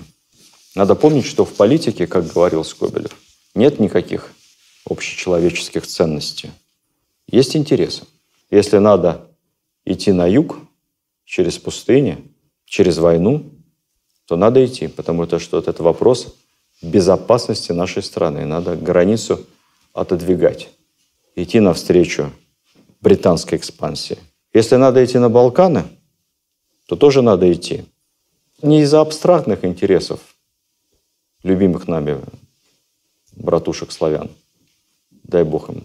Надо помнить, что в политике, как говорил Скобелев, нет никаких общечеловеческих ценностей. Есть интересы. Если надо идти на юг через пустыни, через войну, то надо идти, потому что, что это вопрос безопасности нашей страны. Надо границу отодвигать, идти навстречу британской экспансии. Если надо идти на Балканы, то тоже надо идти. Не из-за абстрактных интересов любимых нами братушек славян, дай бог им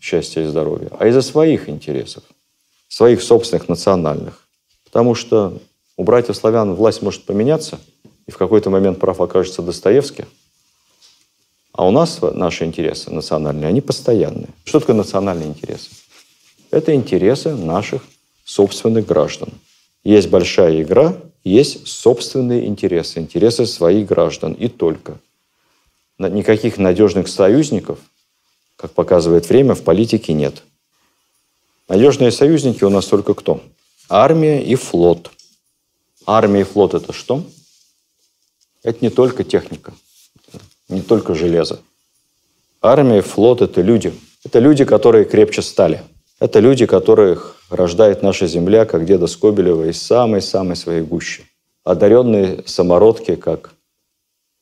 счастья и здоровья, а из-за своих интересов, своих собственных национальных. Потому что у братьев славян власть может поменяться, и в какой-то момент прав окажется Достоевский. А у нас наши интересы национальные, они постоянные. Что такое национальные интересы? Это интересы наших собственных граждан. Есть большая игра, есть собственные интересы, интересы своих граждан и только. Никаких надежных союзников, как показывает время, в политике нет. Надежные союзники у нас только кто? Армия и флот – Армия и флот – это что? Это не только техника, не только железо. Армия и флот – это люди. Это люди, которые крепче стали. Это люди, которых рождает наша земля, как деда Скобелева, из самой-самой своей гущи. Одаренные самородки, как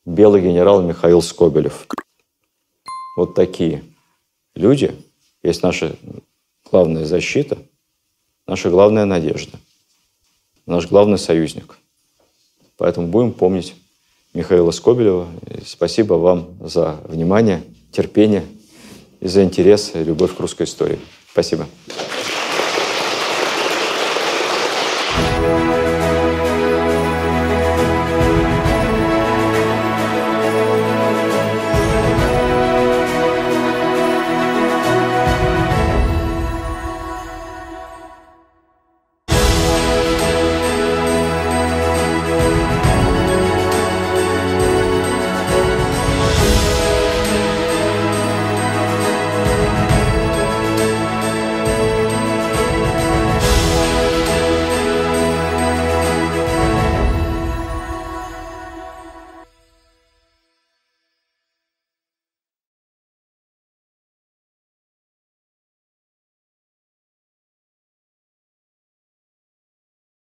белый генерал Михаил Скобелев. Вот такие люди есть наша главная защита, наша главная надежда наш главный союзник. Поэтому будем помнить Михаила Скобелева. И спасибо вам за внимание, терпение и за интерес и любовь к русской истории. Спасибо.